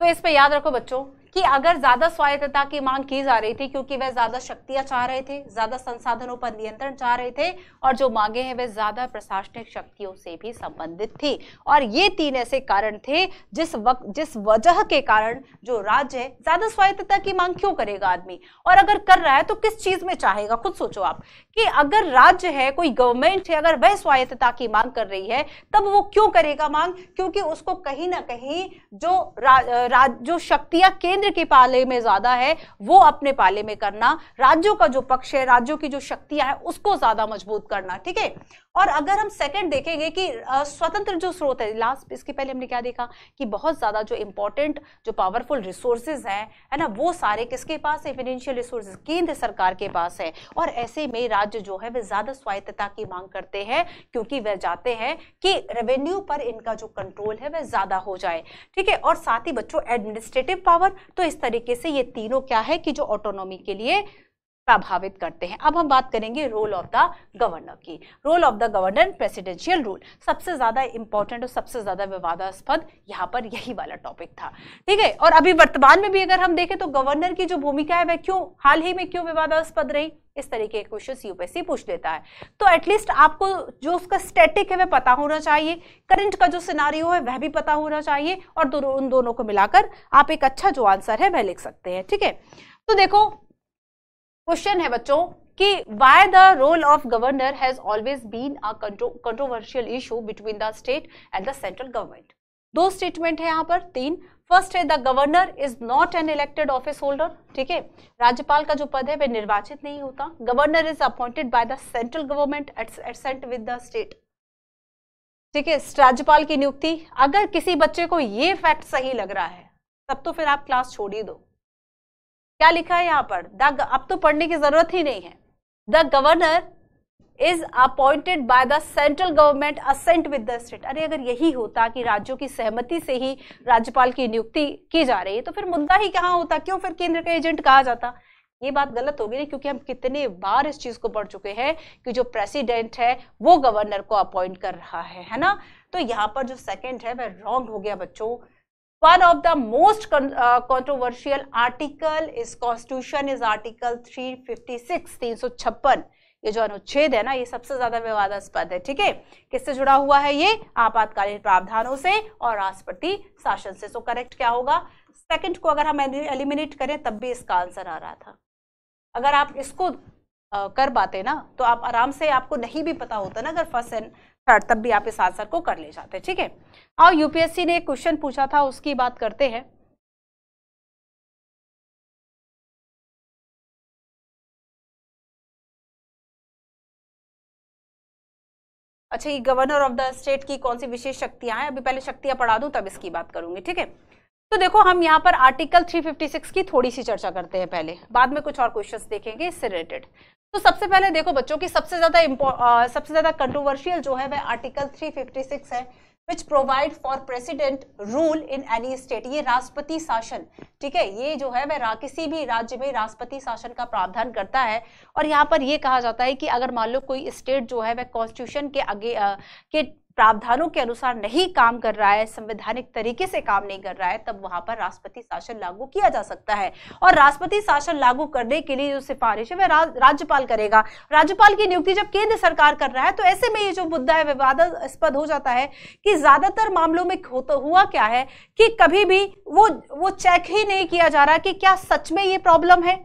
तो इस पे याद रखो बच्चों कि अगर ज्यादा स्वायत्तता की मांग की जा रही थी क्योंकि वह ज्यादा शक्तियां चाह रहे थे ज्यादा संसाधनों पर नियंत्रण चाह रहे थे और जो मांगे हैं वे ज्यादा प्रशासनिक शक्तियों से भी संबंधित थी और ये तीन ऐसे कारण थे जिस वक्त जिस वजह के कारण जो राज्य है ज्यादा स्वायत्तता की मांग क्यों करेगा आदमी और अगर कर रहा है तो किस चीज में चाहेगा खुद सोचो आप कि अगर राज्य है कोई गवर्नमेंट है अगर वह स्वायत्तता की मांग कर रही है तब वो क्यों करेगा मांग क्योंकि उसको कहीं ना कहीं जो रा, रा, जो शक्तियां केंद्र केंद्र के पाले में ज्यादा है वो अपने पाले में करना राज्यों का जो पक्ष है राज्यों की जो शक्तियां है उसको ज्यादा मजबूत करना ठीक है और अगर हम सेकंड देखेंगे कि स्वतंत्र जो स्रोत है लास्ट इसके पहले हमने क्या देखा कि बहुत ज़्यादा जो इम्पोर्टेंट जो पावरफुल रिसोर्सेज हैं है ना वो सारे किसके पास है फाइनेंशियल रिसोर्स केंद्र सरकार के पास है और ऐसे में राज्य जो है वे ज़्यादा स्वायत्तता की मांग करते हैं क्योंकि वह चाहते हैं कि रेवेन्यू पर इनका जो कंट्रोल है वह ज़्यादा हो जाए ठीक है और साथ ही बच्चों एडमिनिस्ट्रेटिव पावर तो इस तरीके से ये तीनों क्या है कि जो ऑटोनॉमी के लिए प्रभावित करते हैं अब हम बात करेंगे रोल ऑफ द गवर्नर की role of the governor presidential rule सबसे ज़्यादा इंपॉर्टेंट और सबसे ज़्यादा विवादास्पद यहाँ पर यही वाला टॉपिक था ठीक है और अभी वर्तमान में भी अगर हम देखें तो गवर्नर की जो भूमिका है वह क्यों हाल ही में क्यों विवादास्पद रही इस तरीके के क्वेश्चन यूपीएससी पूछ लेता है तो एटलीस्ट आपको जो उसका स्टेटिक है वह पता होना चाहिए करंट का जो सिनारियो है वह भी पता होना चाहिए और दोनों उन दोनों को मिलाकर आप एक अच्छा जो आंसर है वह लिख सकते हैं ठीक है तो देखो क्वेश्चन है बच्चों कि why the role of governor has always been a controversial issue between the state and the central government दो स्टेटमेंट है यहाँ पर तीन फर्स्ट है the governor is not an elected office holder ठीक है राज्यपाल का जो पद है वह निर्वाचित नहीं होता governor is appointed by the central government at with the state ठीक है राज्यपाल की नियुक्ति अगर किसी बच्चे को ये फैक्ट सही लग रहा है तब तो फिर आप क्लास छोड़ ही दो क्या लिखा है यहाँ पर द अब तो पढ़ने की जरूरत ही नहीं है the governor is appointed by the central government assent with the state अरे अगर यही होता कि राज्यों की सहमति से ही राज्यपाल की नियुक्ति की जा रही है तो फिर मुद्दा ही कहाँ होता क्यों फिर केंद्र का एजेंट कहा जाता ये बात गलत होगी नहीं क्योंकि हम कितने बार इस चीज को पढ़ चुके हैं कि जो प्रेसिडेंट है वो गवर्नर को अपॉइंट कर रहा है है ना तो यहाँ पर जो सेकंड है वह रॉन्ग हो गया बच्चों one of the most con uh, controversial article is constitution is article 356 356 ये जो अनुच्छेद है ना ये सबसे ज्यादा विवादास्पद है ठीक है किससे जुड़ा हुआ है ये आपातकालीन प्रावधानों से और राष्ट्रपति शासन से सो so, करेक्ट क्या होगा सेकंड को अगर हम एलिमिनेट करें तब भी इसका आंसर आ रहा था अगर आप इसको कर पाते ना तो आप आराम से आपको नहीं भी पता होता ना अगर फर्स्ट एंड थर्ड तब भी आप इस आंसर को कर ले जाते ठीक है और यूपीएससी ने एक क्वेश्चन पूछा था उसकी बात करते हैं अच्छा ये गवर्नर ऑफ द स्टेट की कौन सी विशेष शक्तियां हैं अभी पहले शक्तियां पढ़ा दूं तब इसकी बात करूंगी ठीक है तो देखो हम यहाँ पर आर्टिकल 356 की थोड़ी सी चर्चा करते हैं पहले बाद में कुछ और क्वेश्चंस देखेंगे इससे रिलेटेड तो सबसे पहले देखो बच्चों की सबसे ज्यादा सबसे ज्यादा कंट्रोवर्शियल जो है वह आर्टिकल 356 है which provide for president rule in any state ये राष्ट्रपति शासन ठीक है ये जो है वह किसी भी राज्य में राष्ट्रपति शासन का प्रावधान करता है और यहाँ पर यह कहा जाता है कि अगर मान लो कोई स्टेट जो है वह कॉन्स्टिट्यूशन के आगे के प्रावधानों के अनुसार नहीं काम कर रहा है संवैधानिक तरीके से काम नहीं कर रहा है तब वहां पर राष्ट्रपति शासन लागू किया जा सकता है और राष्ट्रपति शासन लागू करने के लिए जो सिफारिश है वह राज्यपाल करेगा राज्यपाल की नियुक्ति जब केंद्र सरकार कर रहा है तो ऐसे में ये जो मुद्दा है विवादास्पद हो जाता है कि ज्यादातर मामलों में तो हुआ क्या है कि कभी भी वो वो चेक ही नहीं किया जा रहा कि क्या सच में ये प्रॉब्लम है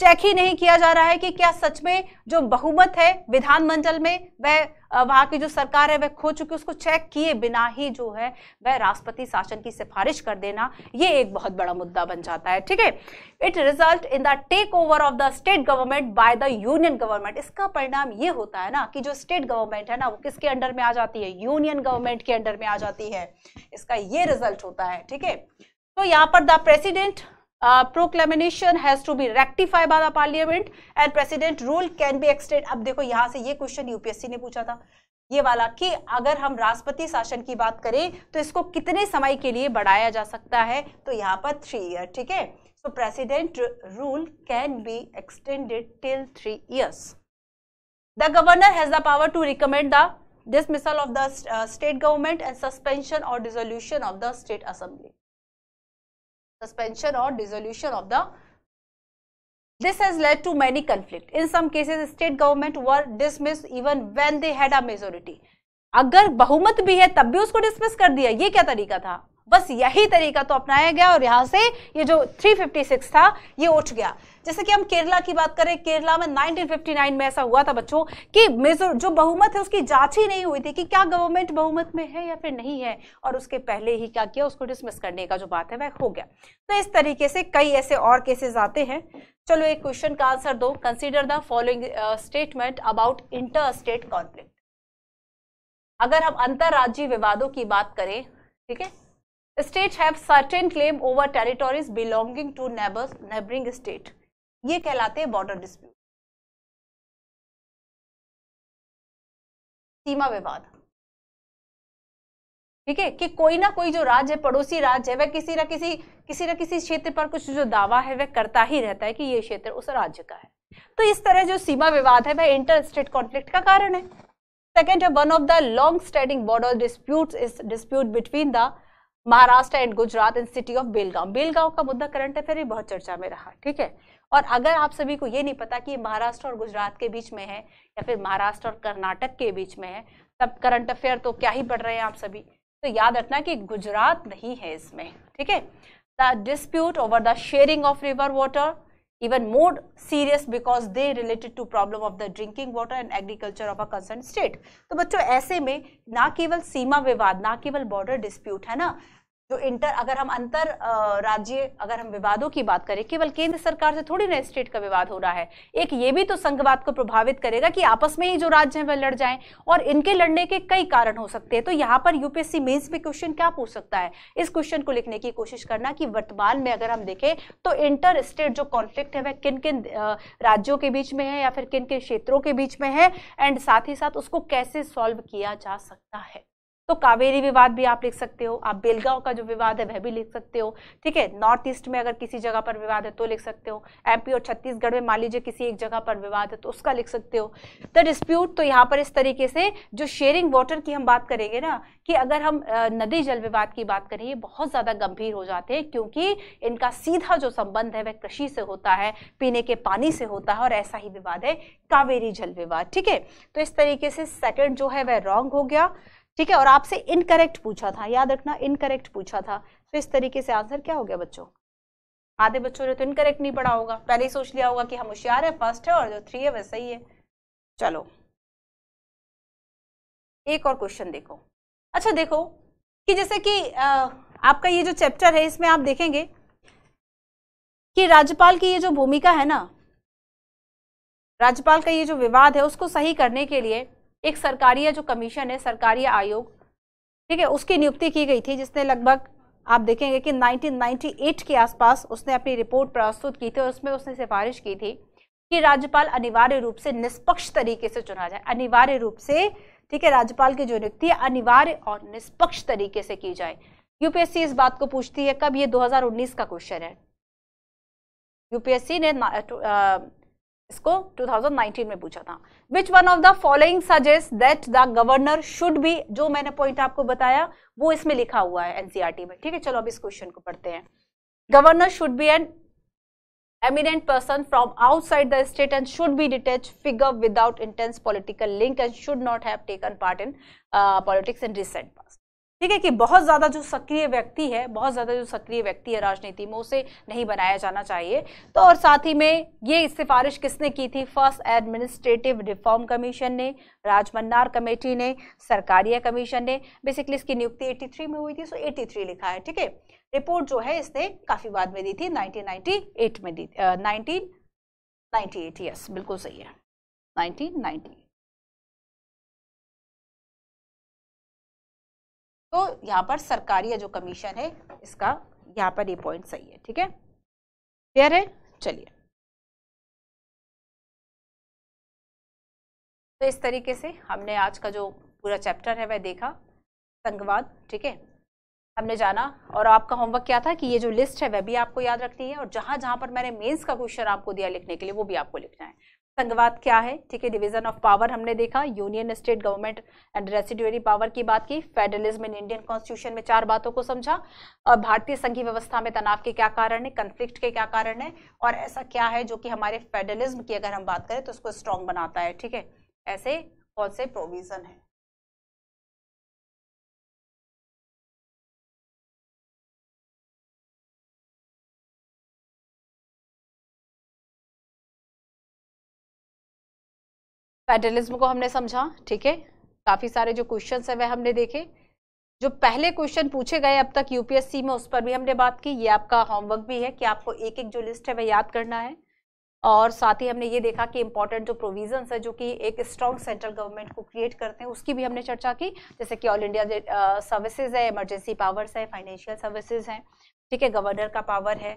चेक ही नहीं किया जा रहा है कि क्या सच में जो बहुमत है विधानमंडल में वह वहां की जो सरकार है वह खो चुकी उसको चेक किए बिना ही जो है वह राष्ट्रपति शासन की सिफारिश कर देना ये एक बहुत बड़ा मुद्दा बन जाता है ठीक है it result in the take over of the state government by the union government इसका परिणाम ये होता है ना कि जो स्टेट गवर्नमेंट है ना वो किसके अंडर में आ जाती है यूनियन गवर्नमेंट के अंडर में आ जाती है इसका ये रिजल्ट होता है ठीक है तो यहाँ पर the president proclamation has to be rectify by the parliament and president rule can be extend अब देखो यहां से ये क्वेश्चन यूपीएससी ने पूछा था ये वाला कि अगर हम राष्ट्रपति शासन की बात करें तो इसको कितने समय के लिए बढ़ाया जा सकता है तो यहाँ पर थ्री ईयर ठीक है so president rule can be extended till three years the governor has the power to recommend the dismissal of the state government and suspension और dissolution of the state assembly suspension or dissolution of the this has led to many conflict in some cases state government were dismissed even when they had a majority agar bahumat bhi hai tab bhi usko dismiss kar diya ye kya tarika tha बस यही तरीका तो अपनाया गया और यहाँ से ये जो 356 था ये उठ गया जैसे कि हम केरला की बात करें केरला में 1959 में ऐसा हुआ था बच्चों कि जो बहुमत है उसकी जांच ही नहीं हुई थी कि क्या गवर्नमेंट बहुमत में है या फिर नहीं है और उसके पहले ही क्या किया उसको डिसमिस करने का जो बात है वह हो गया तो इस तरीके से कई ऐसे और केसेस आते हैं चलो एक क्वेश्चन का आंसर दो consider the following statement about inter state conflict अगर हम अंतर्राज्यीय विवादों की बात करें ठीक है state have certain claim over territories belonging to neighbours neighbouring state ये कहलाते हैं बॉर्डर डिस्प्यूट सीमा विवाद ठीक है कि कोई ना कोई जो राज्य है पड़ोसी राज्य है वह किसी ना किसी किसी ना किसी क्षेत्र पर कुछ जो दावा है वह करता ही रहता है कि ये क्षेत्र उस राज्य का है तो इस तरह जो सीमा विवाद है वह इंटर स्टेट कॉन्फ्लिक्ट का कारण है सेकेंड है one of the long standing border dispute is dispute between the Maharashtra and Gujarat in city of Belgaum Belgaum का मुद्दा करंट अफेयर बहुत चर्चा में रहा ठीक है और अगर आप सभी को ये नहीं पता कि महाराष्ट्र और गुजरात के बीच में है या फिर महाराष्ट्र और कर्नाटक के बीच में है तब करंट अफेयर तो क्या ही बढ़ रहे हैं आप सभी तो याद रखना कि गुजरात नहीं है इसमें ठीक है the dispute over the sharing of river water even more serious because they related to problem of the drinking water and agriculture of a concern state तो बच्चों ऐसे में ना केवल सीमा विवाद ना केवल बॉर्डर डिस्प्यूट है ना जो तो इंटर अगर हम अंतर राज्य अगर हम विवादों की बात करें केवल केंद्र सरकार से थोड़ी ना स्टेट का विवाद हो रहा है एक ये भी तो संघवाद को प्रभावित करेगा कि आपस में ही जो राज्य हैं वह लड़ जाएं और इनके लड़ने के कई कारण हो सकते हैं तो यहाँ पर यूपीएससी मेन्स में क्वेश्चन क्या पूछ सकता है इस क्वेश्चन को लिखने की कोशिश करना कि वर्तमान में अगर हम देखें तो इंटर स्टेट जो कॉन्फ्लिक्ट है वह किन किन राज्यों के बीच में है या फिर किन किन क्षेत्रों के बीच में है एंड साथ ही साथ उसको कैसे सॉल्व किया जा सकता है तो कावेरी विवाद भी आप लिख सकते हो आप बेलगांव का जो विवाद है वह भी लिख सकते हो ठीक है नॉर्थ ईस्ट में अगर किसी जगह पर विवाद है तो लिख सकते हो एमपी और छत्तीसगढ़ में मान लीजिए किसी एक जगह पर विवाद है तो उसका लिख सकते हो द डिस्प्यूट तो यहाँ पर इस तरीके से जो शेयरिंग वाटर की हम बात करेंगे ना कि अगर हम नदी जल विवाद की बात करें ये बहुत ज़्यादा गंभीर हो जाते हैं क्योंकि इनका सीधा जो संबंध है वह कृषि से होता है पीने के पानी से होता है और ऐसा ही विवाद है कावेरी जल विवाद ठीक है तो इस तरीके से सेकंड जो है वह रॉन्ग हो गया ठीक है और आपसे इनकरेक्ट पूछा था याद रखना इनकरेक्ट पूछा था तो इस तरीके से आंसर क्या हो गया बच्चों आधे बच्चों ने तो इनकरेक्ट नहीं पढ़ा होगा पहले ही सोच लिया होगा कि हम होशियार है फर्स्ट है और जो थ्री है वह सही है चलो एक और क्वेश्चन देखो अच्छा देखो कि जैसे कि आपका ये जो चैप्टर है इसमें आप देखेंगे कि राज्यपाल की ये जो भूमिका है ना राज्यपाल का ये जो विवाद है उसको सही करने के लिए एक सरकारी जो कमीशन है सरकारी आयोग ठीक है उसकी नियुक्ति की गई थी जिसने लगभग आप देखेंगे कि 1998 के आसपास उसने अपनी रिपोर्ट प्रस्तुत की थी और उसमें उसने सिफारिश की थी कि राज्यपाल अनिवार्य रूप से निष्पक्ष तरीके से चुना जाए अनिवार्य रूप से ठीक है राज्यपाल की जो नियुक्ति है अनिवार्य और निष्पक्ष तरीके से की जाए यूपीएससी इस बात को पूछती है कब ये 2019 का क्वेश्चन है यूपीएससी ने इसको 2019 में पूछा था which one of the following suggest that the governor should भी जो मैंने पॉइंट आपको बताया वो इसमें लिखा हुआ है एनसीआरटी e में ठीक है चलो अब इस क्वेश्चन को पढ़ते हैं governor should be an eminent person from outside the state and should be detach figure without intense political link and should not है पॉलिटिक्स इन रिसेंट पास ठीक है कि बहुत ज़्यादा जो सक्रिय व्यक्ति है बहुत ज़्यादा जो सक्रिय व्यक्ति है राजनीति में उसे नहीं बनाया जाना चाहिए तो और साथ ही में ये सिफारिश किसने की थी फर्स्ट एडमिनिस्ट्रेटिव रिफॉर्म कमीशन ने राजमन्नार कमेटी ने सरकारिया कमीशन ने बेसिकली इसकी नियुक्ति 83 में हुई थी सो 83 लिखा है ठीक है रिपोर्ट जो है इसने काफ़ी बाद में दी थी नाइनटीन में दी नाइनटीन नाइन्टी यस बिल्कुल सही है नाइनटीन तो यहाँ पर सरकारी जो कमीशन है इसका यहाँ पर ये पॉइंट सही है ठीक है क्लियर है चलिए तो इस तरीके से हमने आज का जो पूरा चैप्टर है वह देखा संघवाद ठीक है हमने जाना और आपका होमवर्क क्या था कि ये जो लिस्ट है वह भी आपको याद रखनी है और जहाँ जहाँ पर मैंने मेंस का क्वेश्चन आपको दिया लिखने के लिए वो भी आपको लिखना है संघवाद क्या है ठीक है डिवीजन ऑफ पावर हमने देखा union state government and residuary power की बात की फेडरलिज्म इन इंडियन कॉन्स्टिट्यूशन में चार बातों को समझा और भारतीय संघीय व्यवस्था में तनाव के क्या कारण है कंफ्लिक्ट के क्या कारण है और ऐसा क्या है जो कि हमारे फेडरलिज्म की अगर हम बात करें तो उसको स्ट्रांग बनाता है ठीक है ऐसे कौन से प्रोविजन है फेडरलिज्म को हमने समझा ठीक है काफ़ी सारे जो क्वेश्चन है वह हमने देखे जो पहले क्वेश्चन पूछे गए अब तक यूपीएससी में उस पर भी हमने बात की ये आपका होमवर्क भी है कि आपको एक एक जो लिस्ट है वह याद करना है और साथ ही हमने ये देखा कि इम्पॉर्टेंट जो प्रोविजंस है जो कि एक स्ट्रॉन्ग सेंट्रल गवर्नमेंट को क्रिएट करते हैं उसकी भी हमने चर्चा की जैसे कि ऑल इंडिया सर्विसेज है इमरजेंसी पावर्स है फाइनेंशियल सर्विसेज हैं ठीक है गवर्नर का पावर है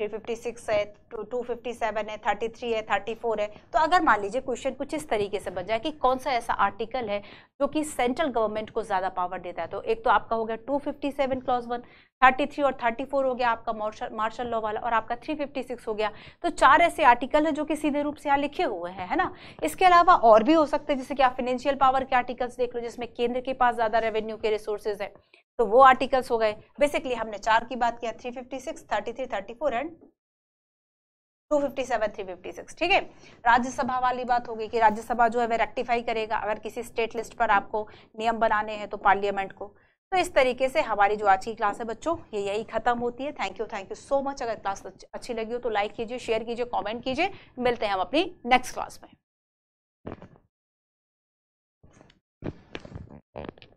थ्री फिफ्टी सिक्स है टू फिफ्टी सेवन है थर्टी थ्री है थर्टी फोर है तो अगर मान लीजिए क्वेश्चन कुछ इस तरीके से बन जाए कि कौन सा ऐसा आर्टिकल है जो कि सेंट्रल गवर्नमेंट को ज़्यादा पावर देता है तो एक तो आपका हो गया two fifty seven clause one 33 और 34 हो गया आपका मार्शल मार्शल लॉ वाला और आपका 356 हो गया तो चार ऐसे आर्टिकल हैं जो कि सीधे रूप से यहाँ लिखे हुए हैं है ना इसके अलावा और भी हो सकते हैं जैसे कि आप फाइनेंशियल पावर के आर्टिकल्स देख लो जिसमें केंद्र के पास ज़्यादा रेवेन्यू के रिसोर्सेज है तो वो आर्टिकल्स हो गए बेसिकली हमने चार की बात किया three fifty six thirty and 257, 356, ठीक है राज्यसभा वाली बात होगी कि राज्यसभा जो है वह रेक्टिफाई करेगा अगर किसी स्टेट लिस्ट पर आपको नियम बनाने हैं तो पार्लियामेंट को तो इस तरीके से हमारी जो आज की क्लास है बच्चों ये यही खत्म होती है thank you thank you so much अगर क्लास अच्छी लगी हो तो लाइक कीजिए शेयर कीजिए कमेंट कीजिए मिलते हैं हम अपनी नेक्स्ट क्लास में